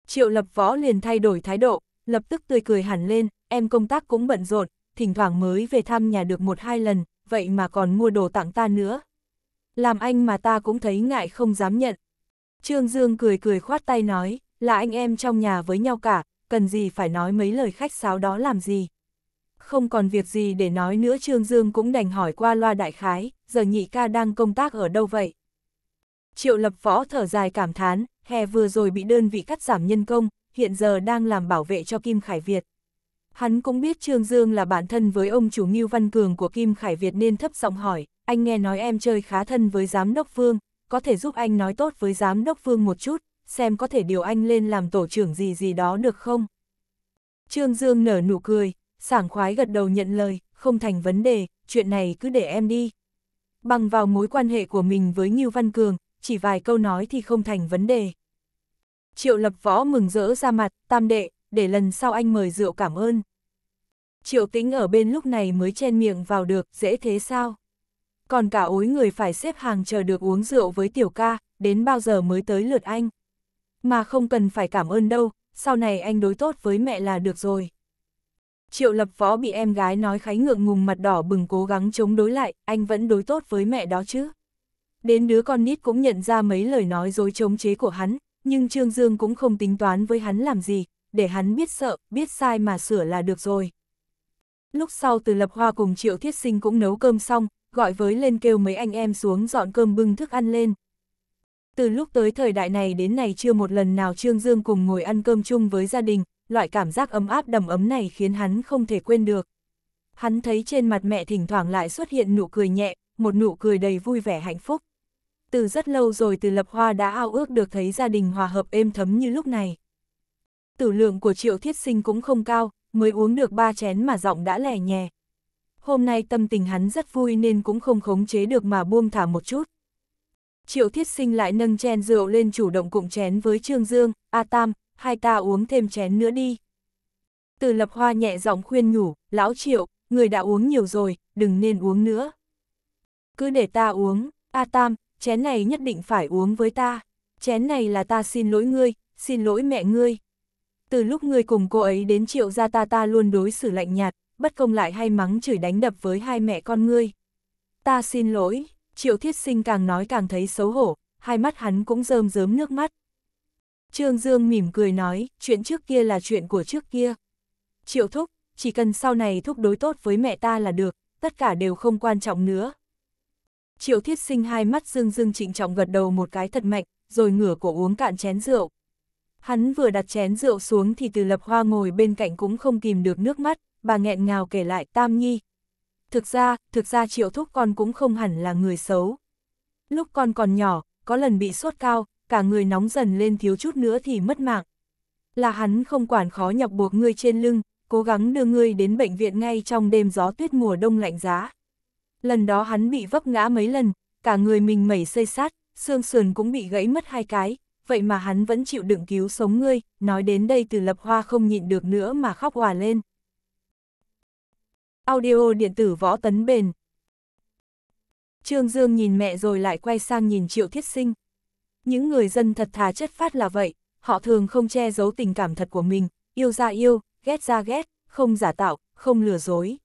Triệu lập võ liền thay đổi thái độ, lập tức tươi cười hẳn lên, em công tác cũng bận rộn, thỉnh thoảng mới về thăm nhà được một hai lần, vậy mà còn mua đồ tặng ta nữa, làm anh mà ta cũng thấy ngại không dám nhận. Trương Dương cười cười khoát tay nói, là anh em trong nhà với nhau cả, cần gì phải nói mấy lời khách sáo đó làm gì. Không còn việc gì để nói nữa Trương Dương cũng đành hỏi qua loa đại khái, giờ nhị ca đang công tác ở đâu vậy? Triệu lập võ thở dài cảm thán, hè vừa rồi bị đơn vị cắt giảm nhân công, hiện giờ đang làm bảo vệ cho Kim Khải Việt. Hắn cũng biết Trương Dương là bạn thân với ông chủ Ngưu Văn Cường của Kim Khải Việt nên thấp giọng hỏi, anh nghe nói em chơi khá thân với giám đốc Vương, có thể giúp anh nói tốt với giám đốc Vương một chút, xem có thể điều anh lên làm tổ trưởng gì gì đó được không? Trương Dương nở nụ cười, sảng khoái gật đầu nhận lời, không thành vấn đề, chuyện này cứ để em đi. Bằng vào mối quan hệ của mình với Ngưu Văn Cường, chỉ vài câu nói thì không thành vấn đề. Triệu lập võ mừng rỡ ra mặt, tam đệ, để lần sau anh mời rượu cảm ơn. Triệu tĩnh ở bên lúc này mới chen miệng vào được, dễ thế sao? Còn cả ối người phải xếp hàng chờ được uống rượu với tiểu ca, đến bao giờ mới tới lượt anh? Mà không cần phải cảm ơn đâu, sau này anh đối tốt với mẹ là được rồi. Triệu lập võ bị em gái nói khái ngượng ngùng mặt đỏ bừng cố gắng chống đối lại, anh vẫn đối tốt với mẹ đó chứ. Đến đứa con nít cũng nhận ra mấy lời nói dối chống chế của hắn, nhưng Trương Dương cũng không tính toán với hắn làm gì, để hắn biết sợ, biết sai mà sửa là được rồi. Lúc sau từ lập hoa cùng triệu thiết sinh cũng nấu cơm xong, gọi với lên kêu mấy anh em xuống dọn cơm bưng thức ăn lên. Từ lúc tới thời đại này đến này chưa một lần nào Trương Dương cùng ngồi ăn cơm chung với gia đình, loại cảm giác ấm áp đầm ấm này khiến hắn không thể quên được. Hắn thấy trên mặt mẹ thỉnh thoảng lại xuất hiện nụ cười nhẹ, một nụ cười đầy vui vẻ hạnh phúc. Từ rất lâu rồi từ lập hoa đã ao ước được thấy gia đình hòa hợp êm thấm như lúc này. Tử lượng của triệu thiết sinh cũng không cao, mới uống được ba chén mà giọng đã lẻ nhẹ. Hôm nay tâm tình hắn rất vui nên cũng không khống chế được mà buông thả một chút. Triệu thiết sinh lại nâng chén rượu lên chủ động cùng chén với Trương Dương, A Tam, hai ta uống thêm chén nữa đi. Từ lập hoa nhẹ giọng khuyên nhủ, lão triệu, người đã uống nhiều rồi, đừng nên uống nữa. Cứ để ta uống, A Tam, chén này nhất định phải uống với ta. Chén này là ta xin lỗi ngươi, xin lỗi mẹ ngươi từ lúc ngươi cùng cô ấy đến triệu gia ta ta luôn đối xử lạnh nhạt, bất công lại hay mắng chửi đánh đập với hai mẹ con ngươi. Ta xin lỗi, triệu thiết sinh càng nói càng thấy xấu hổ, hai mắt hắn cũng rơm rớm nước mắt. Trương Dương mỉm cười nói, chuyện trước kia là chuyện của trước kia. Triệu thúc, chỉ cần sau này thúc đối tốt với mẹ ta là được, tất cả đều không quan trọng nữa. Triệu thiết sinh hai mắt dương dương trịnh trọng gật đầu một cái thật mạnh, rồi ngửa cổ uống cạn chén rượu. Hắn vừa đặt chén rượu xuống thì từ lập hoa ngồi bên cạnh cũng không kìm được nước mắt, bà nghẹn ngào kể lại Tam Nhi. Thực ra, thực ra triệu thúc con cũng không hẳn là người xấu. Lúc con còn nhỏ, có lần bị sốt cao, cả người nóng dần lên thiếu chút nữa thì mất mạng. Là hắn không quản khó nhọc buộc ngươi trên lưng, cố gắng đưa ngươi đến bệnh viện ngay trong đêm gió tuyết mùa đông lạnh giá. Lần đó hắn bị vấp ngã mấy lần, cả người mình mẩy xây sát, xương sườn cũng bị gãy mất hai cái, vậy mà hắn vẫn chịu đựng cứu sống ngươi, nói đến đây từ lập hoa không nhịn được nữa mà khóc hòa lên. Audio điện tử võ tấn bền Trương Dương nhìn mẹ rồi lại quay sang nhìn triệu thiết sinh. Những người dân thật thà chất phát là vậy, họ thường không che giấu tình cảm thật của mình, yêu ra yêu, ghét ra ghét, không giả tạo, không lừa dối.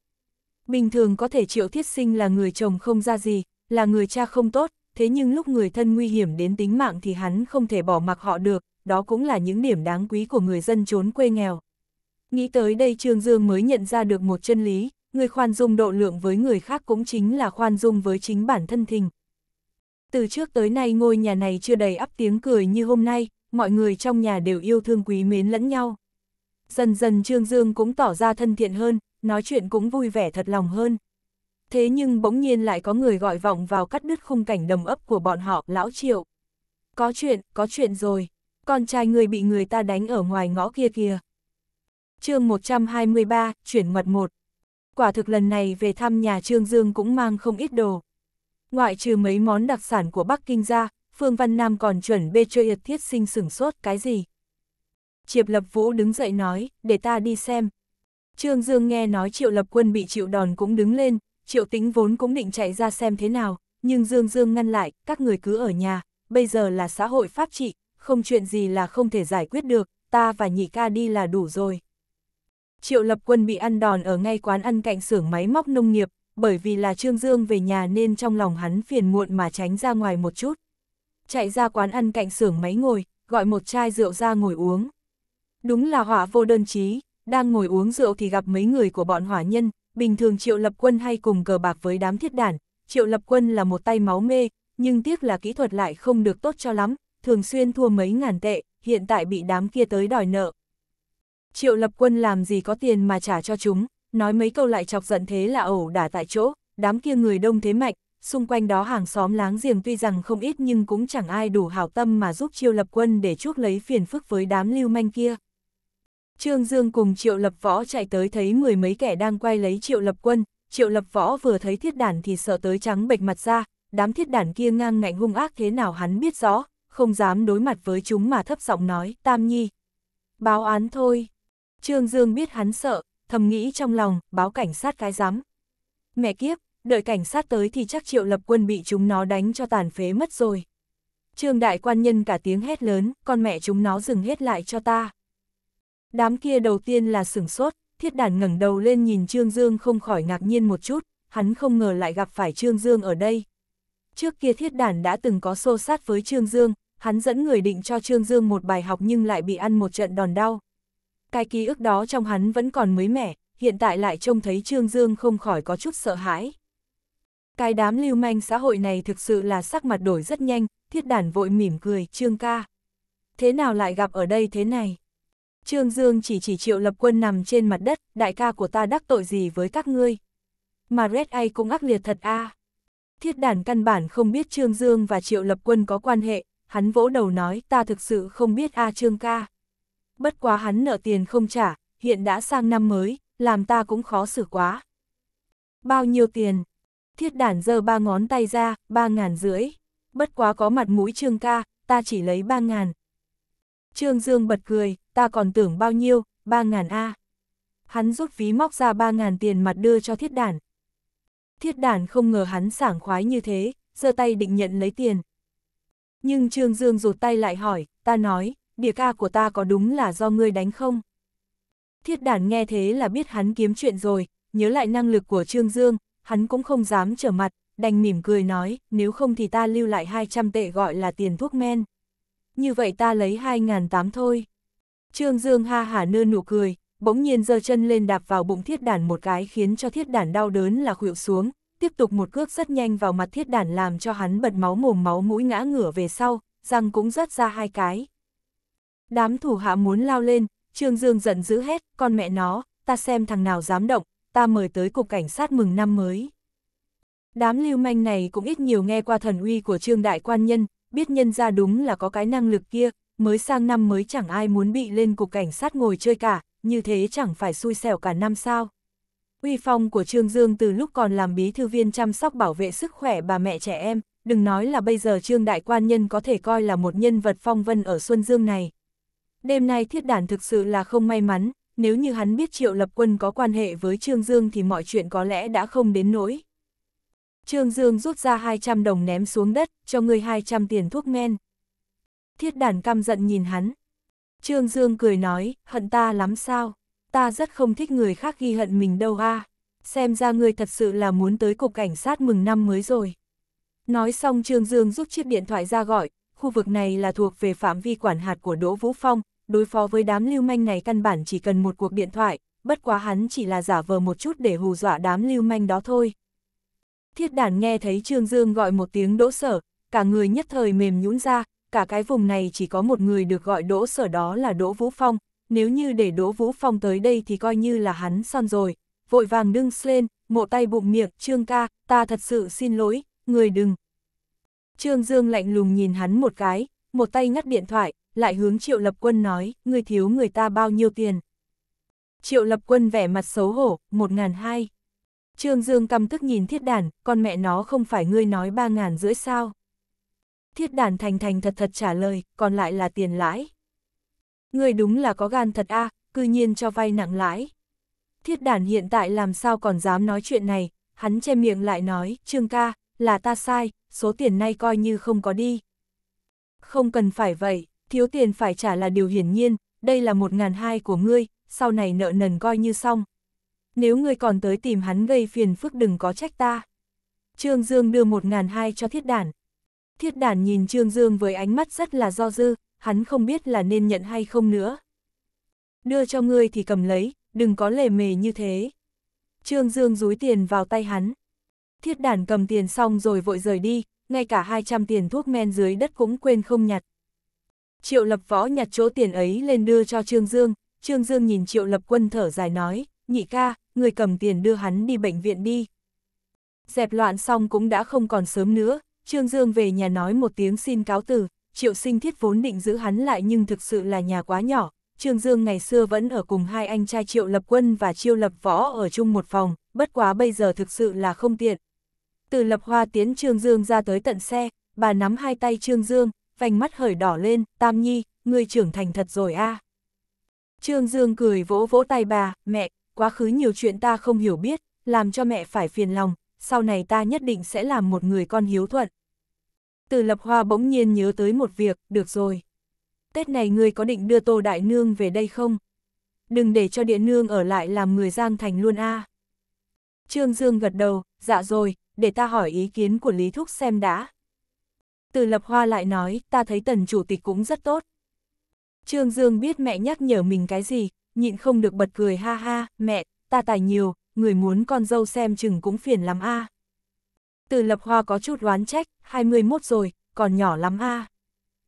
Bình thường có thể triệu thiết sinh là người chồng không ra gì, là người cha không tốt, thế nhưng lúc người thân nguy hiểm đến tính mạng thì hắn không thể bỏ mặc họ được, đó cũng là những điểm đáng quý của người dân trốn quê nghèo. Nghĩ tới đây Trương Dương mới nhận ra được một chân lý, người khoan dung độ lượng với người khác cũng chính là khoan dung với chính bản thân thình. Từ trước tới nay ngôi nhà này chưa đầy ắp tiếng cười như hôm nay, mọi người trong nhà đều yêu thương quý mến lẫn nhau. Dần dần Trương Dương cũng tỏ ra thân thiện hơn, nói chuyện cũng vui vẻ thật lòng hơn thế nhưng bỗng nhiên lại có người gọi vọng vào cắt đứt khung cảnh đầm ấp của bọn họ, lão triệu. Có chuyện, có chuyện rồi, con trai người bị người ta đánh ở ngoài ngõ kia kìa. chương 123, chuyển mật 1. Quả thực lần này về thăm nhà Trương Dương cũng mang không ít đồ. Ngoại trừ mấy món đặc sản của Bắc Kinh ra, Phương Văn Nam còn chuẩn bê chơi yệt thiết sinh sửng sốt cái gì. Triệp Lập Vũ đứng dậy nói, để ta đi xem. Trương Dương nghe nói Triệu Lập Quân bị chịu đòn cũng đứng lên, Triệu tính vốn cũng định chạy ra xem thế nào, nhưng Dương Dương ngăn lại, các người cứ ở nhà, bây giờ là xã hội pháp trị, không chuyện gì là không thể giải quyết được, ta và nhị ca đi là đủ rồi. Triệu lập quân bị ăn đòn ở ngay quán ăn cạnh xưởng máy móc nông nghiệp, bởi vì là Trương Dương về nhà nên trong lòng hắn phiền muộn mà tránh ra ngoài một chút. Chạy ra quán ăn cạnh xưởng máy ngồi, gọi một chai rượu ra ngồi uống. Đúng là họa vô đơn chí, đang ngồi uống rượu thì gặp mấy người của bọn hỏa nhân, Bình thường Triệu Lập Quân hay cùng cờ bạc với đám thiết đản, Triệu Lập Quân là một tay máu mê, nhưng tiếc là kỹ thuật lại không được tốt cho lắm, thường xuyên thua mấy ngàn tệ, hiện tại bị đám kia tới đòi nợ. Triệu Lập Quân làm gì có tiền mà trả cho chúng, nói mấy câu lại chọc giận thế là ẩu đả tại chỗ, đám kia người đông thế mạnh, xung quanh đó hàng xóm láng giềng tuy rằng không ít nhưng cũng chẳng ai đủ hảo tâm mà giúp Triệu Lập Quân để chuốc lấy phiền phức với đám lưu manh kia. Trương Dương cùng Triệu Lập Võ chạy tới thấy mười mấy kẻ đang quay lấy Triệu Lập Quân, Triệu Lập Võ vừa thấy thiết đản thì sợ tới trắng bệch mặt ra, đám thiết đản kia ngang ngạnh hung ác thế nào hắn biết rõ, không dám đối mặt với chúng mà thấp giọng nói, Tam Nhi. Báo án thôi. Trương Dương biết hắn sợ, thầm nghĩ trong lòng, báo cảnh sát cái giám. Mẹ kiếp, đợi cảnh sát tới thì chắc Triệu Lập Quân bị chúng nó đánh cho tàn phế mất rồi. Trương đại quan nhân cả tiếng hét lớn, con mẹ chúng nó dừng hết lại cho ta. Đám kia đầu tiên là sửng sốt, thiết đản ngẩng đầu lên nhìn Trương Dương không khỏi ngạc nhiên một chút, hắn không ngờ lại gặp phải Trương Dương ở đây. Trước kia thiết đản đã từng có xô sát với Trương Dương, hắn dẫn người định cho Trương Dương một bài học nhưng lại bị ăn một trận đòn đau. Cái ký ức đó trong hắn vẫn còn mới mẻ, hiện tại lại trông thấy Trương Dương không khỏi có chút sợ hãi. Cái đám lưu manh xã hội này thực sự là sắc mặt đổi rất nhanh, thiết đản vội mỉm cười, Trương ca. Thế nào lại gặp ở đây thế này? Trương Dương chỉ chỉ triệu lập quân nằm trên mặt đất, đại ca của ta đắc tội gì với các ngươi. Mà Red A cũng ác liệt thật a. Thiết đản căn bản không biết Trương Dương và triệu lập quân có quan hệ, hắn vỗ đầu nói ta thực sự không biết a Trương ca. Bất quá hắn nợ tiền không trả, hiện đã sang năm mới, làm ta cũng khó xử quá. Bao nhiêu tiền? Thiết đản giơ ba ngón tay ra, ba ngàn rưỡi. Bất quá có mặt mũi Trương ca, ta chỉ lấy ba ngàn. Trương Dương bật cười, ta còn tưởng bao nhiêu, 3.000 A. Hắn rút ví móc ra 3.000 tiền mặt đưa cho thiết đản. Thiết đản không ngờ hắn sảng khoái như thế, giơ tay định nhận lấy tiền. Nhưng Trương Dương rụt tay lại hỏi, ta nói, địa ca của ta có đúng là do ngươi đánh không? Thiết đản nghe thế là biết hắn kiếm chuyện rồi, nhớ lại năng lực của Trương Dương, hắn cũng không dám trở mặt, đành mỉm cười nói, nếu không thì ta lưu lại 200 tệ gọi là tiền thuốc men. Như vậy ta lấy 2.008 thôi. Trương Dương ha hả nơ nụ cười, bỗng nhiên giơ chân lên đạp vào bụng thiết đản một cái khiến cho thiết đản đau đớn là khuỵu xuống, tiếp tục một cước rất nhanh vào mặt thiết đản làm cho hắn bật máu mồm máu mũi ngã ngửa về sau, răng cũng rớt ra hai cái. Đám thủ hạ muốn lao lên, Trương Dương giận dữ hết, con mẹ nó, ta xem thằng nào dám động, ta mời tới cục cảnh sát mừng năm mới. Đám lưu manh này cũng ít nhiều nghe qua thần uy của Trương Đại Quan Nhân, biết nhân ra đúng là có cái năng lực kia, mới sang năm mới chẳng ai muốn bị lên cục cảnh sát ngồi chơi cả, như thế chẳng phải xui xẻo cả năm sao. Uy phong của Trương Dương từ lúc còn làm bí thư viên chăm sóc bảo vệ sức khỏe bà mẹ trẻ em, đừng nói là bây giờ Trương Đại Quan Nhân có thể coi là một nhân vật phong vân ở Xuân Dương này. Đêm nay thiết đản thực sự là không may mắn, nếu như hắn biết Triệu Lập Quân có quan hệ với Trương Dương thì mọi chuyện có lẽ đã không đến nỗi. Trương Dương rút ra 200 đồng ném xuống đất, cho người 200 tiền thuốc men thiết đàn căm giận nhìn hắn. Trương Dương cười nói, hận ta lắm sao, ta rất không thích người khác ghi hận mình đâu a xem ra người thật sự là muốn tới cục cảnh sát mừng năm mới rồi. Nói xong Trương Dương rút chiếc điện thoại ra gọi, khu vực này là thuộc về phạm vi quản hạt của Đỗ Vũ Phong, đối phó với đám lưu manh này căn bản chỉ cần một cuộc điện thoại, bất quá hắn chỉ là giả vờ một chút để hù dọa đám lưu manh đó thôi. Thiết đàn nghe thấy Trương Dương gọi một tiếng đỗ sở, cả người nhất thời mềm nhũn ra, cả cái vùng này chỉ có một người được gọi đỗ sở đó là Đỗ Vũ Phong, nếu như để Đỗ Vũ Phong tới đây thì coi như là hắn son rồi, vội vàng đưng lên, mộ tay bụng miệng, Trương ca, ta thật sự xin lỗi, người đừng. Trương Dương lạnh lùng nhìn hắn một cái, một tay ngắt điện thoại, lại hướng Triệu Lập Quân nói, người thiếu người ta bao nhiêu tiền. Triệu Lập Quân vẻ mặt xấu hổ, một ngàn hai. Trương Dương căm tức nhìn thiết đàn, con mẹ nó không phải ngươi nói ba ngàn rưỡi sao. Thiết đản thành thành thật thật trả lời, còn lại là tiền lãi. Người đúng là có gan thật a à, cư nhiên cho vay nặng lãi. Thiết đản hiện tại làm sao còn dám nói chuyện này, hắn che miệng lại nói, Trương ca, là ta sai, số tiền nay coi như không có đi. Không cần phải vậy, thiếu tiền phải trả là điều hiển nhiên, đây là một ngàn hai của ngươi, sau này nợ nần coi như xong. Nếu ngươi còn tới tìm hắn gây phiền phức đừng có trách ta. Trương Dương đưa một ngàn hai cho thiết đản, Thiết đản nhìn Trương Dương với ánh mắt rất là do dư, hắn không biết là nên nhận hay không nữa. Đưa cho ngươi thì cầm lấy, đừng có lề mề như thế. Trương Dương rúi tiền vào tay hắn. Thiết đản cầm tiền xong rồi vội rời đi, ngay cả 200 tiền thuốc men dưới đất cũng quên không nhặt. Triệu lập võ nhặt chỗ tiền ấy lên đưa cho Trương Dương, Trương Dương nhìn Triệu lập quân thở dài nói, nhị ca, người cầm tiền đưa hắn đi bệnh viện đi. Dẹp loạn xong cũng đã không còn sớm nữa, Trương Dương về nhà nói một tiếng xin cáo từ, triệu sinh thiết vốn định giữ hắn lại nhưng thực sự là nhà quá nhỏ. Trương Dương ngày xưa vẫn ở cùng hai anh trai triệu lập quân và triệu lập võ ở chung một phòng, bất quá bây giờ thực sự là không tiện. Từ lập hoa tiến Trương Dương ra tới tận xe, bà nắm hai tay Trương Dương, vành mắt hởi đỏ lên, tam nhi, người trưởng thành thật rồi a Trương Dương cười vỗ vỗ tay bà, mẹ, quá khứ nhiều chuyện ta không hiểu biết, làm cho mẹ phải phiền lòng, sau này ta nhất định sẽ làm một người con hiếu thuận. Từ lập hoa bỗng nhiên nhớ tới một việc, được rồi. Tết này ngươi có định đưa Tô Đại Nương về đây không? Đừng để cho địa nương ở lại làm người Giang Thành luôn a. À. Trương Dương gật đầu, dạ rồi, để ta hỏi ý kiến của Lý Thúc xem đã. Từ lập hoa lại nói, ta thấy tần chủ tịch cũng rất tốt. Trương Dương biết mẹ nhắc nhở mình cái gì, nhịn không được bật cười ha ha, mẹ, ta tài nhiều, người muốn con dâu xem chừng cũng phiền lắm a. À. Từ lập hoa có chút đoán trách, 21 rồi, còn nhỏ lắm a. À.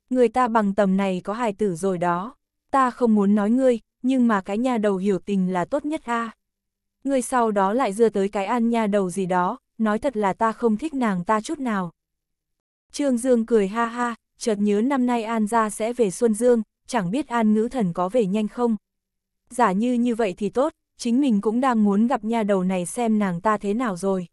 Người ta bằng tầm này có hài tử rồi đó. Ta không muốn nói ngươi, nhưng mà cái nha đầu hiểu tình là tốt nhất a. À. Ngươi sau đó lại dưa tới cái an nha đầu gì đó, nói thật là ta không thích nàng ta chút nào. Trương Dương cười ha ha, chợt nhớ năm nay An gia sẽ về Xuân Dương, chẳng biết An ngữ thần có về nhanh không. Giả như như vậy thì tốt, chính mình cũng đang muốn gặp nha đầu này xem nàng ta thế nào rồi.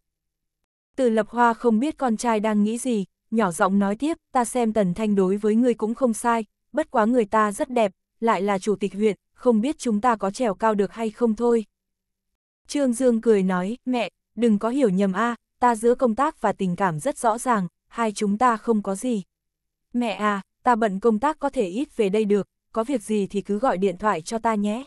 Từ lập hoa không biết con trai đang nghĩ gì, nhỏ giọng nói tiếp, ta xem tần thanh đối với ngươi cũng không sai, bất quá người ta rất đẹp, lại là chủ tịch huyện, không biết chúng ta có trèo cao được hay không thôi. Trương Dương cười nói, mẹ, đừng có hiểu nhầm a à, ta giữa công tác và tình cảm rất rõ ràng, hai chúng ta không có gì. Mẹ à, ta bận công tác có thể ít về đây được, có việc gì thì cứ gọi điện thoại cho ta nhé.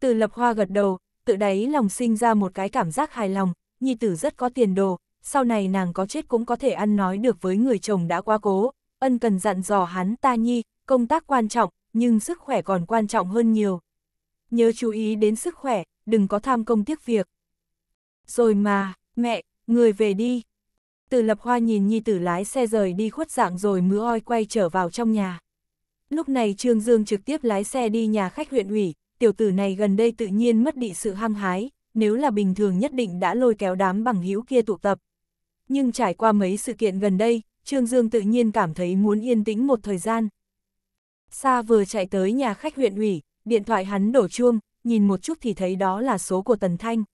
Từ lập hoa gật đầu, tự đáy lòng sinh ra một cái cảm giác hài lòng, nhi tử rất có tiền đồ, sau này nàng có chết cũng có thể ăn nói được với người chồng đã qua cố, ân cần dặn dò hắn ta nhi, công tác quan trọng, nhưng sức khỏe còn quan trọng hơn nhiều. Nhớ chú ý đến sức khỏe, đừng có tham công tiếc việc. Rồi mà, mẹ, người về đi. Từ lập hoa nhìn nhi tử lái xe rời đi khuất dạng rồi mứa oi quay trở vào trong nhà. Lúc này Trương Dương trực tiếp lái xe đi nhà khách huyện ủy, tiểu tử này gần đây tự nhiên mất đi sự hăng hái, nếu là bình thường nhất định đã lôi kéo đám bằng hữu kia tụ tập. Nhưng trải qua mấy sự kiện gần đây, Trương Dương tự nhiên cảm thấy muốn yên tĩnh một thời gian. Sa vừa chạy tới nhà khách huyện ủy, điện thoại hắn đổ chuông, nhìn một chút thì thấy đó là số của Tần Thanh.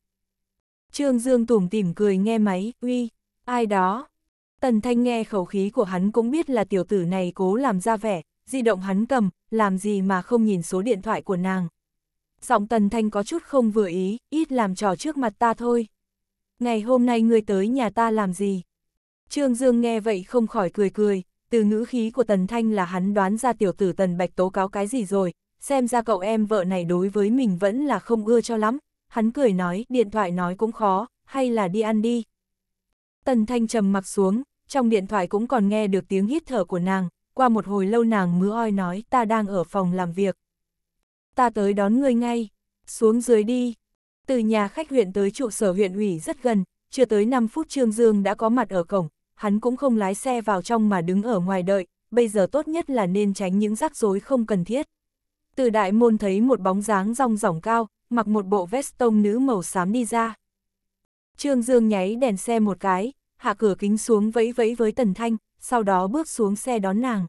Trương Dương tủm tỉm cười nghe máy, uy, ai đó. Tần Thanh nghe khẩu khí của hắn cũng biết là tiểu tử này cố làm ra vẻ, di động hắn cầm, làm gì mà không nhìn số điện thoại của nàng giọng Tần Thanh có chút không vừa ý, ít làm trò trước mặt ta thôi. Ngày hôm nay ngươi tới nhà ta làm gì? Trương Dương nghe vậy không khỏi cười cười, từ ngữ khí của Tần Thanh là hắn đoán ra tiểu tử Tần Bạch tố cáo cái gì rồi, xem ra cậu em vợ này đối với mình vẫn là không ưa cho lắm. Hắn cười nói, điện thoại nói cũng khó, hay là đi ăn đi. Tần Thanh trầm mặc xuống, trong điện thoại cũng còn nghe được tiếng hít thở của nàng, qua một hồi lâu nàng mứa oi nói ta đang ở phòng làm việc ta tới đón ngươi ngay, xuống dưới đi. Từ nhà khách huyện tới trụ sở huyện ủy rất gần, chưa tới 5 phút Trương Dương đã có mặt ở cổng, hắn cũng không lái xe vào trong mà đứng ở ngoài đợi, bây giờ tốt nhất là nên tránh những rắc rối không cần thiết. Từ đại môn thấy một bóng dáng rong ròng cao, mặc một bộ vest tông nữ màu xám đi ra. Trương Dương nháy đèn xe một cái, hạ cửa kính xuống vẫy vẫy với Tần Thanh, sau đó bước xuống xe đón nàng.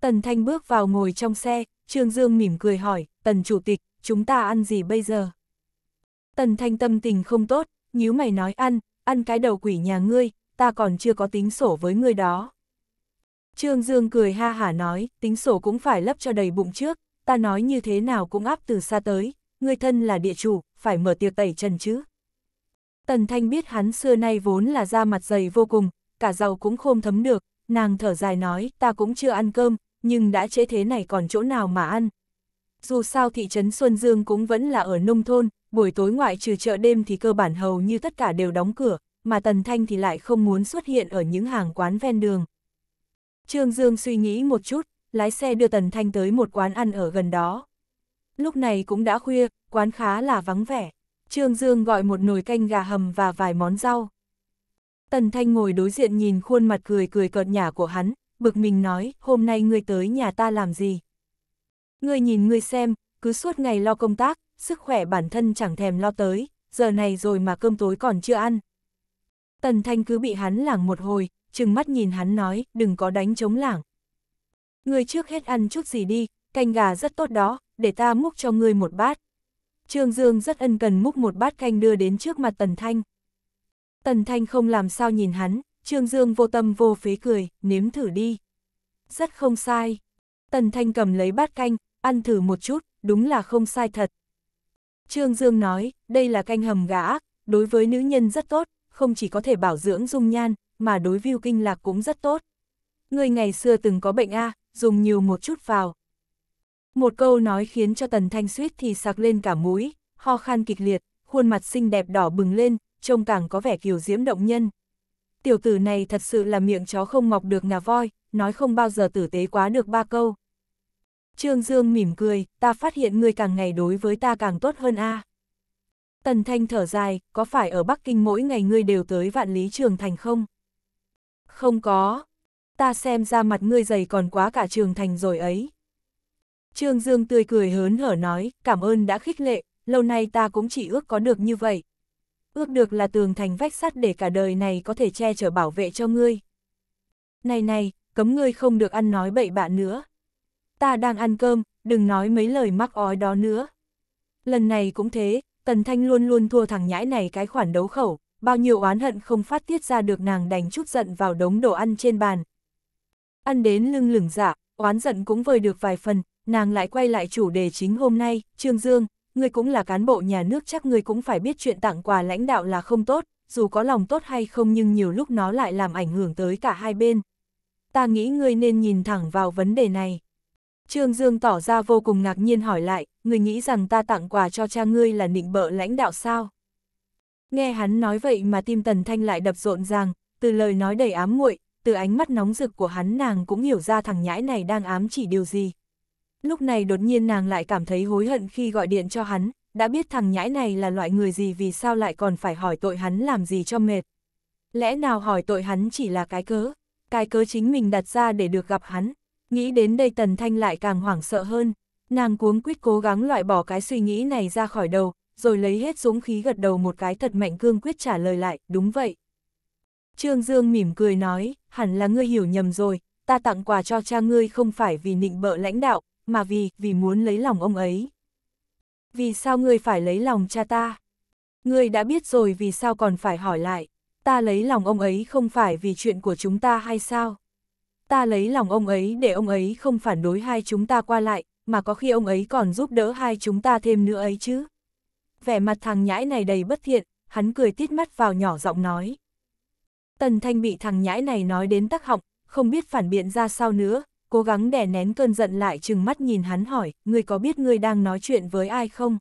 Tần Thanh bước vào ngồi trong xe, Trương Dương mỉm cười hỏi, Tần Chủ tịch, chúng ta ăn gì bây giờ? Tần Thanh tâm tình không tốt, nhíu mày nói ăn, ăn cái đầu quỷ nhà ngươi, ta còn chưa có tính sổ với ngươi đó. Trương Dương cười ha hả nói, tính sổ cũng phải lấp cho đầy bụng trước, ta nói như thế nào cũng áp từ xa tới, ngươi thân là địa chủ, phải mở tiệc tẩy trần chứ. Tần Thanh biết hắn xưa nay vốn là da mặt dày vô cùng, cả giàu cũng khôm thấm được, nàng thở dài nói, ta cũng chưa ăn cơm, nhưng đã chế thế này còn chỗ nào mà ăn. Dù sao thị trấn Xuân Dương cũng vẫn là ở nông thôn, buổi tối ngoại trừ chợ đêm thì cơ bản hầu như tất cả đều đóng cửa, mà Tần Thanh thì lại không muốn xuất hiện ở những hàng quán ven đường. Trương Dương suy nghĩ một chút, lái xe đưa Tần Thanh tới một quán ăn ở gần đó. Lúc này cũng đã khuya, quán khá là vắng vẻ. Trương Dương gọi một nồi canh gà hầm và vài món rau. Tần Thanh ngồi đối diện nhìn khuôn mặt cười cười cợt nhả của hắn, bực mình nói, hôm nay ngươi tới nhà ta làm gì? Ngươi nhìn ngươi xem, cứ suốt ngày lo công tác, sức khỏe bản thân chẳng thèm lo tới, giờ này rồi mà cơm tối còn chưa ăn. Tần Thanh cứ bị hắn lảng một hồi, chừng mắt nhìn hắn nói, đừng có đánh chống lảng. Ngươi trước hết ăn chút gì đi, canh gà rất tốt đó, để ta múc cho ngươi một bát. Trương Dương rất ân cần múc một bát canh đưa đến trước mặt Tần Thanh. Tần Thanh không làm sao nhìn hắn, Trương Dương vô tâm vô phế cười, nếm thử đi. Rất không sai. Tần Thanh cầm lấy bát canh, ăn thử một chút, đúng là không sai thật. Trương Dương nói, đây là canh hầm gà ác, đối với nữ nhân rất tốt, không chỉ có thể bảo dưỡng dung nhan, mà đối view kinh lạc cũng rất tốt. Người ngày xưa từng có bệnh A, dùng nhiều một chút vào. Một câu nói khiến cho Tần Thanh suýt thì sạc lên cả mũi, ho khan kịch liệt, khuôn mặt xinh đẹp đỏ bừng lên, trông càng có vẻ kiều diễm động nhân tiểu tử này thật sự là miệng chó không mọc được ngà voi, nói không bao giờ tử tế quá được ba câu. Trương Dương mỉm cười, ta phát hiện ngươi càng ngày đối với ta càng tốt hơn a. À. Tần Thanh thở dài, có phải ở Bắc Kinh mỗi ngày ngươi đều tới vạn lý trường thành không? Không có. Ta xem ra mặt ngươi dày còn quá cả trường thành rồi ấy. Trương Dương tươi cười hớn hở nói, cảm ơn đã khích lệ, lâu nay ta cũng chỉ ước có được như vậy ước được là tường thành vách sắt để cả đời này có thể che chở bảo vệ cho ngươi. Này này, cấm ngươi không được ăn nói bậy bạ nữa. Ta đang ăn cơm, đừng nói mấy lời mắc ói đó nữa. Lần này cũng thế, Tần Thanh luôn luôn thua thằng nhãi này cái khoản đấu khẩu, bao nhiêu oán hận không phát tiết ra được nàng đành chút giận vào đống đồ ăn trên bàn. Ăn đến lưng lửng dạ, oán giận cũng vơi được vài phần, nàng lại quay lại chủ đề chính hôm nay, Trương Dương, ngươi cũng là cán bộ nhà nước chắc ngươi cũng phải biết chuyện tặng quà lãnh đạo là không tốt, dù có lòng tốt hay không nhưng nhiều lúc nó lại làm ảnh hưởng tới cả hai bên. Ta nghĩ ngươi nên nhìn thẳng vào vấn đề này. Trương Dương tỏ ra vô cùng ngạc nhiên hỏi lại, ngươi nghĩ rằng ta tặng quà cho cha ngươi là nịnh bợ lãnh đạo sao? Nghe hắn nói vậy mà tim Tần Thanh lại đập rộn ràng, từ lời nói đầy ám muội, từ ánh mắt nóng rực của hắn nàng cũng hiểu ra thằng nhãi này đang ám chỉ điều gì, lúc này đột nhiên nàng lại cảm thấy hối hận khi gọi điện cho hắn, đã biết thằng nhãi này là loại người gì vì sao lại còn phải hỏi tội hắn làm gì cho mệt. Lẽ nào hỏi tội hắn chỉ là cái cớ, cái cớ chính mình đặt ra để được gặp hắn, nghĩ đến đây Tần Thanh lại càng hoảng sợ hơn, nàng cuống quyết cố gắng loại bỏ cái suy nghĩ này ra khỏi đầu, rồi lấy hết dũng khí gật đầu một cái thật mạnh cương quyết trả lời lại, đúng vậy. Trương Dương mỉm cười nói, hẳn là ngươi hiểu nhầm rồi, ta tặng quà cho cha ngươi không phải vì nịnh bợ lãnh đạo, mà vì, vì muốn lấy lòng ông ấy. Vì sao ngươi phải lấy lòng cha ta? Ngươi đã biết rồi vì sao còn phải hỏi lại, ta lấy lòng ông ấy không phải vì chuyện của chúng ta hay sao? Ta lấy lòng ông ấy để ông ấy không phản đối hai chúng ta qua lại, mà có khi ông ấy còn giúp đỡ hai chúng ta thêm nữa ấy chứ. Vẻ mặt thằng nhãi này đầy bất thiện, hắn cười tít mắt vào nhỏ giọng nói. Tần Thanh bị thằng nhãi này nói đến tắc họng, không biết phản biện ra sao nữa, cố gắng đè nén cơn giận lại chừng mắt nhìn hắn hỏi, ngươi có biết ngươi đang nói chuyện với ai không?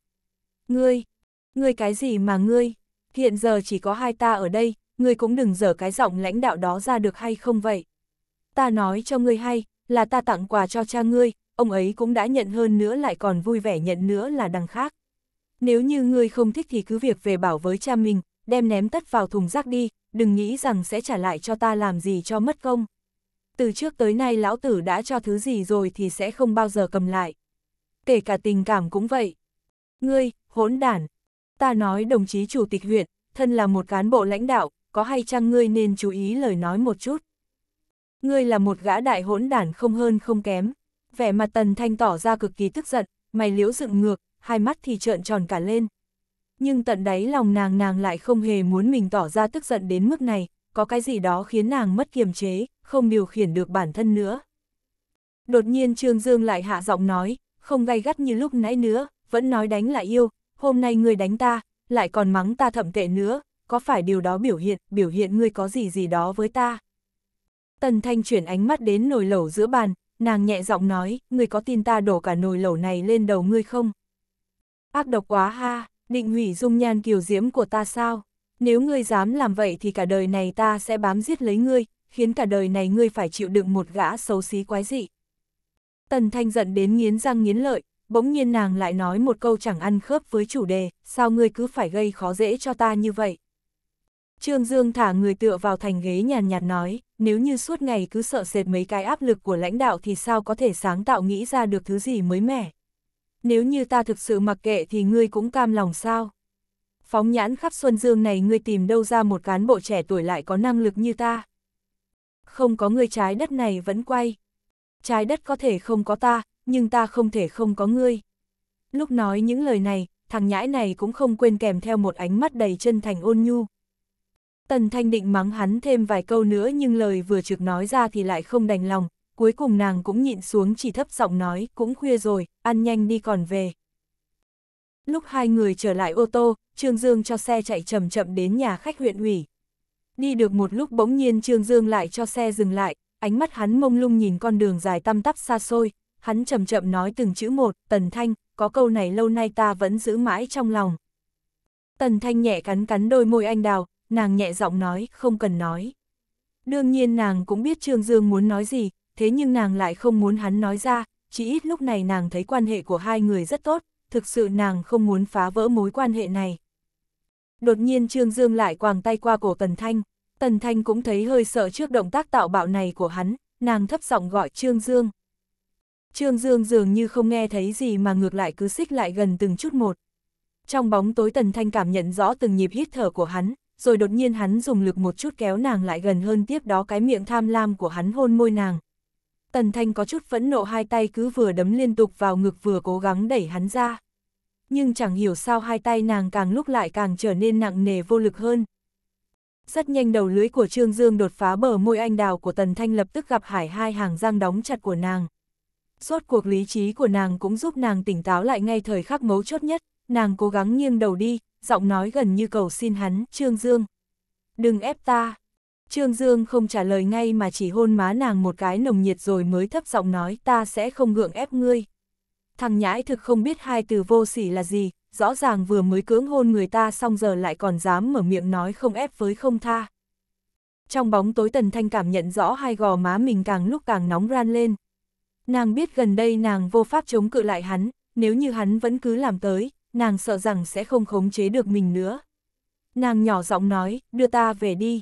Ngươi, ngươi cái gì mà ngươi? Hiện giờ chỉ có hai ta ở đây, ngươi cũng đừng dở cái giọng lãnh đạo đó ra được hay không vậy? Ta nói cho ngươi hay, là ta tặng quà cho cha ngươi, ông ấy cũng đã nhận hơn nữa lại còn vui vẻ nhận nữa là đằng khác. Nếu như ngươi không thích thì cứ việc về bảo với cha mình, đem ném tất vào thùng rác đi, đừng nghĩ rằng sẽ trả lại cho ta làm gì cho mất công từ trước tới nay lão tử đã cho thứ gì rồi thì sẽ không bao giờ cầm lại. Kể cả tình cảm cũng vậy. Ngươi, hỗn đản. Ta nói đồng chí chủ tịch huyện, thân là một cán bộ lãnh đạo, có hay chăng ngươi nên chú ý lời nói một chút. Ngươi là một gã đại hỗn đản không hơn không kém. Vẻ mặt tần thanh tỏ ra cực kỳ tức giận, mày liễu dựng ngược, hai mắt thì trợn tròn cả lên. Nhưng tận đáy lòng nàng nàng lại không hề muốn mình tỏ ra tức giận đến mức này, có cái gì đó khiến nàng mất kiềm chế, không điều khiển được bản thân nữa. Đột nhiên Trương Dương lại hạ giọng nói, không gay gắt như lúc nãy nữa, vẫn nói đánh lại yêu, hôm nay người đánh ta, lại còn mắng ta thậm tệ nữa, có phải điều đó biểu hiện, biểu hiện ngươi có gì gì đó với ta. Tần Thanh chuyển ánh mắt đến nồi lẩu giữa bàn, nàng nhẹ giọng nói, ngươi có tin ta đổ cả nồi lẩu này lên đầu ngươi không? Ác độc quá ha, định hủy dung nhan kiều diễm của ta sao? Nếu ngươi dám làm vậy thì cả đời này ta sẽ bám giết lấy ngươi, khiến cả đời này ngươi phải chịu đựng một gã xấu xí quái dị. Tần Thanh giận đến nghiến răng nghiến lợi, bỗng nhiên nàng lại nói một câu chẳng ăn khớp với chủ đề, sao ngươi cứ phải gây khó dễ cho ta như vậy. Trương Dương thả người tựa vào thành ghế nhàn nhạt nói, nếu như suốt ngày cứ sợ sệt mấy cái áp lực của lãnh đạo thì sao có thể sáng tạo nghĩ ra được thứ gì mới mẻ. Nếu như ta thực sự mặc kệ thì ngươi cũng cam lòng sao? phóng nhãn khắp Xuân Dương này ngươi tìm đâu ra một cán bộ trẻ tuổi lại có năng lực như ta. Không có ngươi trái đất này vẫn quay. Trái đất có thể không có ta, nhưng ta không thể không có ngươi. Lúc nói những lời này, thằng nhãi này cũng không quên kèm theo một ánh mắt đầy chân thành ôn nhu. Tần Thanh định mắng hắn thêm vài câu nữa nhưng lời vừa trực nói ra thì lại không đành lòng, cuối cùng nàng cũng nhịn xuống chỉ thấp giọng nói, cũng khuya rồi, ăn nhanh đi còn về. Lúc hai người trở lại ô tô, Trương Dương cho xe chạy chậm chậm đến nhà khách huyện ủy. Đi được một lúc bỗng nhiên Trương Dương lại cho xe dừng lại, ánh mắt hắn mông lung nhìn con đường dài tăm tắp xa xôi, hắn chậm chậm nói từng chữ một, Tần Thanh, có câu này lâu nay ta vẫn giữ mãi trong lòng. Tần Thanh nhẹ cắn cắn đôi môi anh đào, nàng nhẹ giọng nói, không cần nói. Đương nhiên nàng cũng biết Trương Dương muốn nói gì, thế nhưng nàng lại không muốn hắn nói ra, chỉ ít lúc này nàng thấy quan hệ của hai người rất tốt, thực sự nàng không muốn phá vỡ mối quan hệ này. Đột nhiên Trương Dương lại quàng tay qua cổ Tần Thanh, Tần Thanh cũng thấy hơi sợ trước động tác tạo bạo này của hắn, nàng thấp giọng gọi Trương Dương. Trương Dương dường như không nghe thấy gì mà ngược lại cứ xích lại gần từng chút một. Trong bóng tối Tần Thanh cảm nhận rõ từng nhịp hít thở của hắn, rồi đột nhiên hắn dùng lực một chút kéo nàng lại gần hơn tiếp đó cái miệng tham lam của hắn hôn môi nàng, Tần Thanh có chút phẫn nộ hai tay cứ vừa đấm liên tục vào ngực vừa cố gắng đẩy hắn ra. Nhưng chẳng hiểu sao hai tay nàng càng lúc lại càng trở nên nặng nề vô lực hơn. Rất nhanh đầu lưới của Trương Dương đột phá bờ môi anh đào của Tần Thanh lập tức gặp hải hai hàng răng đóng chặt của nàng. Suốt cuộc lý trí của nàng cũng giúp nàng tỉnh táo lại ngay thời khắc mấu chốt nhất, nàng cố gắng nghiêng đầu đi, giọng nói gần như cầu xin hắn, Trương Dương. Đừng ép ta, Trương Dương không trả lời ngay mà chỉ hôn má nàng một cái nồng nhiệt rồi mới thấp giọng nói ta sẽ không gượng ép ngươi. Thằng nhãi thực không biết hai từ vô sỉ là gì, rõ ràng vừa mới cưỡng hôn người ta xong giờ lại còn dám mở miệng nói không ép với không tha. Trong bóng tối Tần Thanh cảm nhận rõ hai gò má mình càng lúc càng nóng ran lên. Nàng biết gần đây nàng vô pháp chống cự lại hắn, nếu như hắn vẫn cứ làm tới, nàng sợ rằng sẽ không khống chế được mình nữa. Nàng nhỏ giọng nói, đưa ta về đi.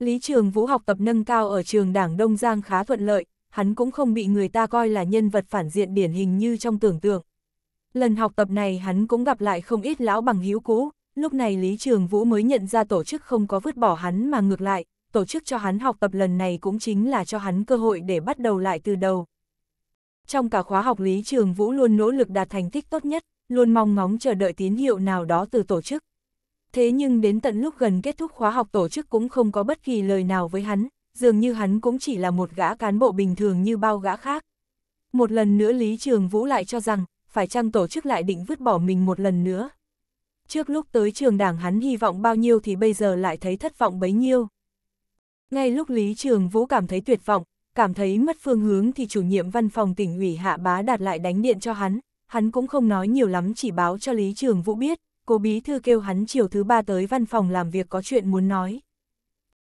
Lý Trường Vũ học tập nâng cao ở trường đảng Đông Giang khá thuận lợi, hắn cũng không bị người ta coi là nhân vật phản diện điển hình như trong tưởng tượng. Lần học tập này hắn cũng gặp lại không ít lão bằng hữu cũ, lúc này Lý Trường Vũ mới nhận ra tổ chức không có vứt bỏ hắn mà ngược lại, tổ chức cho hắn học tập lần này cũng chính là cho hắn cơ hội để bắt đầu lại từ đầu. Trong cả khóa học Lý Trường Vũ luôn nỗ lực đạt thành tích tốt nhất, luôn mong ngóng chờ đợi tín hiệu nào đó từ tổ chức. Thế nhưng đến tận lúc gần kết thúc khóa học tổ chức cũng không có bất kỳ lời nào với hắn, dường như hắn cũng chỉ là một gã cán bộ bình thường như bao gã khác. Một lần nữa Lý Trường Vũ lại cho rằng, phải chăng tổ chức lại định vứt bỏ mình một lần nữa. Trước lúc tới trường đảng hắn hy vọng bao nhiêu thì bây giờ lại thấy thất vọng bấy nhiêu. Ngay lúc Lý Trường Vũ cảm thấy tuyệt vọng, cảm thấy mất phương hướng thì chủ nhiệm văn phòng tỉnh ủy Hạ Bá Đạt lại đánh điện cho hắn, hắn cũng không nói nhiều lắm chỉ báo cho Lý Trường Vũ biết, cô bí thư kêu hắn chiều thứ ba tới văn phòng làm việc có chuyện muốn nói.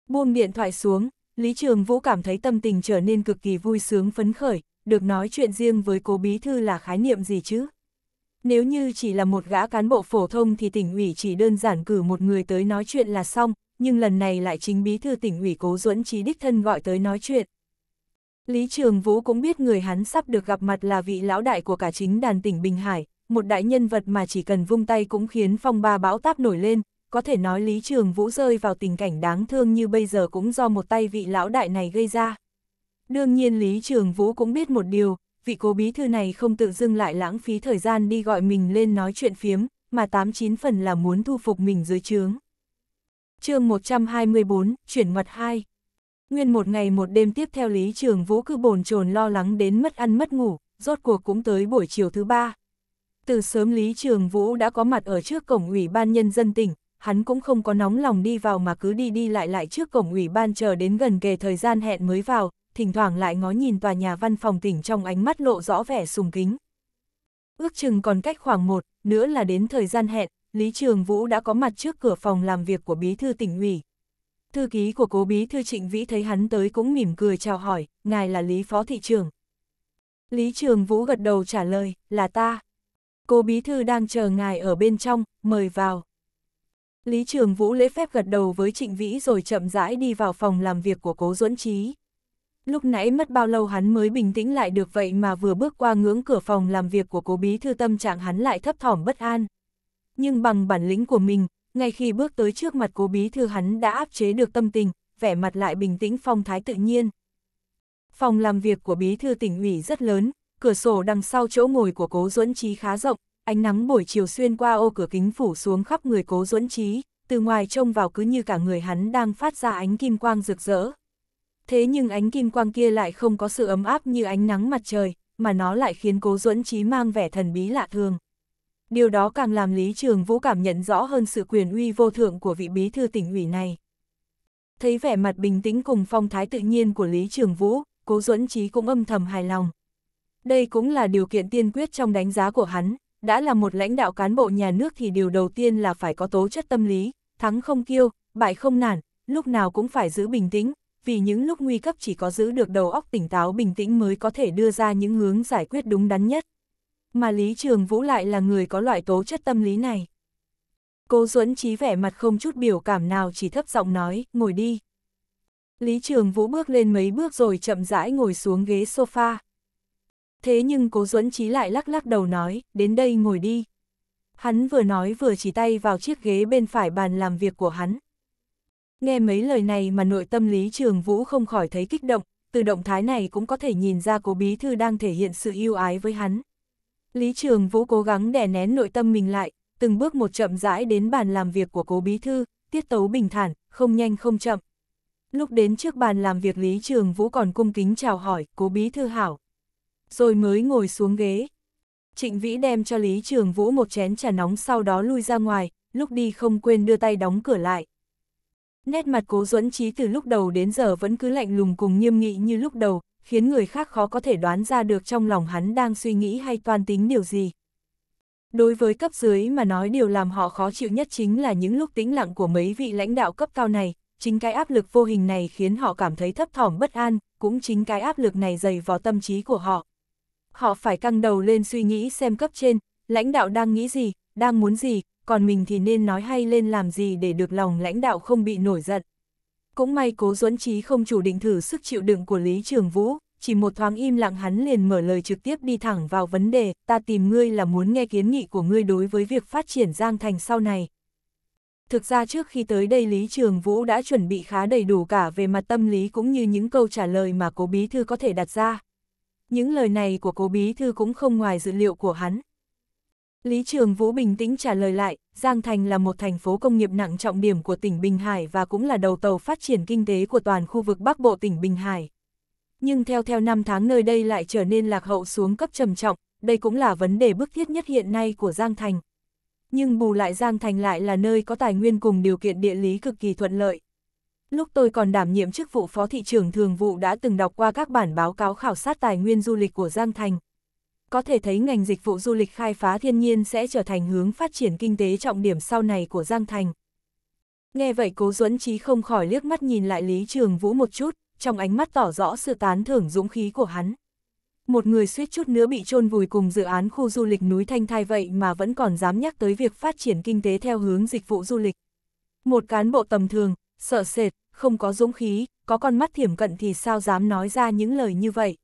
Buông điện thoại xuống, Lý Trường Vũ cảm thấy tâm tình trở nên cực kỳ vui sướng phấn khởi, được nói chuyện riêng với cố bí thư là khái niệm gì chứ? Nếu như chỉ là một gã cán bộ phổ thông thì tỉnh ủy chỉ đơn giản cử một người tới nói chuyện là xong, nhưng lần này lại chính bí thư tỉnh ủy cố duẫn trí đích thân gọi tới nói chuyện. Lý Trường Vũ cũng biết người hắn sắp được gặp mặt là vị lão đại của cả chính đàn tỉnh Bình Hải, một đại nhân vật mà chỉ cần vung tay cũng khiến phong ba bão táp nổi lên, có thể nói Lý Trường Vũ rơi vào tình cảnh đáng thương như bây giờ cũng do một tay vị lão đại này gây ra. Đương nhiên Lý Trường Vũ cũng biết một điều, vị cố bí thư này không tự dưng lại lãng phí thời gian đi gọi mình lên nói chuyện phiếm, mà tám chín phần là muốn thu phục mình dưới trướng. chương 124, chuyển ngoặt 2 Nguyên một ngày một đêm tiếp theo Lý Trường Vũ cứ bồn chồn lo lắng đến mất ăn mất ngủ, rốt cuộc cũng tới buổi chiều thứ ba, từ sớm Lý Trường Vũ đã có mặt ở trước cổng ủy ban nhân dân tỉnh, hắn cũng không có nóng lòng đi vào mà cứ đi đi lại lại trước cổng ủy ban chờ đến gần kề thời gian hẹn mới vào, thỉnh thoảng lại ngó nhìn tòa nhà văn phòng tỉnh trong ánh mắt lộ rõ vẻ sùng kính. Ước chừng còn cách khoảng một, nữa là đến thời gian hẹn, Lý Trường Vũ đã có mặt trước cửa phòng làm việc của bí thư tỉnh ủy. Thư ký của cố bí thư trịnh vĩ thấy hắn tới cũng mỉm cười chào hỏi, ngài là Lý Phó Thị trưởng. Lý Trường Vũ gật đầu trả lời, là ta. Cô bí thư đang chờ ngài ở bên trong, mời vào. Lý Trường Vũ lễ phép gật đầu với Trịnh Vĩ rồi chậm rãi đi vào phòng làm việc của Cố Duẫn Trí. Lúc nãy mất bao lâu hắn mới bình tĩnh lại được vậy mà vừa bước qua ngưỡng cửa phòng làm việc của Cố Bí Thư tâm trạng hắn lại thấp thỏm bất an. Nhưng bằng bản lĩnh của mình, ngay khi bước tới trước mặt Cố Bí Thư hắn đã áp chế được tâm tình, vẻ mặt lại bình tĩnh phong thái tự nhiên. Phòng làm việc của Bí Thư tỉnh ủy rất lớn, cửa sổ đằng sau chỗ ngồi của cố duẫn trí khá rộng, ánh nắng buổi chiều xuyên qua ô cửa kính phủ xuống khắp người cố duẫn trí, từ ngoài trông vào cứ như cả người hắn đang phát ra ánh kim quang rực rỡ. Thế nhưng ánh kim quang kia lại không có sự ấm áp như ánh nắng mặt trời, mà nó lại khiến cố duẫn trí mang vẻ thần bí lạ thường. Điều đó càng làm Lý Trường Vũ cảm nhận rõ hơn sự quyền uy vô thượng của vị bí thư tỉnh ủy này. Thấy vẻ mặt bình tĩnh cùng phong thái tự nhiên của Lý Trường Vũ, cố duẫn trí cũng âm thầm hài lòng. Đây cũng là điều kiện tiên quyết trong đánh giá của hắn, đã là một lãnh đạo cán bộ nhà nước thì điều đầu tiên là phải có tố chất tâm lý, thắng không kiêu, bại không nản, lúc nào cũng phải giữ bình tĩnh, vì những lúc nguy cấp chỉ có giữ được đầu óc tỉnh táo bình tĩnh mới có thể đưa ra những hướng giải quyết đúng đắn nhất. Mà Lý Trường Vũ lại là người có loại tố chất tâm lý này. Cố Duẫn trí vẻ mặt không chút biểu cảm nào chỉ thấp giọng nói, ngồi đi. Lý Trường Vũ bước lên mấy bước rồi chậm rãi ngồi xuống ghế sofa. Thế nhưng cố duẫn trí lại lắc lắc đầu nói, đến đây ngồi đi. Hắn vừa nói vừa chỉ tay vào chiếc ghế bên phải bàn làm việc của hắn. Nghe mấy lời này mà nội tâm lý trường vũ không khỏi thấy kích động, từ động thái này cũng có thể nhìn ra cố bí thư đang thể hiện sự yêu ái với hắn. Lý trường vũ cố gắng đè nén nội tâm mình lại, từng bước một chậm rãi đến bàn làm việc của cố bí thư, tiết tấu bình thản, không nhanh không chậm. Lúc đến trước bàn làm việc Lý Trường Vũ còn cung kính chào hỏi, cố bí thư hảo rồi mới ngồi xuống ghế. Trịnh Vĩ đem cho Lý Trường Vũ một chén trà nóng sau đó lui ra ngoài, lúc đi không quên đưa tay đóng cửa lại. Nét mặt cố duẫn trí từ lúc đầu đến giờ vẫn cứ lạnh lùng cùng nghiêm nghị như lúc đầu, khiến người khác khó có thể đoán ra được trong lòng hắn đang suy nghĩ hay toan tính điều gì. Đối với cấp dưới mà nói điều làm họ khó chịu nhất chính là những lúc tĩnh lặng của mấy vị lãnh đạo cấp cao này, chính cái áp lực vô hình này khiến họ cảm thấy thấp thỏm bất an, cũng chính cái áp lực này dày vào tâm trí của họ họ phải căng đầu lên suy nghĩ xem cấp trên, lãnh đạo đang nghĩ gì, đang muốn gì, còn mình thì nên nói hay lên làm gì để được lòng lãnh đạo không bị nổi giận. Cũng may cố duẫn trí không chủ định thử sức chịu đựng của Lý Trường Vũ, chỉ một thoáng im lặng hắn liền mở lời trực tiếp đi thẳng vào vấn đề, ta tìm ngươi là muốn nghe kiến nghị của ngươi đối với việc phát triển Giang Thành sau này. Thực ra trước khi tới đây Lý Trường Vũ đã chuẩn bị khá đầy đủ cả về mặt tâm lý cũng như những câu trả lời mà cố bí thư có thể đặt ra những lời này của cố bí thư cũng không ngoài dự liệu của hắn. Lý Trường Vũ bình tĩnh trả lời lại, Giang Thành là một thành phố công nghiệp nặng trọng điểm của tỉnh Bình Hải và cũng là đầu tàu phát triển kinh tế của toàn khu vực Bắc Bộ tỉnh Bình Hải. Nhưng theo theo năm tháng nơi đây lại trở nên lạc hậu xuống cấp trầm trọng, đây cũng là vấn đề bức thiết nhất hiện nay của Giang Thành. Nhưng bù lại Giang Thành lại là nơi có tài nguyên cùng điều kiện địa lý cực kỳ thuận lợi lúc tôi còn đảm nhiệm chức vụ phó thị trưởng thường vụ đã từng đọc qua các bản báo cáo khảo sát tài nguyên du lịch của Giang Thành. Có thể thấy ngành dịch vụ du lịch khai phá thiên nhiên sẽ trở thành hướng phát triển kinh tế trọng điểm sau này của Giang Thành. Nghe vậy cố Duẫn Trí không khỏi liếc mắt nhìn lại Lý Trường Vũ một chút, trong ánh mắt tỏ rõ sự tán thưởng dũng khí của hắn. Một người suýt chút nữa bị chôn vùi cùng dự án khu du lịch núi Thanh Thai vậy mà vẫn còn dám nhắc tới việc phát triển kinh tế theo hướng dịch vụ du lịch. Một cán bộ tầm thường, sợ sệt, không có dũng khí, có con mắt thiểm cận thì sao dám nói ra những lời như vậy.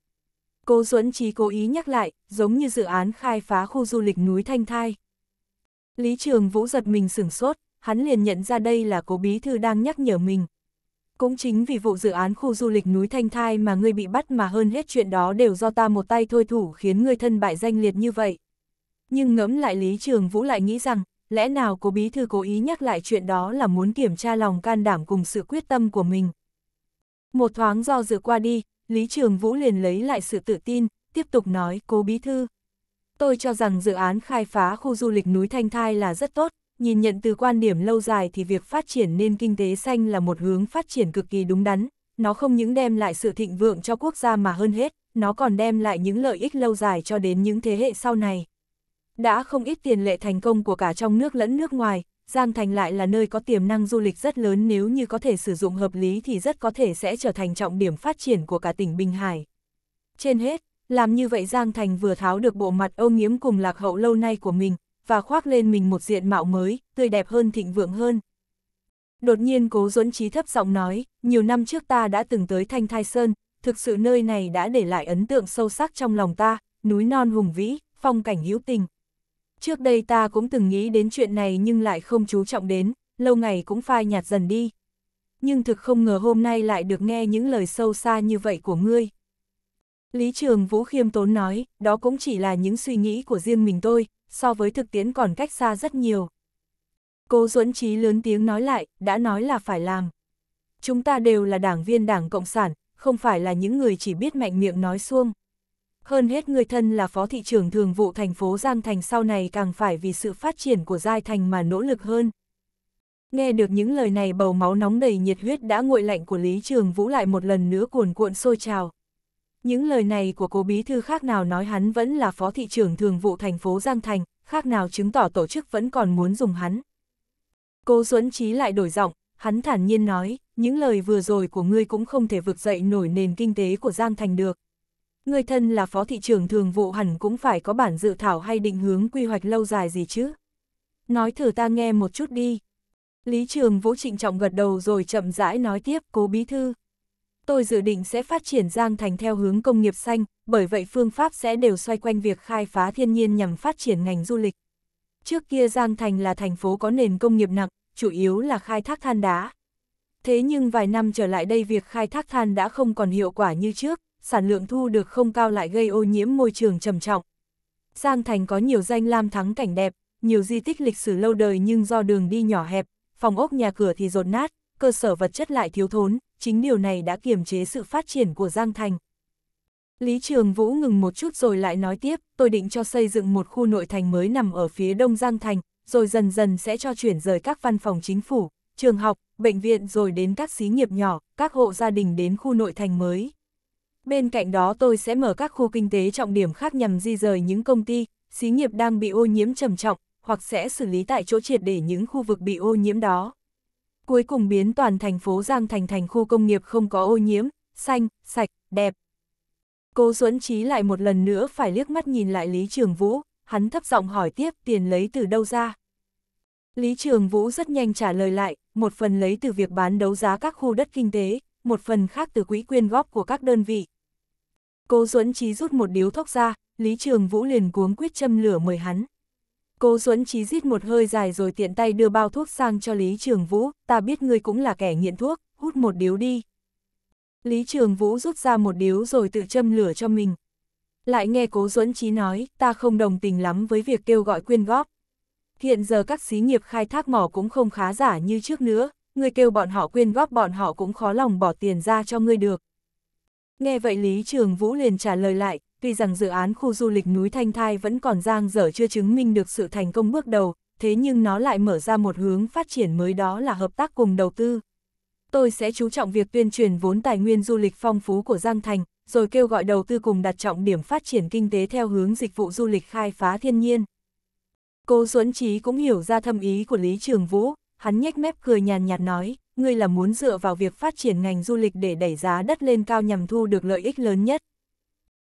Cố Duẫn Trí cố ý nhắc lại, giống như dự án khai phá khu du lịch núi Thanh Thai. Lý Trường Vũ giật mình sửng sốt, hắn liền nhận ra đây là cố bí thư đang nhắc nhở mình. Cũng chính vì vụ dự án khu du lịch núi Thanh Thai mà ngươi bị bắt mà hơn hết chuyện đó đều do ta một tay thôi thủ khiến ngươi thân bại danh liệt như vậy. Nhưng ngẫm lại Lý Trường Vũ lại nghĩ rằng, lẽ nào cố bí thư cố ý nhắc lại chuyện đó là muốn kiểm tra lòng can đảm cùng sự quyết tâm của mình. Một thoáng do dự qua đi, Lý Trường Vũ liền lấy lại sự tự tin, tiếp tục nói cố bí thư. Tôi cho rằng dự án khai phá khu du lịch núi Thanh Thai là rất tốt, nhìn nhận từ quan điểm lâu dài thì việc phát triển nền kinh tế xanh là một hướng phát triển cực kỳ đúng đắn, nó không những đem lại sự thịnh vượng cho quốc gia mà hơn hết, nó còn đem lại những lợi ích lâu dài cho đến những thế hệ sau này. Đã không ít tiền lệ thành công của cả trong nước lẫn nước ngoài, Giang Thành lại là nơi có tiềm năng du lịch rất lớn nếu như có thể sử dụng hợp lý thì rất có thể sẽ trở thành trọng điểm phát triển của cả tỉnh Bình Hải. Trên hết, làm như vậy Giang Thành vừa tháo được bộ mặt ô nhiễm cùng lạc hậu lâu nay của mình, và khoác lên mình một diện mạo mới, tươi đẹp hơn thịnh vượng hơn. Đột nhiên cố dẫn trí thấp giọng nói, nhiều năm trước ta đã từng tới Thanh Thai Sơn, thực sự nơi này đã để lại ấn tượng sâu sắc trong lòng ta, núi non hùng vĩ, phong cảnh hữu tình. Trước đây ta cũng từng nghĩ đến chuyện này nhưng lại không chú trọng đến, lâu ngày cũng phai nhạt dần đi. Nhưng thực không ngờ hôm nay lại được nghe những lời sâu xa như vậy của ngươi. Lý Trường Vũ khiêm tốn nói, đó cũng chỉ là những suy nghĩ của riêng mình tôi, so với thực tiễn còn cách xa rất nhiều. Cố Duẫn Trí lớn tiếng nói lại, đã nói là phải làm. Chúng ta đều là đảng viên đảng Cộng sản, không phải là những người chỉ biết mạnh miệng nói xuông. Hơn hết người thân là phó thị trưởng thường vụ thành phố Giang Thành sau này càng phải vì sự phát triển của Giai Thành mà nỗ lực hơn. Nghe được những lời này bầu máu nóng đầy nhiệt huyết đã nguội lạnh của Lý Trường Vũ lại một lần nữa cuồn cuộn sôi trào. Những lời này của cố bí thư khác nào nói hắn vẫn là phó thị trưởng thường vụ thành phố Giang Thành, khác nào chứng tỏ tổ chức vẫn còn muốn dùng hắn. Cố Duẫn Trí lại đổi giọng, hắn thản nhiên nói, những lời vừa rồi của ngươi cũng không thể vực dậy nổi nền kinh tế của Giang Thành được người thân là phó thị trưởng thường vụ hẳn cũng phải có bản dự thảo hay định hướng quy hoạch lâu dài gì chứ. Nói thử ta nghe một chút đi. Lý Trường Vũ trịnh trọng gật đầu rồi chậm rãi nói tiếp, cố bí thư. Tôi dự định sẽ phát triển Giang Thành theo hướng công nghiệp xanh, bởi vậy phương pháp sẽ đều xoay quanh việc khai phá thiên nhiên nhằm phát triển ngành du lịch. Trước kia Giang Thành là thành phố có nền công nghiệp nặng, chủ yếu là khai thác than đá. Thế nhưng vài năm trở lại đây việc khai thác than đã không còn hiệu quả như trước, sản lượng thu được không cao lại gây ô nhiễm môi trường trầm trọng. Giang Thành có nhiều danh lam thắng cảnh đẹp, nhiều di tích lịch sử lâu đời nhưng do đường đi nhỏ hẹp, phòng ốc nhà cửa thì rột nát, cơ sở vật chất lại thiếu thốn, chính điều này đã kiềm chế sự phát triển của Giang Thành. Lý Trường Vũ ngừng một chút rồi lại nói tiếp, tôi định cho xây dựng một khu nội thành mới nằm ở phía đông Giang Thành, rồi dần dần sẽ cho chuyển rời các văn phòng chính phủ, trường học, bệnh viện rồi đến các xí nghiệp nhỏ, các hộ gia đình đến khu nội thành mới. Bên cạnh đó tôi sẽ mở các khu kinh tế trọng điểm khác nhằm di rời những công ty, xí nghiệp đang bị ô nhiễm trầm trọng, hoặc sẽ xử lý tại chỗ triệt để những khu vực bị ô nhiễm đó. Cuối cùng biến toàn thành phố Giang Thành thành khu công nghiệp không có ô nhiễm, xanh, sạch, đẹp. Cố Duẫn Trí lại một lần nữa phải liếc mắt nhìn lại Lý Trường Vũ, hắn thấp giọng hỏi tiếp tiền lấy từ đâu ra. Lý Trường Vũ rất nhanh trả lời lại, một phần lấy từ việc bán đấu giá các khu đất kinh tế, một phần khác từ quỹ quyên góp của các đơn vị. Cố Duẫn Chí rút một điếu thuốc ra, Lý Trường Vũ liền cuống quyết châm lửa mời hắn. Cố Duẫn Chí rít một hơi dài rồi tiện tay đưa bao thuốc sang cho Lý Trường Vũ, ta biết ngươi cũng là kẻ nghiện thuốc, hút một điếu đi. Lý Trường Vũ rút ra một điếu rồi tự châm lửa cho mình. Lại nghe Cố Duẫn Chí nói, ta không đồng tình lắm với việc kêu gọi quyên góp. Hiện giờ các xí nghiệp khai thác mỏ cũng không khá giả như trước nữa, ngươi kêu bọn họ quyên góp bọn họ cũng khó lòng bỏ tiền ra cho ngươi được. Nghe vậy Lý Trường Vũ liền trả lời lại, tuy rằng dự án khu du lịch núi Thanh Thai vẫn còn giang dở chưa chứng minh được sự thành công bước đầu, thế nhưng nó lại mở ra một hướng phát triển mới đó là hợp tác cùng đầu tư. Tôi sẽ chú trọng việc tuyên truyền vốn tài nguyên du lịch phong phú của Giang Thành, rồi kêu gọi đầu tư cùng đặt trọng điểm phát triển kinh tế theo hướng dịch vụ du lịch khai phá thiên nhiên. Cô Duẫn Trí cũng hiểu ra thâm ý của Lý Trường Vũ, hắn nhếch mép cười nhàn nhạt nói, ngươi là muốn dựa vào việc phát triển ngành du lịch để đẩy giá đất lên cao nhằm thu được lợi ích lớn nhất.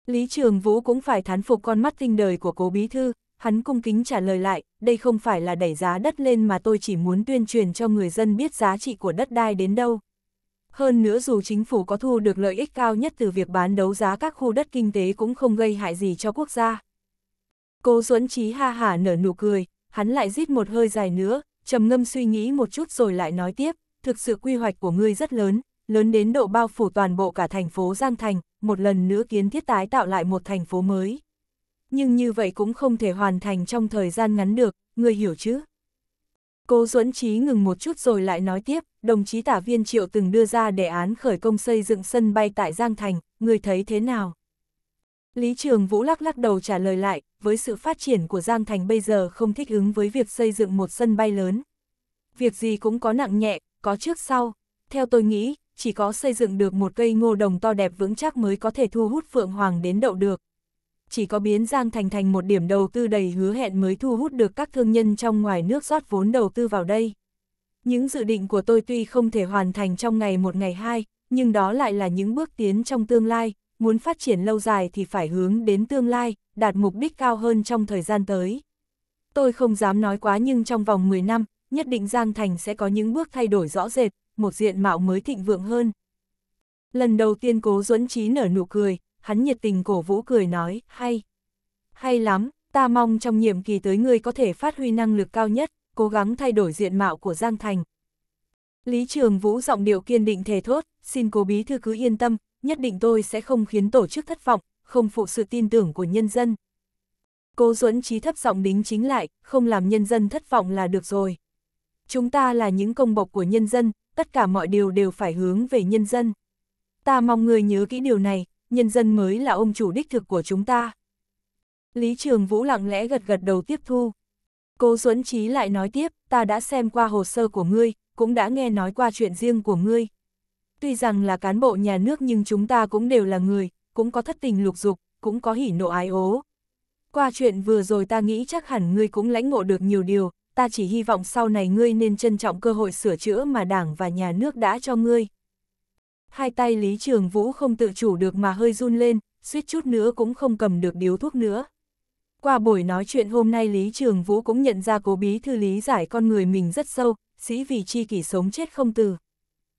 Lý Trường Vũ cũng phải thán phục con mắt tinh đời của cố bí thư, hắn cung kính trả lời lại, đây không phải là đẩy giá đất lên mà tôi chỉ muốn tuyên truyền cho người dân biết giá trị của đất đai đến đâu. Hơn nữa dù chính phủ có thu được lợi ích cao nhất từ việc bán đấu giá các khu đất kinh tế cũng không gây hại gì cho quốc gia. Cô Duẫn Chí ha hả nở nụ cười, hắn lại rít một hơi dài nữa, trầm ngâm suy nghĩ một chút rồi lại nói tiếp, thực sự quy hoạch của ngươi rất lớn, lớn đến độ bao phủ toàn bộ cả thành phố Giang Thành, một lần nữa kiến thiết tái tạo lại một thành phố mới. Nhưng như vậy cũng không thể hoàn thành trong thời gian ngắn được, ngươi hiểu chứ? Cố Duẫn Trí ngừng một chút rồi lại nói tiếp, đồng chí tả viên triệu từng đưa ra đề án khởi công xây dựng sân bay tại Giang Thành, người thấy thế nào? Lý Trường Vũ lắc lắc đầu trả lời lại, với sự phát triển của Giang Thành bây giờ không thích ứng với việc xây dựng một sân bay lớn. Việc gì cũng có nặng nhẹ, có trước sau. Theo tôi nghĩ, chỉ có xây dựng được một cây ngô đồng to đẹp vững chắc mới có thể thu hút Phượng Hoàng đến đậu được. Chỉ có biến Giang Thành thành một điểm đầu tư đầy hứa hẹn mới thu hút được các thương nhân trong ngoài nước rót vốn đầu tư vào đây. Những dự định của tôi tuy không thể hoàn thành trong ngày một ngày hai, nhưng đó lại là những bước tiến trong tương lai, muốn phát triển lâu dài thì phải hướng đến tương lai, đạt mục đích cao hơn trong thời gian tới. Tôi không dám nói quá nhưng trong vòng 10 năm, nhất định Giang Thành sẽ có những bước thay đổi rõ rệt, một diện mạo mới thịnh vượng hơn. Lần đầu tiên cố duẫn trí nở nụ cười, hắn nhiệt tình cổ vũ cười nói, hay. Hay lắm, ta mong trong nhiệm kỳ tới ngươi có thể phát huy năng lực cao nhất, cố gắng thay đổi diện mạo của Giang Thành. Lý Trường Vũ giọng điệu kiên định thề thốt, xin cố bí thư cứ yên tâm, nhất định tôi sẽ không khiến tổ chức thất vọng, không phụ sự tin tưởng của nhân dân. Cố Duẫn trí thấp giọng đính chính lại, không làm nhân dân thất vọng là được rồi chúng ta là những công bộc của nhân dân, tất cả mọi điều đều phải hướng về nhân dân. Ta mong người nhớ kỹ điều này, nhân dân mới là ông chủ đích thực của chúng ta. Lý Trường Vũ lặng lẽ gật gật đầu tiếp thu. Cố Duẫn Chí lại nói tiếp, ta đã xem qua hồ sơ của ngươi, cũng đã nghe nói qua chuyện riêng của ngươi. Tuy rằng là cán bộ nhà nước nhưng chúng ta cũng đều là người, cũng có thất tình lục dục, cũng có hỉ nộ ái ố. Qua chuyện vừa rồi ta nghĩ chắc hẳn ngươi cũng lãnh ngộ được nhiều điều, ta chỉ hy vọng sau này ngươi nên trân trọng cơ hội sửa chữa mà đảng và nhà nước đã cho ngươi. Hai tay Lý Trường Vũ không tự chủ được mà hơi run lên, suýt chút nữa cũng không cầm được điếu thuốc nữa. Qua buổi nói chuyện hôm nay Lý Trường Vũ cũng nhận ra cố bí thư lý giải con người mình rất sâu, sĩ vì chi kỷ sống chết không từ.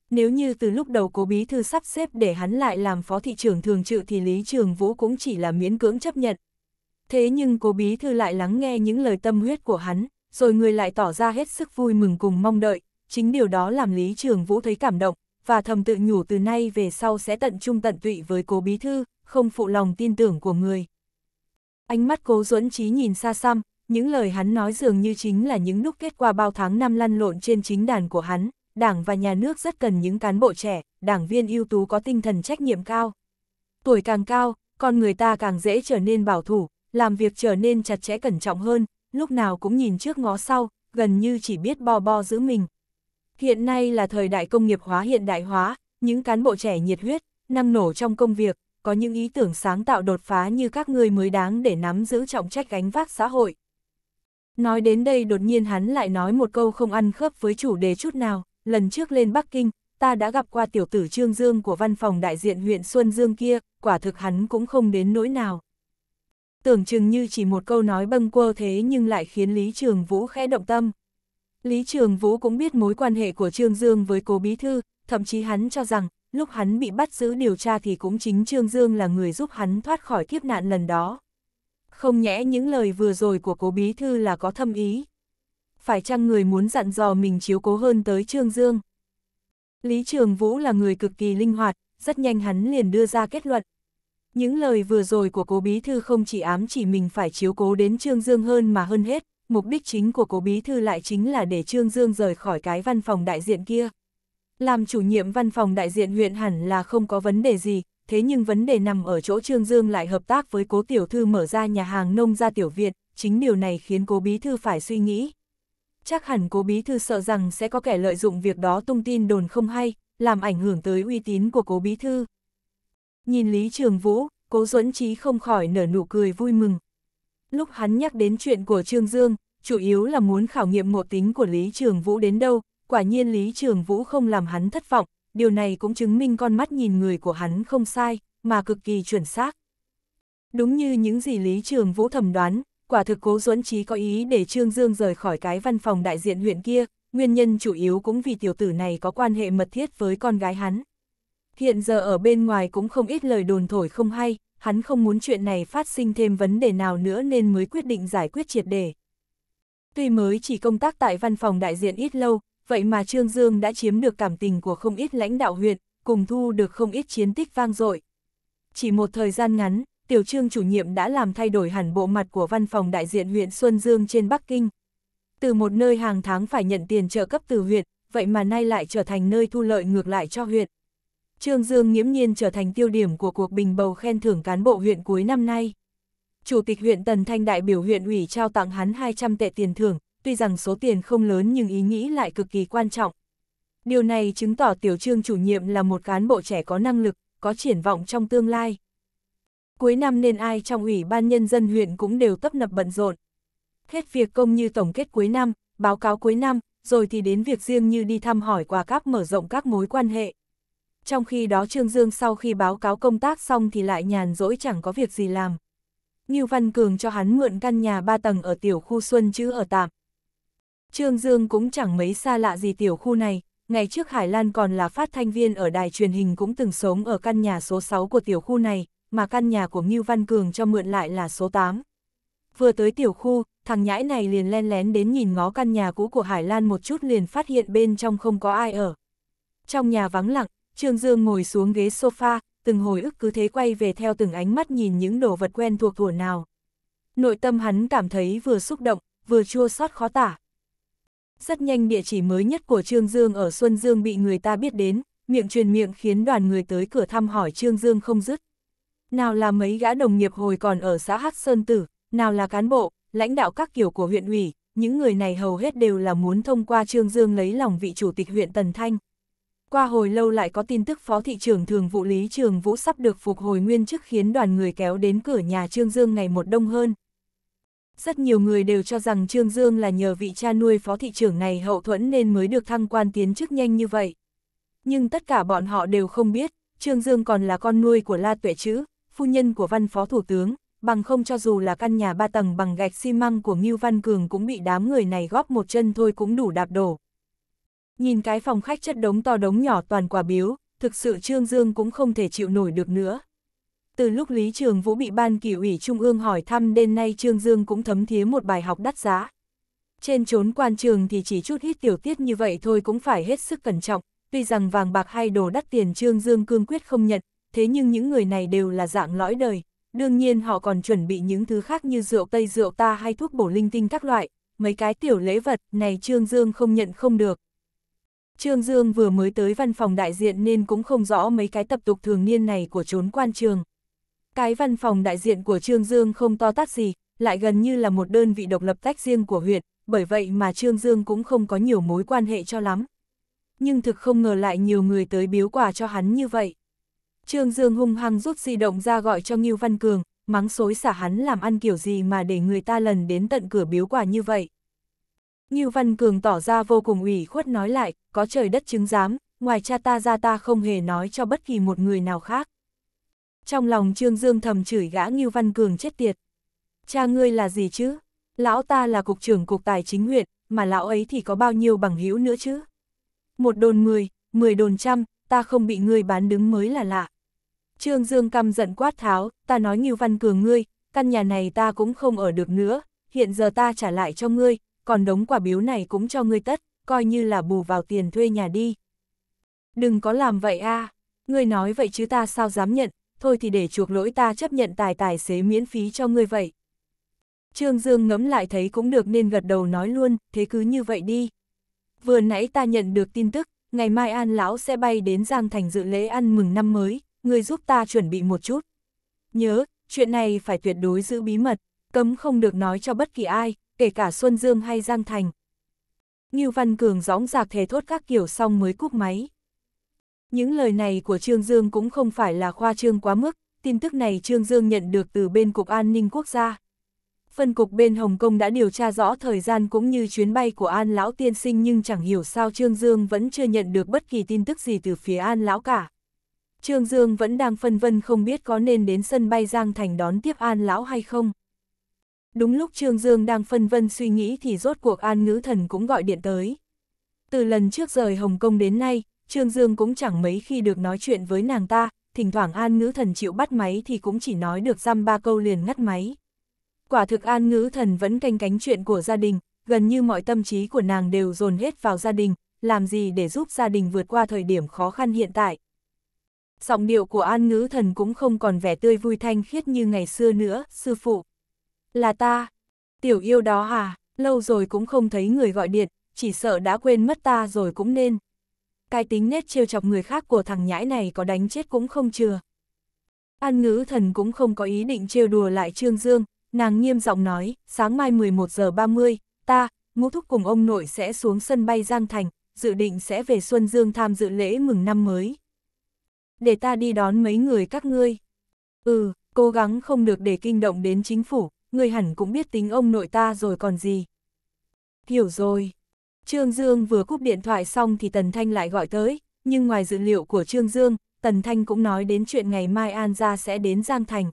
Nếu như từ lúc đầu cố bí thư sắp xếp để hắn lại làm phó thị trường thường trự thì Lý Trường Vũ cũng chỉ là miễn cưỡng chấp nhận. Thế nhưng cố bí thư lại lắng nghe những lời tâm huyết của hắn, rồi người lại tỏ ra hết sức vui mừng cùng mong đợi, chính điều đó làm Lý Trường Vũ thấy cảm động, và thầm tự nhủ từ nay về sau sẽ tận trung tận tụy với cố bí thư, không phụ lòng tin tưởng của người. Ánh mắt cố duẫn trí nhìn xa xăm, những lời hắn nói dường như chính là những đúc kết qua bao tháng năm lăn lộn trên chính đàn của hắn, đảng và nhà nước rất cần những cán bộ trẻ, đảng viên ưu tú có tinh thần trách nhiệm cao. Tuổi càng cao, con người ta càng dễ trở nên bảo thủ, làm việc trở nên chặt chẽ cẩn trọng hơn, lúc nào cũng nhìn trước ngó sau, gần như chỉ biết bo bo giữ mình. Hiện nay là thời đại công nghiệp hóa hiện đại hóa, những cán bộ trẻ nhiệt huyết, năng nổ trong công việc, có những ý tưởng sáng tạo đột phá như các người mới đáng để nắm giữ trọng trách gánh vác xã hội. Nói đến đây đột nhiên hắn lại nói một câu không ăn khớp với chủ đề chút nào, lần trước lên Bắc Kinh, ta đã gặp qua tiểu tử Trương Dương của văn phòng đại diện huyện Xuân Dương kia, quả thực hắn cũng không đến nỗi nào tưởng chừng như chỉ một câu nói bâng quơ thế nhưng lại khiến Lý Trường Vũ khẽ động tâm. Lý Trường Vũ cũng biết mối quan hệ của Trương Dương với cố bí thư, thậm chí hắn cho rằng, lúc hắn bị bắt giữ điều tra thì cũng chính Trương Dương là người giúp hắn thoát khỏi kiếp nạn lần đó. Không nhẽ những lời vừa rồi của cố bí thư là có thâm ý. Phải chăng người muốn dặn dò mình chiếu cố hơn tới Trương Dương? Lý Trường Vũ là người cực kỳ linh hoạt, rất nhanh hắn liền đưa ra kết luận, những lời vừa rồi của cố bí thư không chỉ ám chỉ mình phải chiếu cố đến Trương Dương hơn mà hơn hết, mục đích chính của cố bí thư lại chính là để Trương Dương rời khỏi cái văn phòng đại diện kia. Làm chủ nhiệm văn phòng đại diện huyện hẳn là không có vấn đề gì, thế nhưng vấn đề nằm ở chỗ Trương Dương lại hợp tác với cố tiểu thư mở ra nhà hàng nông gia tiểu viện, chính điều này khiến cố bí thư phải suy nghĩ. Chắc hẳn cố bí thư sợ rằng sẽ có kẻ lợi dụng việc đó tung tin đồn không hay, làm ảnh hưởng tới uy tín của cố bí thư, Nhìn Lý Trường Vũ, Cố Duẫn Trí không khỏi nở nụ cười vui mừng. Lúc hắn nhắc đến chuyện của Trương Dương, chủ yếu là muốn khảo nghiệm mộ tính của Lý Trường Vũ đến đâu, quả nhiên Lý Trường Vũ không làm hắn thất vọng, điều này cũng chứng minh con mắt nhìn người của hắn không sai, mà cực kỳ chuẩn xác. Đúng như những gì Lý Trường Vũ thẩm đoán, quả thực Cố Duẫn Trí có ý để Trương Dương rời khỏi cái văn phòng đại diện huyện kia, nguyên nhân chủ yếu cũng vì tiểu tử này có quan hệ mật thiết với con gái hắn. Hiện giờ ở bên ngoài cũng không ít lời đồn thổi không hay, hắn không muốn chuyện này phát sinh thêm vấn đề nào nữa nên mới quyết định giải quyết triệt đề. Tuy mới chỉ công tác tại văn phòng đại diện ít lâu, vậy mà Trương Dương đã chiếm được cảm tình của không ít lãnh đạo huyện, cùng thu được không ít chiến tích vang dội. Chỉ một thời gian ngắn, Tiểu Trương chủ nhiệm đã làm thay đổi hẳn bộ mặt của văn phòng đại diện huyện Xuân Dương trên Bắc Kinh. Từ một nơi hàng tháng phải nhận tiền trợ cấp từ huyện, vậy mà nay lại trở thành nơi thu lợi ngược lại cho huyện. Trương Dương nghiễm nhiên trở thành tiêu điểm của cuộc bình bầu khen thưởng cán bộ huyện cuối năm nay. Chủ tịch huyện Tần Thanh đại biểu huyện ủy trao tặng hắn 200 tệ tiền thưởng, tuy rằng số tiền không lớn nhưng ý nghĩ lại cực kỳ quan trọng. Điều này chứng tỏ Tiểu Trương chủ nhiệm là một cán bộ trẻ có năng lực, có triển vọng trong tương lai. Cuối năm nên ai trong Ủy ban Nhân dân huyện cũng đều tấp nập bận rộn. Hết việc công như tổng kết cuối năm, báo cáo cuối năm, rồi thì đến việc riêng như đi thăm hỏi quà cáp mở rộng các mối quan hệ trong khi đó Trương Dương sau khi báo cáo công tác xong thì lại nhàn rỗi chẳng có việc gì làm. Ngưu Văn Cường cho hắn mượn căn nhà ba tầng ở tiểu khu Xuân Chữ ở tạm. Trương Dương cũng chẳng mấy xa lạ gì tiểu khu này, ngày trước Hải Lan còn là phát thanh viên ở đài truyền hình cũng từng sống ở căn nhà số 6 của tiểu khu này, mà căn nhà của Ngưu Văn Cường cho mượn lại là số 8. Vừa tới tiểu khu, thằng nhãi này liền len lén đến nhìn ngó căn nhà cũ của Hải Lan một chút liền phát hiện bên trong không có ai ở. Trong nhà vắng lặng, Trương Dương ngồi xuống ghế sofa, từng hồi ức cứ thế quay về theo từng ánh mắt nhìn những đồ vật quen thuộc thuở nào. Nội tâm hắn cảm thấy vừa xúc động, vừa chua xót khó tả. Rất nhanh địa chỉ mới nhất của Trương Dương ở Xuân Dương bị người ta biết đến, miệng truyền miệng khiến đoàn người tới cửa thăm hỏi Trương Dương không dứt. Nào là mấy gã đồng nghiệp hồi còn ở xã Hắc Sơn Tử, nào là cán bộ, lãnh đạo các kiểu của huyện ủy, những người này hầu hết đều là muốn thông qua Trương Dương lấy lòng vị chủ tịch huyện Tần Thanh. Qua hồi lâu lại có tin tức Phó Thị trưởng Thường Vụ Lý Trường Vũ sắp được phục hồi nguyên chức khiến đoàn người kéo đến cửa nhà Trương Dương ngày một đông hơn. Rất nhiều người đều cho rằng Trương Dương là nhờ vị cha nuôi Phó Thị trưởng này hậu thuẫn nên mới được thăng quan tiến chức nhanh như vậy. Nhưng tất cả bọn họ đều không biết, Trương Dương còn là con nuôi của La Tuệ Chữ, phu nhân của văn phó thủ tướng, bằng không cho dù là căn nhà ba tầng bằng gạch xi măng của Ngưu Văn Cường cũng bị đám người này góp một chân thôi cũng đủ đạp đổ. Nhìn cái phòng khách chất đống to đống nhỏ toàn quả biếu, thực sự Trương Dương cũng không thể chịu nổi được nữa. Từ lúc Lý Trường Vũ bị Ban Kỷ ủy Trung ương hỏi thăm đến nay Trương Dương cũng thấm thía một bài học đắt giá. Trên chốn quan trường thì chỉ chút ít tiểu tiết như vậy thôi cũng phải hết sức cẩn trọng, tuy rằng vàng bạc hay đồ đắt tiền Trương Dương cương quyết không nhận, thế nhưng những người này đều là dạng lõi đời, đương nhiên họ còn chuẩn bị những thứ khác như rượu tây rượu ta hay thuốc bổ linh tinh các loại, mấy cái tiểu lễ vật này Trương Dương không nhận không được. Trương Dương vừa mới tới văn phòng đại diện nên cũng không rõ mấy cái tập tục thường niên này của trốn quan trường. Cái văn phòng đại diện của Trương Dương không to tát gì, lại gần như là một đơn vị độc lập tách riêng của huyện, bởi vậy mà Trương Dương cũng không có nhiều mối quan hệ cho lắm. Nhưng thực không ngờ lại nhiều người tới biếu quà cho hắn như vậy. Trương Dương hung hăng rút di động ra gọi cho Ngưu Văn Cường, mắng xối xả hắn làm ăn kiểu gì mà để người ta lần đến tận cửa biếu quà như vậy. Ngưu Văn Cường tỏ ra vô cùng ủy khuất nói lại, có trời đất chứng giám, ngoài cha ta ra ta không hề nói cho bất kỳ một người nào khác. Trong lòng Trương Dương thầm chửi gã Ngưu Văn Cường chết tiệt. Cha ngươi là gì chứ? Lão ta là cục trưởng cục tài chính huyện, mà lão ấy thì có bao nhiêu bằng hữu nữa chứ? Một đồn mười, mười đồn trăm, ta không bị ngươi bán đứng mới là lạ. Trương Dương căm giận quát tháo, ta nói Ngưu Văn Cường ngươi, căn nhà này ta cũng không ở được nữa, hiện giờ ta trả lại cho ngươi, còn đống quả biếu này cũng cho ngươi tất, coi như là bù vào tiền thuê nhà đi. Đừng có làm vậy a, à. ngươi nói vậy chứ ta sao dám nhận, thôi thì để chuộc lỗi ta chấp nhận tài tài xế miễn phí cho ngươi vậy. Trương Dương ngẫm lại thấy cũng được nên gật đầu nói luôn, thế cứ như vậy đi. Vừa nãy ta nhận được tin tức, ngày mai An Lão sẽ bay đến Giang Thành dự lễ ăn mừng năm mới, ngươi giúp ta chuẩn bị một chút. Nhớ, chuyện này phải tuyệt đối giữ bí mật, cấm không được nói cho bất kỳ ai, kể cả Xuân Dương hay Giang Thành. Ngưu Văn Cường gióng giạc thề thốt các kiểu xong mới cúp máy. Những lời này của Trương Dương cũng không phải là khoa trương quá mức, tin tức này Trương Dương nhận được từ bên Cục An ninh Quốc gia. Phân cục bên Hồng Kông đã điều tra rõ thời gian cũng như chuyến bay của An Lão Tiên Sinh nhưng chẳng hiểu sao Trương Dương vẫn chưa nhận được bất kỳ tin tức gì từ phía An Lão cả. Trương Dương vẫn đang phân vân không biết có nên đến sân bay Giang Thành đón tiếp An Lão hay không. Đúng lúc Trương Dương đang phân vân suy nghĩ thì rốt cuộc An Ngữ Thần cũng gọi điện tới. Từ lần trước rời Hồng Kông đến nay, Trương Dương cũng chẳng mấy khi được nói chuyện với nàng ta, thỉnh thoảng An Ngữ Thần chịu bắt máy thì cũng chỉ nói được răm ba câu liền ngắt máy. Quả thực An Ngữ Thần vẫn canh cánh chuyện của gia đình, gần như mọi tâm trí của nàng đều dồn hết vào gia đình, làm gì để giúp gia đình vượt qua thời điểm khó khăn hiện tại. Giọng điệu của An Ngữ Thần cũng không còn vẻ tươi vui thanh khiết như ngày xưa nữa, sư phụ là ta. Tiểu yêu đó à, lâu rồi cũng không thấy người gọi điện, chỉ sợ đã quên mất ta rồi cũng nên. Cái tính nét trêu chọc người khác của thằng nhãi này có đánh chết cũng không chừa. An ngữ thần cũng không có ý định trêu đùa lại Trương Dương, nàng nghiêm giọng nói, sáng mai 11 giờ 30, ta, ngũ thúc cùng ông nội sẽ xuống sân bay Giang Thành, dự định sẽ về Xuân Dương tham dự lễ mừng năm mới. Để ta đi đón mấy người các ngươi. Ừ, cố gắng không được để kinh động đến chính phủ, người hẳn cũng biết tính ông nội ta rồi còn gì. Hiểu rồi. Trương Dương vừa cúp điện thoại xong thì Tần Thanh lại gọi tới, nhưng ngoài dữ liệu của Trương Dương, Tần Thanh cũng nói đến chuyện ngày mai An Gia sẽ đến Giang Thành.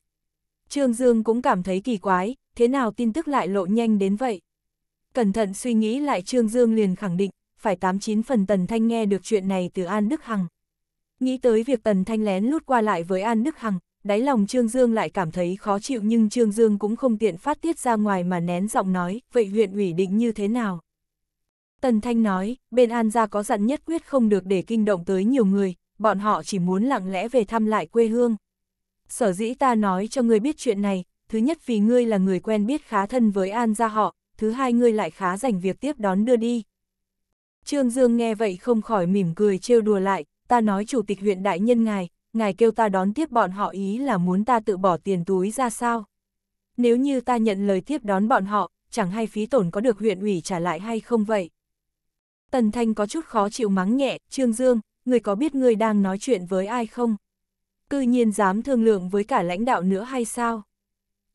Trương Dương cũng cảm thấy kỳ quái, thế nào tin tức lại lộ nhanh đến vậy? Cẩn thận suy nghĩ lại Trương Dương liền khẳng định, phải 89 phần Tần Thanh nghe được chuyện này từ An Đức Hằng. Nghĩ tới việc Tần Thanh lén lút qua lại với An Đức Hằng, đáy lòng Trương Dương lại cảm thấy khó chịu nhưng Trương Dương cũng không tiện phát tiết ra ngoài mà nén giọng nói, vậy huyện ủy định như thế nào? Tần Thanh nói, bên An gia có dặn nhất quyết không được để kinh động tới nhiều người, bọn họ chỉ muốn lặng lẽ về thăm lại quê hương. Sở dĩ ta nói cho ngươi biết chuyện này, thứ nhất vì ngươi là người quen biết khá thân với An gia họ, thứ hai ngươi lại khá rảnh việc tiếp đón đưa đi. Trương Dương nghe vậy không khỏi mỉm cười trêu đùa lại, ta nói chủ tịch huyện đại nhân ngài, ngài kêu ta đón tiếp bọn họ ý là muốn ta tự bỏ tiền túi ra sao? Nếu như ta nhận lời tiếp đón bọn họ, chẳng hay phí tổn có được huyện ủy trả lại hay không vậy? Tần Thanh có chút khó chịu mắng nhẹ, Trương Dương, người có biết người đang nói chuyện với ai không? Cư nhiên dám thương lượng với cả lãnh đạo nữa hay sao?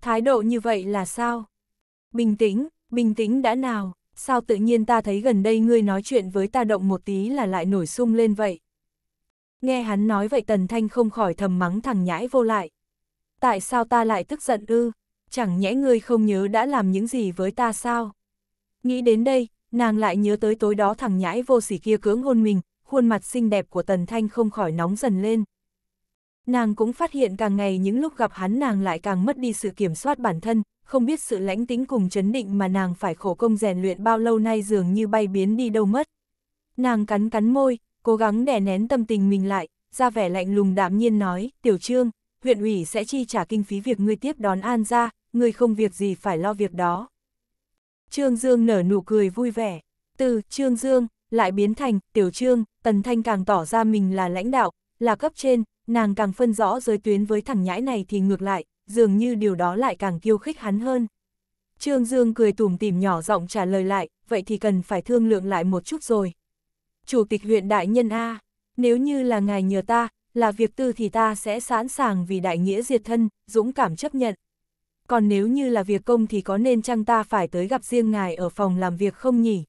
Thái độ như vậy là sao? Bình tĩnh, bình tĩnh đã nào, sao tự nhiên ta thấy gần đây ngươi nói chuyện với ta động một tí là lại nổi sung lên vậy? Nghe hắn nói vậy Tần Thanh không khỏi thầm mắng thằng nhãi vô lại. Tại sao ta lại tức giận ư? Chẳng nhẽ ngươi không nhớ đã làm những gì với ta sao? Nghĩ đến đây, nàng lại nhớ tới tối đó thằng nhãi vô sỉ kia cưỡng hôn mình, khuôn mặt xinh đẹp của Tần Thanh không khỏi nóng dần lên. Nàng cũng phát hiện càng ngày những lúc gặp hắn nàng lại càng mất đi sự kiểm soát bản thân, không biết sự lãnh tính cùng chấn định mà nàng phải khổ công rèn luyện bao lâu nay dường như bay biến đi đâu mất. Nàng cắn cắn môi, cố gắng đè nén tâm tình mình lại, ra vẻ lạnh lùng đạm nhiên nói, tiểu trương, huyện ủy sẽ chi trả kinh phí việc ngươi tiếp đón An ra, ngươi không việc gì phải lo việc đó. Trương Dương nở nụ cười vui vẻ, từ Trương Dương, lại biến thành tiểu trương, tần thanh càng tỏ ra mình là lãnh đạo, là cấp trên, nàng càng phân rõ giới tuyến với thằng nhãi này thì ngược lại, dường như điều đó lại càng kiêu khích hắn hơn. Trương Dương cười tủm tỉm nhỏ giọng trả lời lại, vậy thì cần phải thương lượng lại một chút rồi, chủ tịch huyện đại nhân A, nếu như là ngài nhờ ta, là việc tư thì ta sẽ sẵn sàng vì đại nghĩa diệt thân, dũng cảm chấp nhận. Còn nếu như là việc công thì có nên chăng ta phải tới gặp riêng ngài ở phòng làm việc không nhỉ?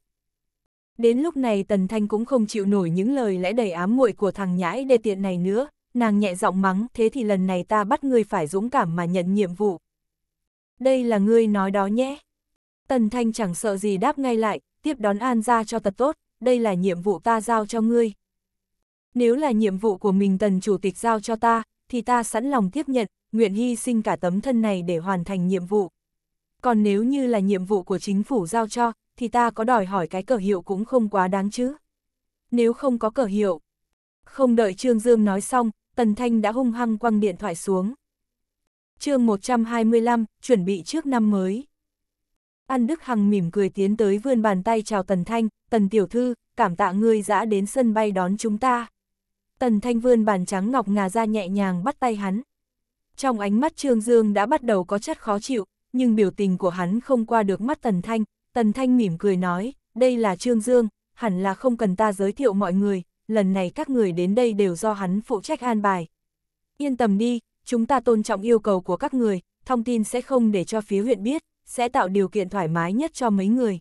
Đến lúc này Tần Thanh cũng không chịu nổi những lời lẽ đầy ám muội của thằng nhãi đề tiện này nữa, nàng nhẹ giọng mắng, thế thì lần này ta bắt ngươi phải dũng cảm mà nhận nhiệm vụ. Đây là ngươi nói đó nhé. Tần Thanh chẳng sợ gì đáp ngay lại, tiếp đón An ra cho thật tốt, đây là nhiệm vụ ta giao cho ngươi. Nếu là nhiệm vụ của mình tần chủ tịch giao cho ta, thì ta sẵn lòng tiếp nhận, nguyện hy sinh cả tấm thân này để hoàn thành nhiệm vụ. Còn nếu như là nhiệm vụ của chính phủ giao cho, thì ta có đòi hỏi cái cờ hiệu cũng không quá đáng chứ. Nếu không có cờ hiệu. Không đợi Trương Dương nói xong, Tần Thanh đã hung hăng quăng điện thoại xuống. chương 125, chuẩn bị trước năm mới. An Đức Hằng mỉm cười tiến tới vươn bàn tay chào Tần Thanh, Tần Tiểu Thư, cảm tạ ngươi dã đến sân bay đón chúng ta. Tần Thanh vươn bàn trắng ngọc ngà ra nhẹ nhàng bắt tay hắn. Trong ánh mắt Trương Dương đã bắt đầu có chất khó chịu, nhưng biểu tình của hắn không qua được mắt Tần Thanh. Tần Thanh mỉm cười nói, đây là Trương Dương, hẳn là không cần ta giới thiệu mọi người, lần này các người đến đây đều do hắn phụ trách an bài. Yên tâm đi, chúng ta tôn trọng yêu cầu của các người, thông tin sẽ không để cho phía huyện biết, sẽ tạo điều kiện thoải mái nhất cho mấy người.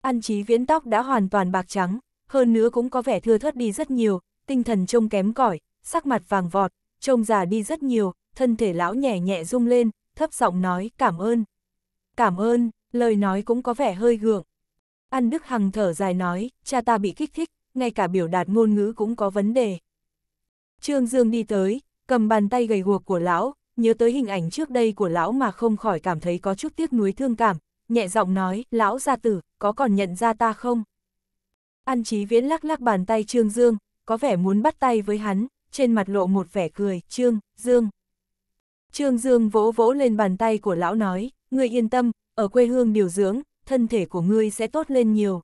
Ăn trí viễn tóc đã hoàn toàn bạc trắng, hơn nữa cũng có vẻ thưa thớt đi rất nhiều, tinh thần trông kém cỏi, sắc mặt vàng vọt, trông già đi rất nhiều, thân thể lão nhẹ nhẹ rung lên, thấp giọng nói cảm ơn. Cảm ơn, lời nói cũng có vẻ hơi gượng. Ăn Đức Hằng thở dài nói, cha ta bị kích thích, ngay cả biểu đạt ngôn ngữ cũng có vấn đề. Trương Dương đi tới, cầm bàn tay gầy guộc của lão, nhớ tới hình ảnh trước đây của lão mà không khỏi cảm thấy có chút tiếc nuối thương cảm, nhẹ giọng nói, lão gia tử, có còn nhận ra ta không? An Chí Viễn lắc lắc bàn tay Trương Dương, có vẻ muốn bắt tay với hắn, trên mặt lộ một vẻ cười, Trương, Dương. Trương Dương vỗ vỗ lên bàn tay của lão nói, ngươi yên tâm, ở quê hương điều dưỡng, thân thể của ngươi sẽ tốt lên nhiều.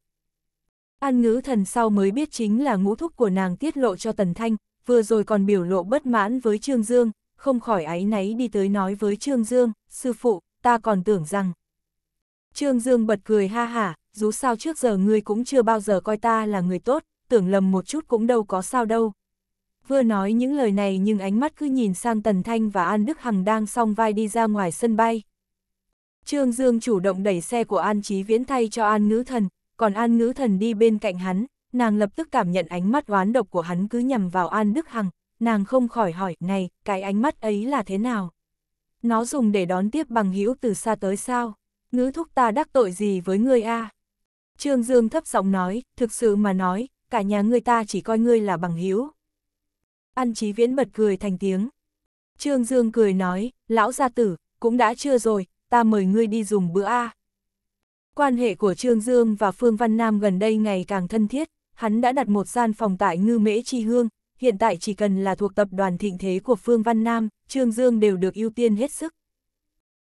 An ngữ thần sau mới biết chính là ngũ thúc của nàng tiết lộ cho Tần Thanh, vừa rồi còn biểu lộ bất mãn với Trương Dương, không khỏi áy náy đi tới nói với Trương Dương, sư phụ, ta còn tưởng rằng. Trương Dương bật cười ha hả, dù sao trước giờ ngươi cũng chưa bao giờ coi ta là người tốt, tưởng lầm một chút cũng đâu có sao đâu. Vừa nói những lời này nhưng ánh mắt cứ nhìn sang Tần Thanh và An Đức Hằng đang song vai đi ra ngoài sân bay. Trương Dương chủ động đẩy xe của An Chí Viễn thay cho An Ngữ Thần, còn An Ngữ Thần đi bên cạnh hắn, nàng lập tức cảm nhận ánh mắt oán độc của hắn cứ nhằm vào An Đức Hằng, nàng không khỏi hỏi, này, cái ánh mắt ấy là thế nào? Nó dùng để đón tiếp bằng hữu từ xa tới sao? Ngữ thúc ta đắc tội gì với ngươi a? À? Trương Dương thấp giọng nói, thực sự mà nói, cả nhà ngươi ta chỉ coi ngươi là bằng hữu. An Chí Viễn bật cười thành tiếng. Trương Dương cười nói, lão gia tử, cũng đã chưa rồi, ta mời ngươi đi dùng bữa A. Quan hệ của Trương Dương và Phương Văn Nam gần đây ngày càng thân thiết, hắn đã đặt một gian phòng tại Ngư Mễ Chi Hương, hiện tại chỉ cần là thuộc tập đoàn thịnh thế của Phương Văn Nam, Trương Dương đều được ưu tiên hết sức.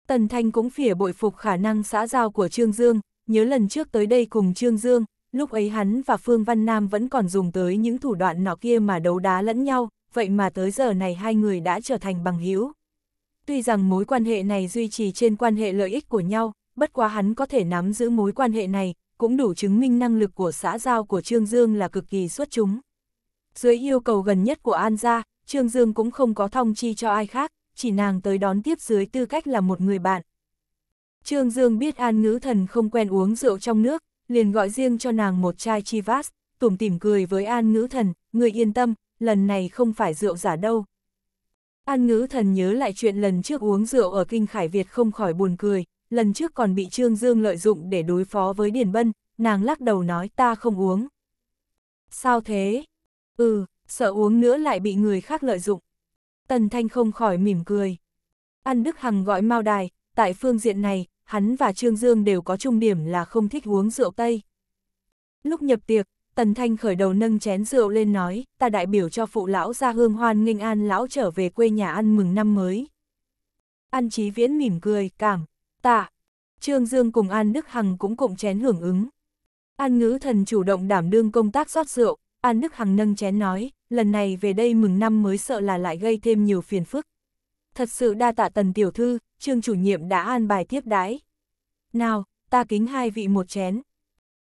Tần Thanh cũng phỉa bội phục khả năng xã giao của Trương Dương, nhớ lần trước tới đây cùng Trương Dương, lúc ấy hắn và Phương Văn Nam vẫn còn dùng tới những thủ đoạn nọ kia mà đấu đá lẫn nhau, vậy mà tới giờ này hai người đã trở thành bằng hữu. Tuy rằng mối quan hệ này duy trì trên quan hệ lợi ích của nhau, bất quá hắn có thể nắm giữ mối quan hệ này, cũng đủ chứng minh năng lực của xã giao của Trương Dương là cực kỳ xuất chúng. Dưới yêu cầu gần nhất của An gia, Trương Dương cũng không có thông chi cho ai khác, chỉ nàng tới đón tiếp dưới tư cách là một người bạn. Trương Dương biết An Ngữ Thần không quen uống rượu trong nước, liền gọi riêng cho nàng một chai Chivas, tủm tỉm cười với An Ngữ Thần, người yên tâm, lần này không phải rượu giả đâu. An Ngữ Thần nhớ lại chuyện lần trước uống rượu ở Kinh Khải Việt không khỏi buồn cười, lần trước còn bị Trương Dương lợi dụng để đối phó với Điền Bân, nàng lắc đầu nói ta không uống. Sao thế, Ừ, sợ uống nữa lại bị người khác lợi dụng. Tần Thanh không khỏi mỉm cười. Ăn Đức Hằng gọi Mao Đài, tại phương diện này, hắn và Trương Dương đều có chung điểm là không thích uống rượu Tây. Lúc nhập tiệc, Tần Thanh khởi đầu nâng chén rượu lên nói, ta đại biểu cho phụ lão ra hương hoan nghênh an lão trở về quê nhà ăn mừng năm mới. An Chí Viễn mỉm cười, cảm, tạ. Trương Dương cùng An Đức Hằng cũng cùng chén hưởng ứng. An Ngữ Thần chủ động đảm đương công tác rót rượu, An Đức Hằng nâng chén nói, lần này về đây mừng năm mới sợ là lại gây thêm nhiều phiền phức. Thật sự đa tạ tần tiểu thư, trương chủ nhiệm đã an bài tiếp đái. Nào, ta kính hai vị một chén.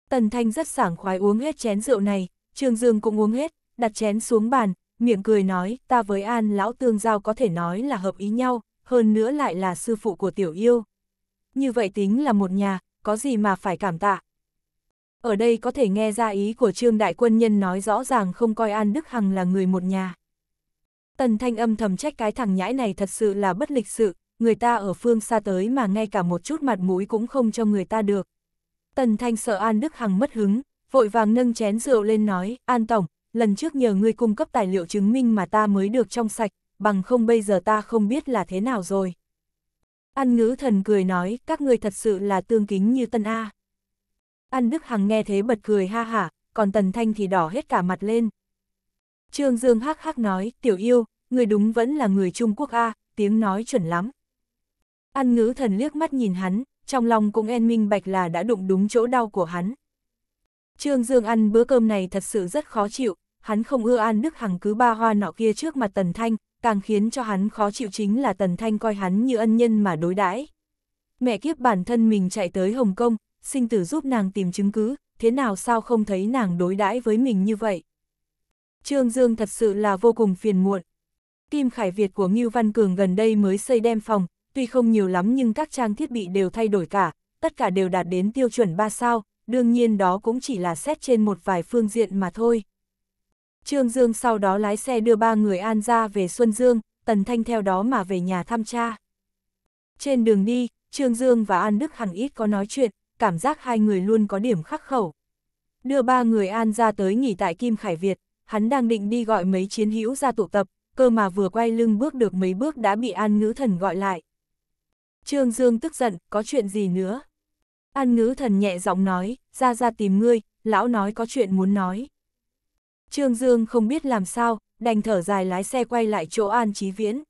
Tần Thanh rất sảng khoái uống hết chén rượu này, Trương Dương cũng uống hết, đặt chén xuống bàn, miệng cười nói, ta với An Lão Tương Giao có thể nói là hợp ý nhau, hơn nữa lại là sư phụ của tiểu yêu. Như vậy tính là một nhà, có gì mà phải cảm tạ. Ở đây có thể nghe ra ý của Trương Đại Quân Nhân nói rõ ràng không coi An Đức Hằng là người một nhà. Tần Thanh âm thầm trách cái thằng nhãi này thật sự là bất lịch sự, người ta ở phương xa tới mà ngay cả một chút mặt mũi cũng không cho người ta được. Tần Thanh sợ An Đức Hằng mất hứng, vội vàng nâng chén rượu lên nói, An Tổng, lần trước nhờ ngươi cung cấp tài liệu chứng minh mà ta mới được trong sạch, bằng không bây giờ ta không biết là thế nào rồi. An ngữ thần cười nói, các ngươi thật sự là tương kính như tân A. An Đức Hằng nghe thế bật cười ha hả, còn Tần Thanh thì đỏ hết cả mặt lên. Trương Dương hắc hắc nói, tiểu yêu, người đúng vẫn là người Trung Quốc A, tiếng nói chuẩn lắm. An ngữ thần liếc mắt nhìn hắn, trong lòng cũng en minh bạch là đã đụng đúng chỗ đau của hắn. Trương Dương ăn bữa cơm này thật sự rất khó chịu, hắn không ưa An Đức Hằng cứ ba hoa nọ kia trước mặt Tần Thanh, càng khiến cho hắn khó chịu chính là Tần Thanh coi hắn như ân nhân mà đối đãi. Mẹ kiếp bản thân mình chạy tới Hồng Kông, sinh tử giúp nàng tìm chứng cứ, thế nào sao không thấy nàng đối đãi với mình như vậy. Trương Dương thật sự là vô cùng phiền muộn. Kim Khải Việt của Ngưu Văn Cường gần đây mới xây đem phòng, tuy không nhiều lắm nhưng các trang thiết bị đều thay đổi cả, tất cả đều đạt đến tiêu chuẩn 3 sao, đương nhiên đó cũng chỉ là xét trên một vài phương diện mà thôi. Trương Dương sau đó lái xe đưa ba người An ra về Xuân Dương, Tần Thanh theo đó mà về nhà thăm cha. Trên đường đi, Trương Dương và An Đức Hằng ít có nói chuyện, cảm giác hai người luôn có điểm khắc khẩu. Đưa ba người An ra tới nghỉ tại Kim Khải Việt, hắn đang định đi gọi mấy chiến hữu ra tụ tập, cơ mà vừa quay lưng bước được mấy bước đã bị An Ngữ Thần gọi lại. Trương Dương tức giận, có chuyện gì nữa? An Ngữ Thần nhẹ giọng nói, ra ra tìm ngươi, lão nói có chuyện muốn nói. Trương Dương không biết làm sao, đành thở dài lái xe quay lại chỗ An Chí Viễn.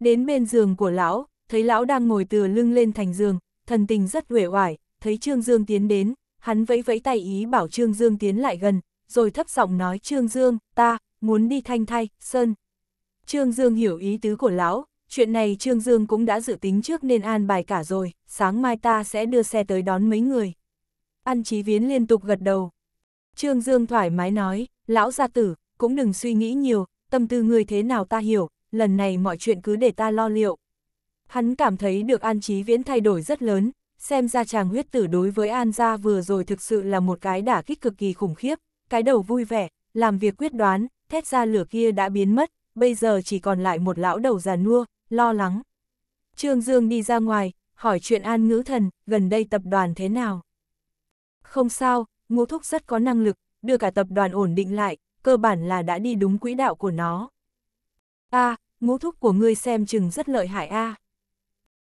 Đến bên giường của lão, thấy lão đang ngồi từ lưng lên thành giường, thần tình rất uể oải, thấy Trương Dương tiến đến, hắn vẫy vẫy tay ý bảo Trương Dương tiến lại gần, rồi thấp giọng nói Trương Dương, ta, muốn đi thanh thay, sơn. Trương Dương hiểu ý tứ của lão, chuyện này Trương Dương cũng đã dự tính trước nên an bài cả rồi, sáng mai ta sẽ đưa xe tới đón mấy người. An Chí Viến liên tục gật đầu. Trương Dương thoải mái nói, lão gia tử, cũng đừng suy nghĩ nhiều, tâm tư người thế nào ta hiểu, lần này mọi chuyện cứ để ta lo liệu. Hắn cảm thấy được An Chí Viễn thay đổi rất lớn, xem ra chàng huyết tử đối với An gia vừa rồi thực sự là một cái đả kích cực kỳ khủng khiếp, cái đầu vui vẻ, làm việc quyết đoán, thét ra lửa kia đã biến mất, bây giờ chỉ còn lại một lão đầu già nua, lo lắng. Trương Dương đi ra ngoài, hỏi chuyện An Ngữ Thần, gần đây tập đoàn thế nào? Không sao, ngũ thúc rất có năng lực, đưa cả tập đoàn ổn định lại, cơ bản là đã đi đúng quỹ đạo của nó. a à, ngũ thúc của ngươi xem chừng rất lợi hại a à.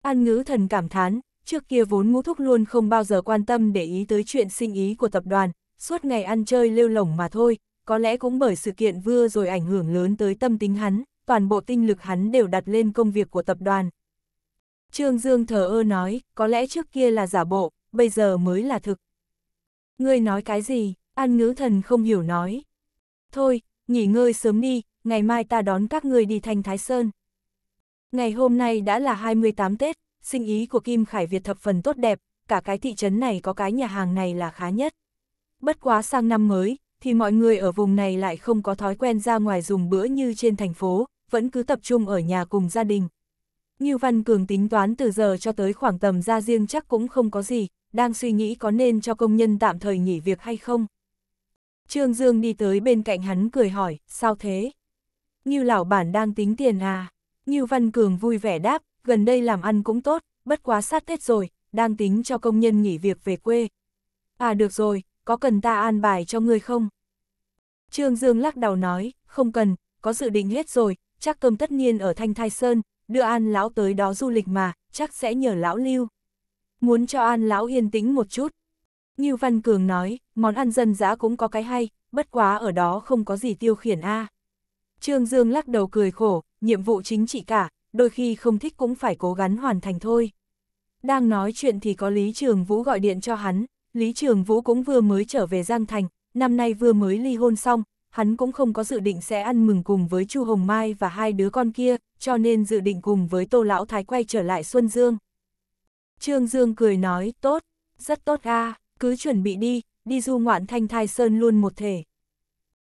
An Ngữ Thần cảm thán, Trước kia vốn ngũ thúc luôn không bao giờ quan tâm để ý tới chuyện sinh ý của tập đoàn, suốt ngày ăn chơi lêu lỏng mà thôi, có lẽ cũng bởi sự kiện vừa rồi ảnh hưởng lớn tới tâm tính hắn, toàn bộ tinh lực hắn đều đặt lên công việc của tập đoàn. Trương Dương thờ ơ nói, có lẽ trước kia là giả bộ, bây giờ mới là thực. Ngươi nói cái gì, an ngữ thần không hiểu nói. Thôi, nghỉ ngơi sớm đi, ngày mai ta đón các ngươi đi Thanh Thái Sơn. Ngày hôm nay đã là 28 Tết, sinh ý của Kim Khải Việt thập phần tốt đẹp, cả cái thị trấn này có cái nhà hàng này là khá nhất. Bất quá sang năm mới, thì mọi người ở vùng này lại không có thói quen ra ngoài dùng bữa như trên thành phố, vẫn cứ tập trung ở nhà cùng gia đình. Như Văn Cường tính toán từ giờ cho tới khoảng tầm ra riêng chắc cũng không có gì, đang suy nghĩ có nên cho công nhân tạm thời nghỉ việc hay không. Trương Dương đi tới bên cạnh hắn cười hỏi, sao thế? Như lão bản đang tính tiền à? Như Văn Cường vui vẻ đáp, gần đây làm ăn cũng tốt, bất quá sát Tết rồi, đang tính cho công nhân nghỉ việc về quê. À được rồi, có cần ta an bài cho ngươi không? Trương Dương lắc đầu nói, không cần, có dự định hết rồi, chắc cơm tất nhiên ở Thanh Thai Sơn, đưa An Lão tới đó du lịch mà, chắc sẽ nhờ Lão lưu. Muốn cho An Lão yên tĩnh một chút. Như Văn Cường nói, món ăn dân dã cũng có cái hay, bất quá ở đó không có gì tiêu khiển a Trương Dương lắc đầu cười khổ, nhiệm vụ chính trị cả, đôi khi không thích cũng phải cố gắng hoàn thành thôi. Đang nói chuyện thì có Lý Trường Vũ gọi điện cho hắn, Lý Trường Vũ cũng vừa mới trở về Giang Thành, năm nay vừa mới ly hôn xong, hắn cũng không có dự định sẽ ăn mừng cùng với Chu Hồng Mai và hai đứa con kia, cho nên dự định cùng với Tô Lão Thái quay trở lại Xuân Dương. Trương Dương cười nói, tốt, rất tốt ga, cứ chuẩn bị đi, đi du ngoạn thanh thai sơn luôn một thể.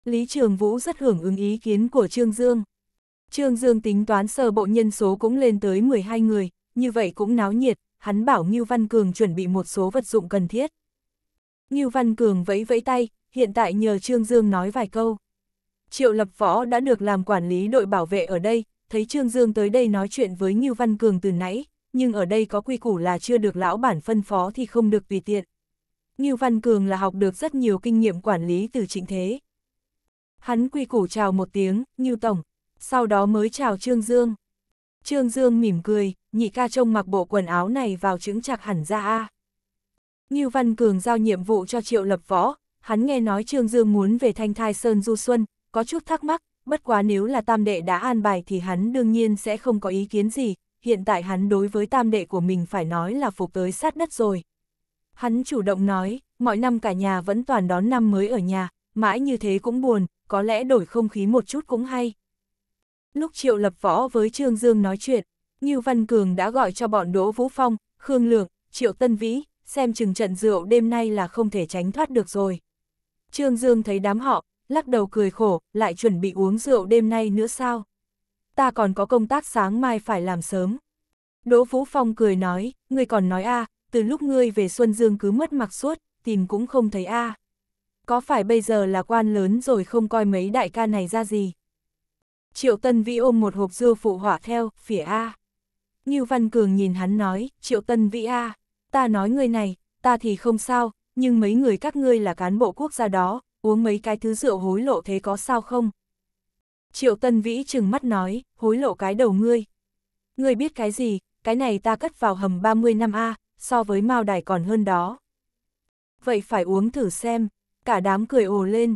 Lý Trường Vũ rất hưởng ứng ý kiến của Trương Dương. Trương Dương tính toán sơ bộ nhân số cũng lên tới 12 người, như vậy cũng náo nhiệt, hắn bảo Ngưu Văn Cường chuẩn bị một số vật dụng cần thiết. Ngưu Văn Cường vẫy vẫy tay, hiện tại nhờ Trương Dương nói vài câu. Triệu Lập Võ đã được làm quản lý đội bảo vệ ở đây, thấy Trương Dương tới đây nói chuyện với Ngưu Văn Cường từ nãy, nhưng ở đây có quy củ là chưa được lão bản phân phó thì không được tùy tiện. Ngưu Văn Cường là học được rất nhiều kinh nghiệm quản lý từ Trịnh thế. Hắn quy củ chào một tiếng, Ngưu Tổng, sau đó mới chào Trương Dương. Trương Dương mỉm cười, nhị ca trông mặc bộ quần áo này vào chứng chặt hẳn ra a. Ngưu Văn Cường giao nhiệm vụ cho Triệu Lập Võ, hắn nghe nói Trương Dương muốn về Thanh Thai Sơn Du Xuân, có chút thắc mắc, bất quá nếu là tam đệ đã an bài thì hắn đương nhiên sẽ không có ý kiến gì, hiện tại hắn đối với tam đệ của mình phải nói là phục tới sát đất rồi. Hắn chủ động nói, mọi năm cả nhà vẫn toàn đón năm mới ở nhà, mãi như thế cũng buồn, có lẽ đổi không khí một chút cũng hay. Lúc Triệu Lập Võ với Trương Dương nói chuyện, Ngưu Văn Cường đã gọi cho bọn Đỗ Vũ Phong, Khương Lượng, Triệu Tân Vĩ, xem chừng trận rượu đêm nay là không thể tránh thoát được rồi. Trương Dương thấy đám họ, lắc đầu cười khổ, lại chuẩn bị uống rượu đêm nay nữa sao? Ta còn có công tác sáng mai phải làm sớm. Đỗ Vũ Phong cười nói, ngươi còn nói a, từ lúc ngươi về Xuân Dương cứ mất mặc suốt, tìm cũng không thấy a. Có phải bây giờ là quan lớn rồi không coi mấy đại ca này ra gì? Triệu Tân Vĩ ôm một hộp dưa phụ hỏa theo, phỉa A. Như Văn Cường nhìn hắn nói, Triệu Tân Vĩ A, ta nói người này, ta thì không sao, nhưng mấy người các ngươi là cán bộ quốc gia đó, uống mấy cái thứ rượu hối lộ thế có sao không? Triệu Tân Vĩ chừng mắt nói, hối lộ cái đầu ngươi. Ngươi biết cái gì, cái này ta cất vào hầm 30 năm A, so với Mao Đài còn hơn đó. Vậy phải uống thử xem, cả đám cười ồ lên,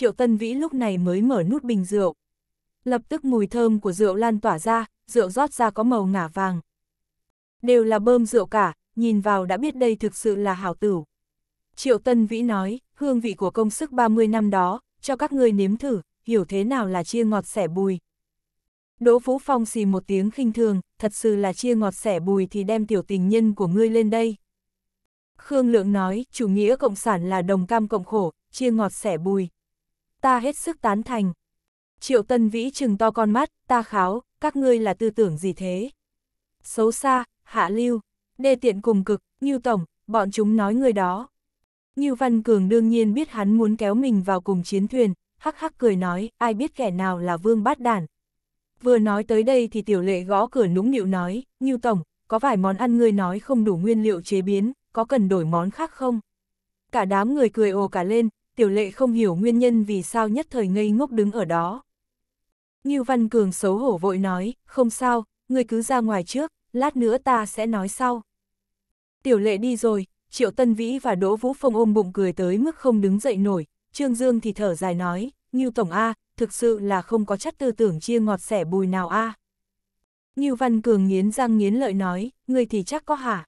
Triệu Tân Vĩ lúc này mới mở nút bình rượu. Lập tức mùi thơm của rượu lan tỏa ra, rượu rót ra có màu ngả vàng. Đều là bơm rượu cả, nhìn vào đã biết đây thực sự là hảo tử. Triệu Tân Vĩ nói, hương vị của công sức 30 năm đó, cho các ngươi nếm thử, hiểu thế nào là chia ngọt sẻ bùi. Đỗ Vũ Phong xì một tiếng khinh thường, thật sự là chia ngọt sẻ bùi thì đem tiểu tình nhân của ngươi lên đây. Khương Lượng nói, chủ nghĩa cộng sản là đồng cam cộng khổ, chia ngọt sẻ bùi ta hết sức tán thành. Triệu Tân Vĩ chừng to con mắt, ta kháo, các ngươi là tư tưởng gì thế? Xấu xa, hạ lưu, đê tiện cùng cực, như tổng, bọn chúng nói người đó. Như Văn Cường đương nhiên biết hắn muốn kéo mình vào cùng chiến thuyền, hắc hắc cười nói, ai biết kẻ nào là vương bát đản. Vừa nói tới đây thì tiểu lệ gõ cửa nũng nịu nói, Như Tổng, có vài món ăn ngươi nói không đủ nguyên liệu chế biến, có cần đổi món khác không? Cả đám người cười ồ cả lên, tiểu lệ không hiểu nguyên nhân vì sao nhất thời ngây ngốc đứng ở đó. Ngưu Văn Cường xấu hổ vội nói, không sao, người cứ ra ngoài trước, lát nữa ta sẽ nói sau. Tiểu lệ đi rồi, Triệu Tân Vĩ và Đỗ Vũ Phong ôm bụng cười tới mức không đứng dậy nổi, Trương Dương thì thở dài nói, Ngưu Tổng A, thực sự là không có chất tư tưởng chia ngọt sẻ bùi nào A. Ngưu Văn Cường nghiến răng nghiến lợi nói, người thì chắc có hả?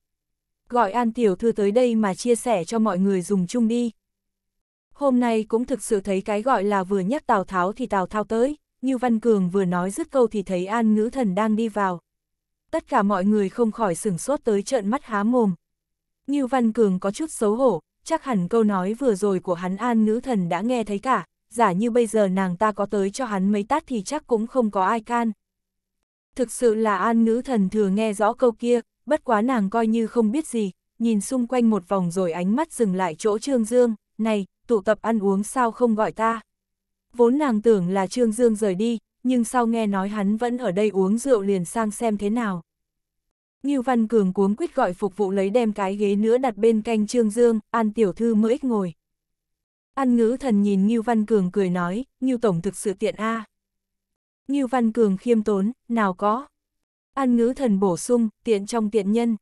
Gọi An Tiểu Thư tới đây mà chia sẻ cho mọi người dùng chung đi hôm nay cũng thực sự thấy cái gọi là vừa nhắc Tào Tháo thì Tào Thao tới, như Văn Cường vừa nói dứt câu thì thấy An Ngữ Thần đang đi vào. Tất cả mọi người không khỏi sửng sốt tới trợn mắt há mồm. Như Văn Cường có chút xấu hổ, chắc hẳn câu nói vừa rồi của hắn An Ngữ Thần đã nghe thấy cả, giả như bây giờ nàng ta có tới cho hắn mấy tát thì chắc cũng không có ai can. Thực sự là An Ngữ Thần thừa nghe rõ câu kia, bất quá nàng coi như không biết gì, nhìn xung quanh một vòng rồi ánh mắt dừng lại chỗ Trương Dương, này, tụ tập ăn uống sao không gọi ta. Vốn nàng tưởng là Trương Dương rời đi, nhưng sau nghe nói hắn vẫn ở đây uống rượu liền sang xem thế nào. Ngưu Văn Cường cuống quýt gọi phục vụ lấy đem cái ghế nữa đặt bên canh Trương Dương, An tiểu thư mới ngồi. An ngữ thần nhìn Ngưu Văn Cường cười nói, Ngưu Tổng thực sự tiện a Ngưu Văn Cường khiêm tốn, nào có. An ngữ thần bổ sung, tiện trong tiện nhân.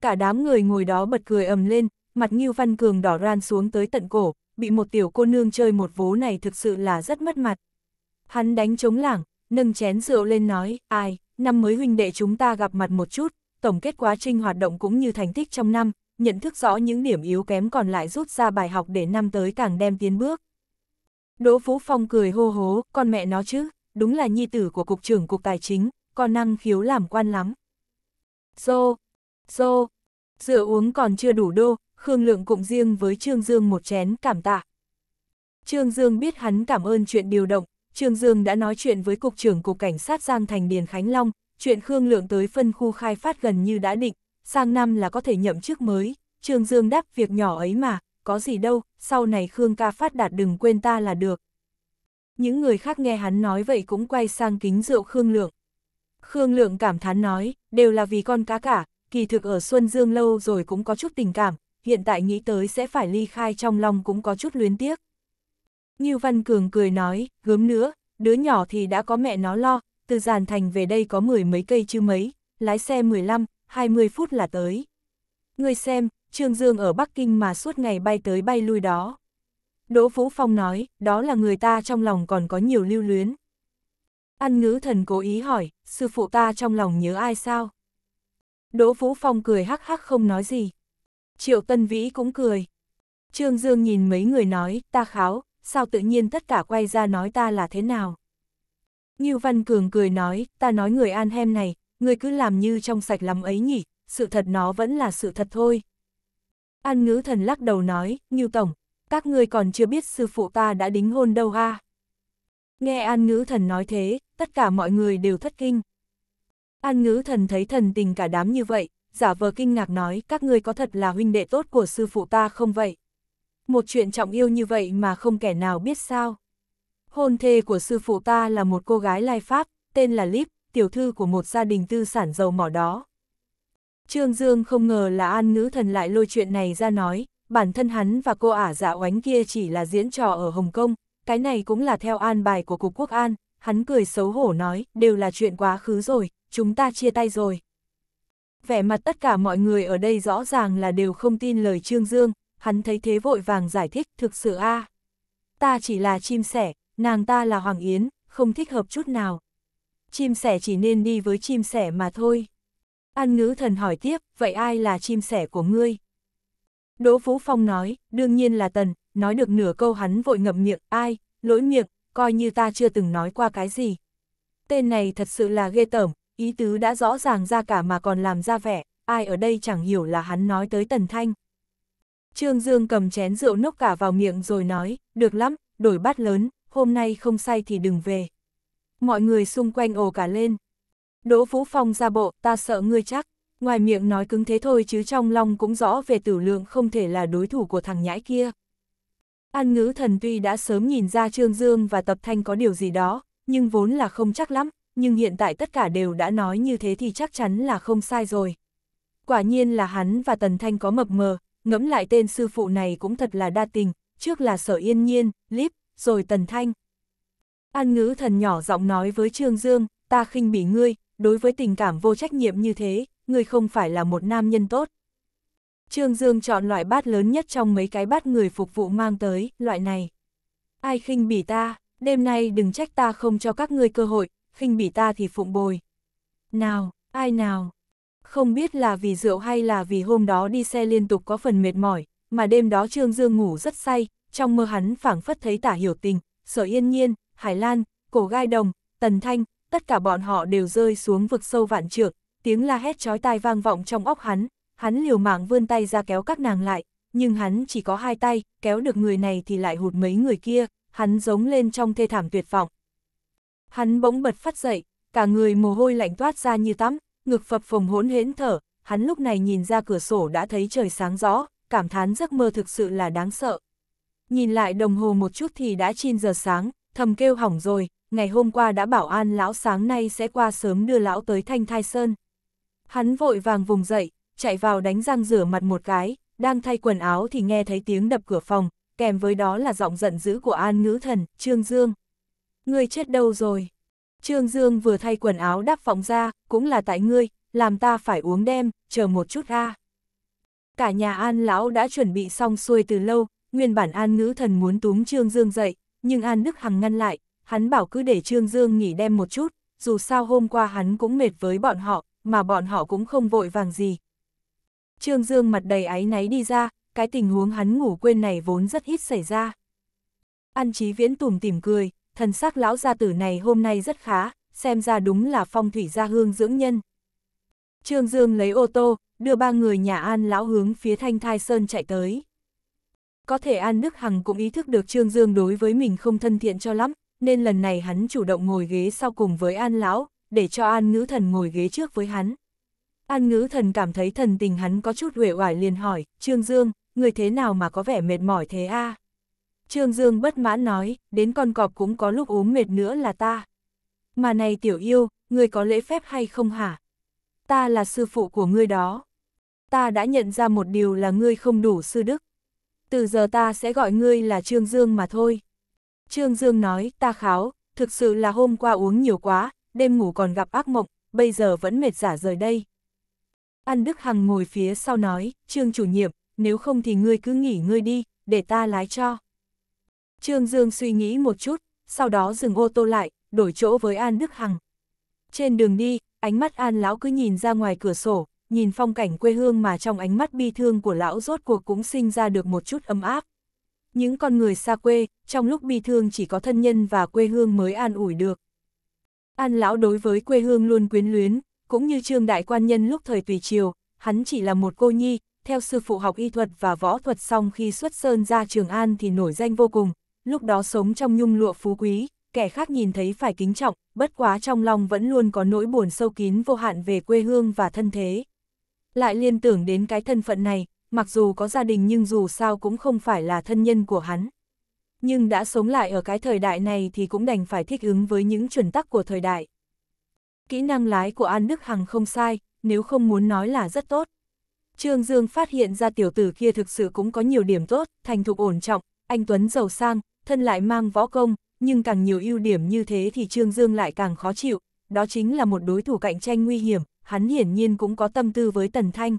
Cả đám người ngồi đó bật cười ầm lên, mặt Ngưu Văn Cường đỏ ran xuống tới tận cổ, bị một tiểu cô nương chơi một vố này thực sự là rất mất mặt. Hắn đánh trống lảng, nâng chén rượu lên nói, ai, năm mới huynh đệ chúng ta gặp mặt một chút, tổng kết quá trình hoạt động cũng như thành tích trong năm, nhận thức rõ những điểm yếu kém còn lại rút ra bài học để năm tới càng đem tiến bước. Đỗ Phú Phong cười hô hố, con mẹ nó chứ, đúng là nhi tử của Cục trưởng Cục Tài chính, con năng khiếu làm quan lắm. Dô, so, dô, rượu uống còn chưa đủ đô, Khương Lượng cũng riêng với Trương Dương một chén cảm tạ. Trương Dương biết hắn cảm ơn chuyện điều động, Trương Dương đã nói chuyện với Cục trưởng Cục Cảnh sát Giang Thành Điền Khánh Long, chuyện Khương Lượng tới phân khu khai phát gần như đã định, sang năm là có thể nhậm chức mới, Trương Dương đáp việc nhỏ ấy mà, có gì đâu, sau này Khương ca phát đạt đừng quên ta là được. Những người khác nghe hắn nói vậy cũng quay sang kính rượu Khương Lượng. Khương Lượng cảm thán nói, đều là vì con cá cả, kỳ thực ở Xuân Dương lâu rồi cũng có chút tình cảm, hiện tại nghĩ tới sẽ phải ly khai trong lòng cũng có chút luyến tiếc. Ngưu Văn Cường cười nói, gớm nữa, đứa nhỏ thì đã có mẹ nó lo, từ giàn thành về đây có mười mấy cây chứ mấy, lái xe 15, 20 phút là tới. Người xem, Trương Dương ở Bắc Kinh mà suốt ngày bay tới bay lui đó. Đỗ Vũ Phong nói, đó là người ta trong lòng còn có nhiều lưu luyến. Ăn ngữ thần cố ý hỏi, sư phụ ta trong lòng nhớ ai sao? Đỗ Vũ Phong cười hắc hắc không nói gì. Triệu Tân Vĩ cũng cười. Trương Dương nhìn mấy người nói, ta kháo, sao tự nhiên tất cả quay ra nói ta là thế nào? Ngưu Văn Cường cười nói, ta nói người an hem này, người cứ làm như trong sạch lắm ấy nhỉ, sự thật nó vẫn là sự thật thôi. An ngữ thần lắc đầu nói, Ngưu Tổng, các ngươi còn chưa biết sư phụ ta đã đính hôn đâu ha. Nghe an ngữ thần nói thế, tất cả mọi người đều thất kinh. An ngữ thần thấy thần tình cả đám như vậy, giả vờ kinh ngạc nói các ngươi có thật là huynh đệ tốt của sư phụ ta không vậy? Một chuyện trọng yêu như vậy mà không kẻ nào biết sao. Hôn thê của sư phụ ta là một cô gái lai Pháp, tên là Lip, tiểu thư của một gia đình tư sản giàu mỏ đó. Trương Dương không ngờ là an nữ thần lại lôi chuyện này ra nói, bản thân hắn và cô ả dạ oánh kia chỉ là diễn trò ở Hồng Kông, cái này cũng là theo an bài của Cục Quốc An, hắn cười xấu hổ nói, đều là chuyện quá khứ rồi, chúng ta chia tay rồi vẻ mặt tất cả mọi người ở đây rõ ràng là đều không tin lời Trương Dương, hắn thấy thế vội vàng giải thích thực sự a à. Ta chỉ là chim sẻ, nàng ta là Hoàng Yến, không thích hợp chút nào. Chim sẻ chỉ nên đi với chim sẻ mà thôi. An ngữ thần hỏi tiếp, vậy ai là chim sẻ của ngươi? Đỗ Phú Phong nói, đương nhiên là Tần, nói được nửa câu hắn vội ngậm miệng, ai, lỗi miệng, coi như ta chưa từng nói qua cái gì. Tên này thật sự là ghê tởm, ý tứ đã rõ ràng ra cả mà còn làm ra vẻ, ai ở đây chẳng hiểu là hắn nói tới Tần Thanh. Trương Dương cầm chén rượu nốc cả vào miệng rồi nói, được lắm, đổi bát lớn, hôm nay không say thì đừng về. Mọi người xung quanh ồ cả lên. Đỗ Vũ Phong ra bộ, ta sợ ngươi chắc, ngoài miệng nói cứng thế thôi chứ trong lòng cũng rõ về tử lượng không thể là đối thủ của thằng nhãi kia. An ngữ thần tuy đã sớm nhìn ra Trương Dương và Tập Thanh có điều gì đó, nhưng vốn là không chắc lắm, nhưng hiện tại tất cả đều đã nói như thế thì chắc chắn là không sai rồi. Quả nhiên là hắn và Tần Thanh có mập mờ, ngẫm lại tên sư phụ này cũng thật là đa tình, trước là sở yên nhiên, líp, rồi Tần Thanh. An ngữ thần nhỏ giọng nói với Trương Dương, ta khinh bỉ ngươi, đối với tình cảm vô trách nhiệm như thế, ngươi không phải là một nam nhân tốt. Trương Dương chọn loại bát lớn nhất trong mấy cái bát người phục vụ mang tới, loại này. Ai khinh bỉ ta, đêm nay đừng trách ta không cho các ngươi cơ hội, khinh bỉ ta thì phụng bồi. Nào, ai nào? Không biết là vì rượu hay là vì hôm đó đi xe liên tục có phần mệt mỏi, mà đêm đó Trương Dương ngủ rất say, trong mơ hắn phảng phất thấy tả hiểu tình, sở yên nhiên, Hải Lan, cổ gai đồng, tần thanh, tất cả bọn họ đều rơi xuống vực sâu vạn trượt, tiếng la hét chói tai vang vọng trong óc hắn, hắn liều mạng vươn tay ra kéo các nàng lại, nhưng hắn chỉ có hai tay, kéo được người này thì lại hụt mấy người kia, hắn giống lên trong thê thảm tuyệt vọng. Hắn bỗng bật phát dậy, cả người mồ hôi lạnh toát ra như tắm, ngực phập phồng hỗn hến thở, hắn lúc này nhìn ra cửa sổ đã thấy trời sáng rõ, cảm thán giấc mơ thực sự là đáng sợ. Nhìn lại đồng hồ một chút thì đã 9 giờ sáng, thầm kêu hỏng rồi, ngày hôm qua đã bảo an lão sáng nay sẽ qua sớm đưa lão tới Thanh Thai Sơn. Hắn vội vàng vùng dậy, chạy vào đánh răng rửa mặt một cái, đang thay quần áo thì nghe thấy tiếng đập cửa phòng, kèm với đó là giọng giận dữ của an ngữ thần, Trương Dương. Ngươi chết đâu rồi? Trương Dương vừa thay quần áo đắp vọng ra, cũng là tại ngươi, làm ta phải uống đem, chờ một chút ra. Cả nhà An lão đã chuẩn bị xong xuôi từ lâu, nguyên bản An ngữ thần muốn túm Trương Dương dậy, nhưng An Đức Hằng ngăn lại, hắn bảo cứ để Trương Dương nghỉ đem một chút, dù sao hôm qua hắn cũng mệt với bọn họ, mà bọn họ cũng không vội vàng gì. Trương Dương mặt đầy áy náy đi ra, cái tình huống hắn ngủ quên này vốn rất ít xảy ra. An Chí Viễn tủm tìm cười, thần sắc lão gia tử này hôm nay rất khá, xem ra đúng là phong thủy gia hương dưỡng nhân. Trương Dương lấy ô tô, đưa ba người nhà An lão hướng phía Thanh Thai Sơn chạy tới. Có thể An Đức Hằng cũng ý thức được Trương Dương đối với mình không thân thiện cho lắm, nên lần này hắn chủ động ngồi ghế sau cùng với An lão, để cho An Ngữ Thần ngồi ghế trước với hắn. An Ngữ Thần cảm thấy thần tình hắn có chút uể oải liền hỏi, "Trương Dương, người thế nào mà có vẻ mệt mỏi thế a?" À? Trương Dương bất mãn nói, đến con cọp cũng có lúc ốm mệt nữa là ta. Mà này tiểu yêu, ngươi có lễ phép hay không hả? Ta là sư phụ của ngươi đó. Ta đã nhận ra một điều là ngươi không đủ sư đức. Từ giờ ta sẽ gọi ngươi là Trương Dương mà thôi. Trương Dương nói, ta kháo, thực sự là hôm qua uống nhiều quá, đêm ngủ còn gặp ác mộng, bây giờ vẫn mệt giả rời đây. An Đức Hằng ngồi phía sau nói, Trương chủ nhiệm, nếu không thì ngươi cứ nghỉ ngươi đi, để ta lái cho. Trương Dương suy nghĩ một chút, sau đó dừng ô tô lại, đổi chỗ với An Đức Hằng. Trên đường đi, ánh mắt An Lão cứ nhìn ra ngoài cửa sổ, nhìn phong cảnh quê hương mà trong ánh mắt bi thương của Lão rốt cuộc cũng sinh ra được một chút ấm áp. Những con người xa quê, trong lúc bi thương chỉ có thân nhân và quê hương mới an ủi được. An Lão đối với quê hương luôn quyến luyến, cũng như Trương Đại Quan Nhân lúc thời tùy triều, hắn chỉ là một cô nhi, theo sư phụ học y thuật và võ thuật xong khi xuất sơn ra Trường An thì nổi danh vô cùng, lúc đó sống trong nhung lụa phú quý, kẻ khác nhìn thấy phải kính trọng, bất quá trong lòng vẫn luôn có nỗi buồn sâu kín vô hạn về quê hương và thân thế. Lại liên tưởng đến cái thân phận này, mặc dù có gia đình nhưng dù sao cũng không phải là thân nhân của hắn. Nhưng đã sống lại ở cái thời đại này thì cũng đành phải thích ứng với những chuẩn tắc của thời đại. Kỹ năng lái của An Đức Hằng không sai, nếu không muốn nói là rất tốt. Trương Dương phát hiện ra tiểu tử kia thực sự cũng có nhiều điểm tốt, thành thục ổn trọng, anh Tuấn giàu sang, thân lại mang võ công, nhưng càng nhiều ưu điểm như thế thì Trương Dương lại càng khó chịu, đó chính là một đối thủ cạnh tranh nguy hiểm, hắn hiển nhiên cũng có tâm tư với Tần Thanh.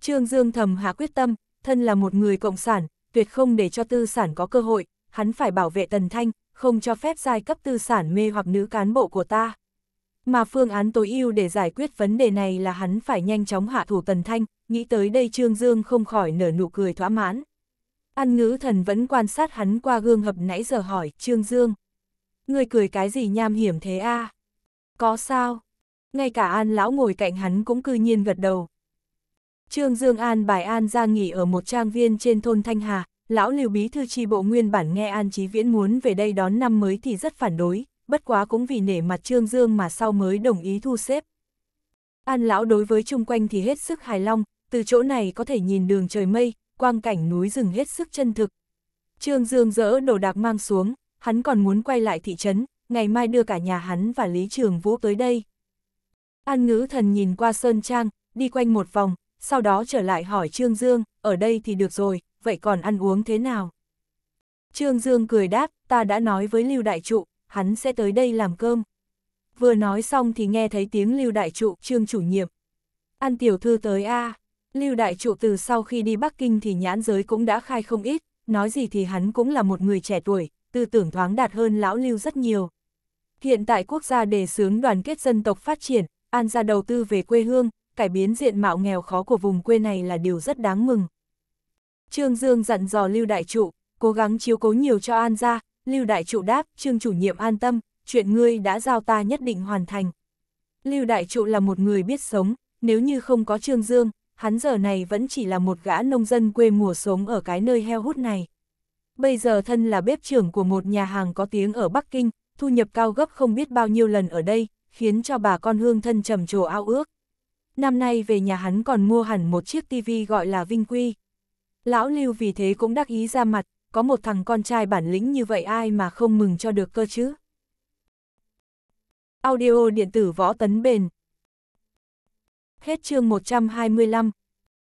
Trương Dương thầm hạ quyết tâm, thân là một người cộng sản, tuyệt không để cho tư sản có cơ hội, hắn phải bảo vệ Tần Thanh, không cho phép giai cấp tư sản mê hoặc nữ cán bộ của ta. Mà phương án tối ưu để giải quyết vấn đề này là hắn phải nhanh chóng hạ thủ Tần Thanh, nghĩ tới đây Trương Dương không khỏi nở nụ cười thỏa mãn. An ngữ thần vẫn quan sát hắn qua gương hợp nãy giờ hỏi, Trương Dương. Người cười cái gì nham hiểm thế a à? Có sao? Ngay cả An lão ngồi cạnh hắn cũng cư nhiên gật đầu. Trương Dương An bài An ra nghỉ ở một trang viên trên thôn Thanh Hà, lão Lưu bí thư tri bộ nguyên bản nghe An Chí Viễn muốn về đây đón năm mới thì rất phản đối, bất quá cũng vì nể mặt Trương Dương mà sau mới đồng ý thu xếp. An lão đối với chung quanh thì hết sức hài lòng, từ chỗ này có thể nhìn đường trời mây, quang cảnh núi rừng hết sức chân thực. Trương Dương dỡ đồ đạc mang xuống, hắn còn muốn quay lại thị trấn, ngày mai đưa cả nhà hắn và Lý Trường Vũ tới đây. An ngữ thần nhìn qua Sơn Trang, đi quanh một vòng, sau đó trở lại hỏi Trương Dương, ở đây thì được rồi, vậy còn ăn uống thế nào? Trương Dương cười đáp, ta đã nói với Lưu Đại Trụ, hắn sẽ tới đây làm cơm. Vừa nói xong thì nghe thấy tiếng Lưu Đại Trụ, Trương chủ nhiệm. Ăn tiểu thư tới a à. Lưu Đại Trụ từ sau khi đi Bắc Kinh thì nhãn giới cũng đã khai không ít, nói gì thì hắn cũng là một người trẻ tuổi, tư tưởng thoáng đạt hơn lão Lưu rất nhiều. Hiện tại quốc gia đề xướng đoàn kết dân tộc phát triển, an ra đầu tư về quê hương, cải biến diện mạo nghèo khó của vùng quê này là điều rất đáng mừng. Trương Dương dặn dò Lưu Đại Trụ, cố gắng chiếu cố nhiều cho An gia, Lưu Đại Trụ đáp, Trương chủ nhiệm an tâm, chuyện ngươi đã giao ta nhất định hoàn thành. Lưu Đại Trụ là một người biết sống, nếu như không có Trương Dương, hắn giờ này vẫn chỉ là một gã nông dân quê mùa sống ở cái nơi heo hút này. Bây giờ thân là bếp trưởng của một nhà hàng có tiếng ở Bắc Kinh, thu nhập cao gấp không biết bao nhiêu lần ở đây, khiến cho bà con hương thân trầm trồ ao ước. Năm nay về nhà hắn còn mua hẳn một chiếc tivi gọi là Vinh Quy. Lão Lưu vì thế cũng đắc ý ra mặt, có một thằng con trai bản lĩnh như vậy ai mà không mừng cho được cơ chứ. Audio điện tử võ tấn bền Hết chương 125,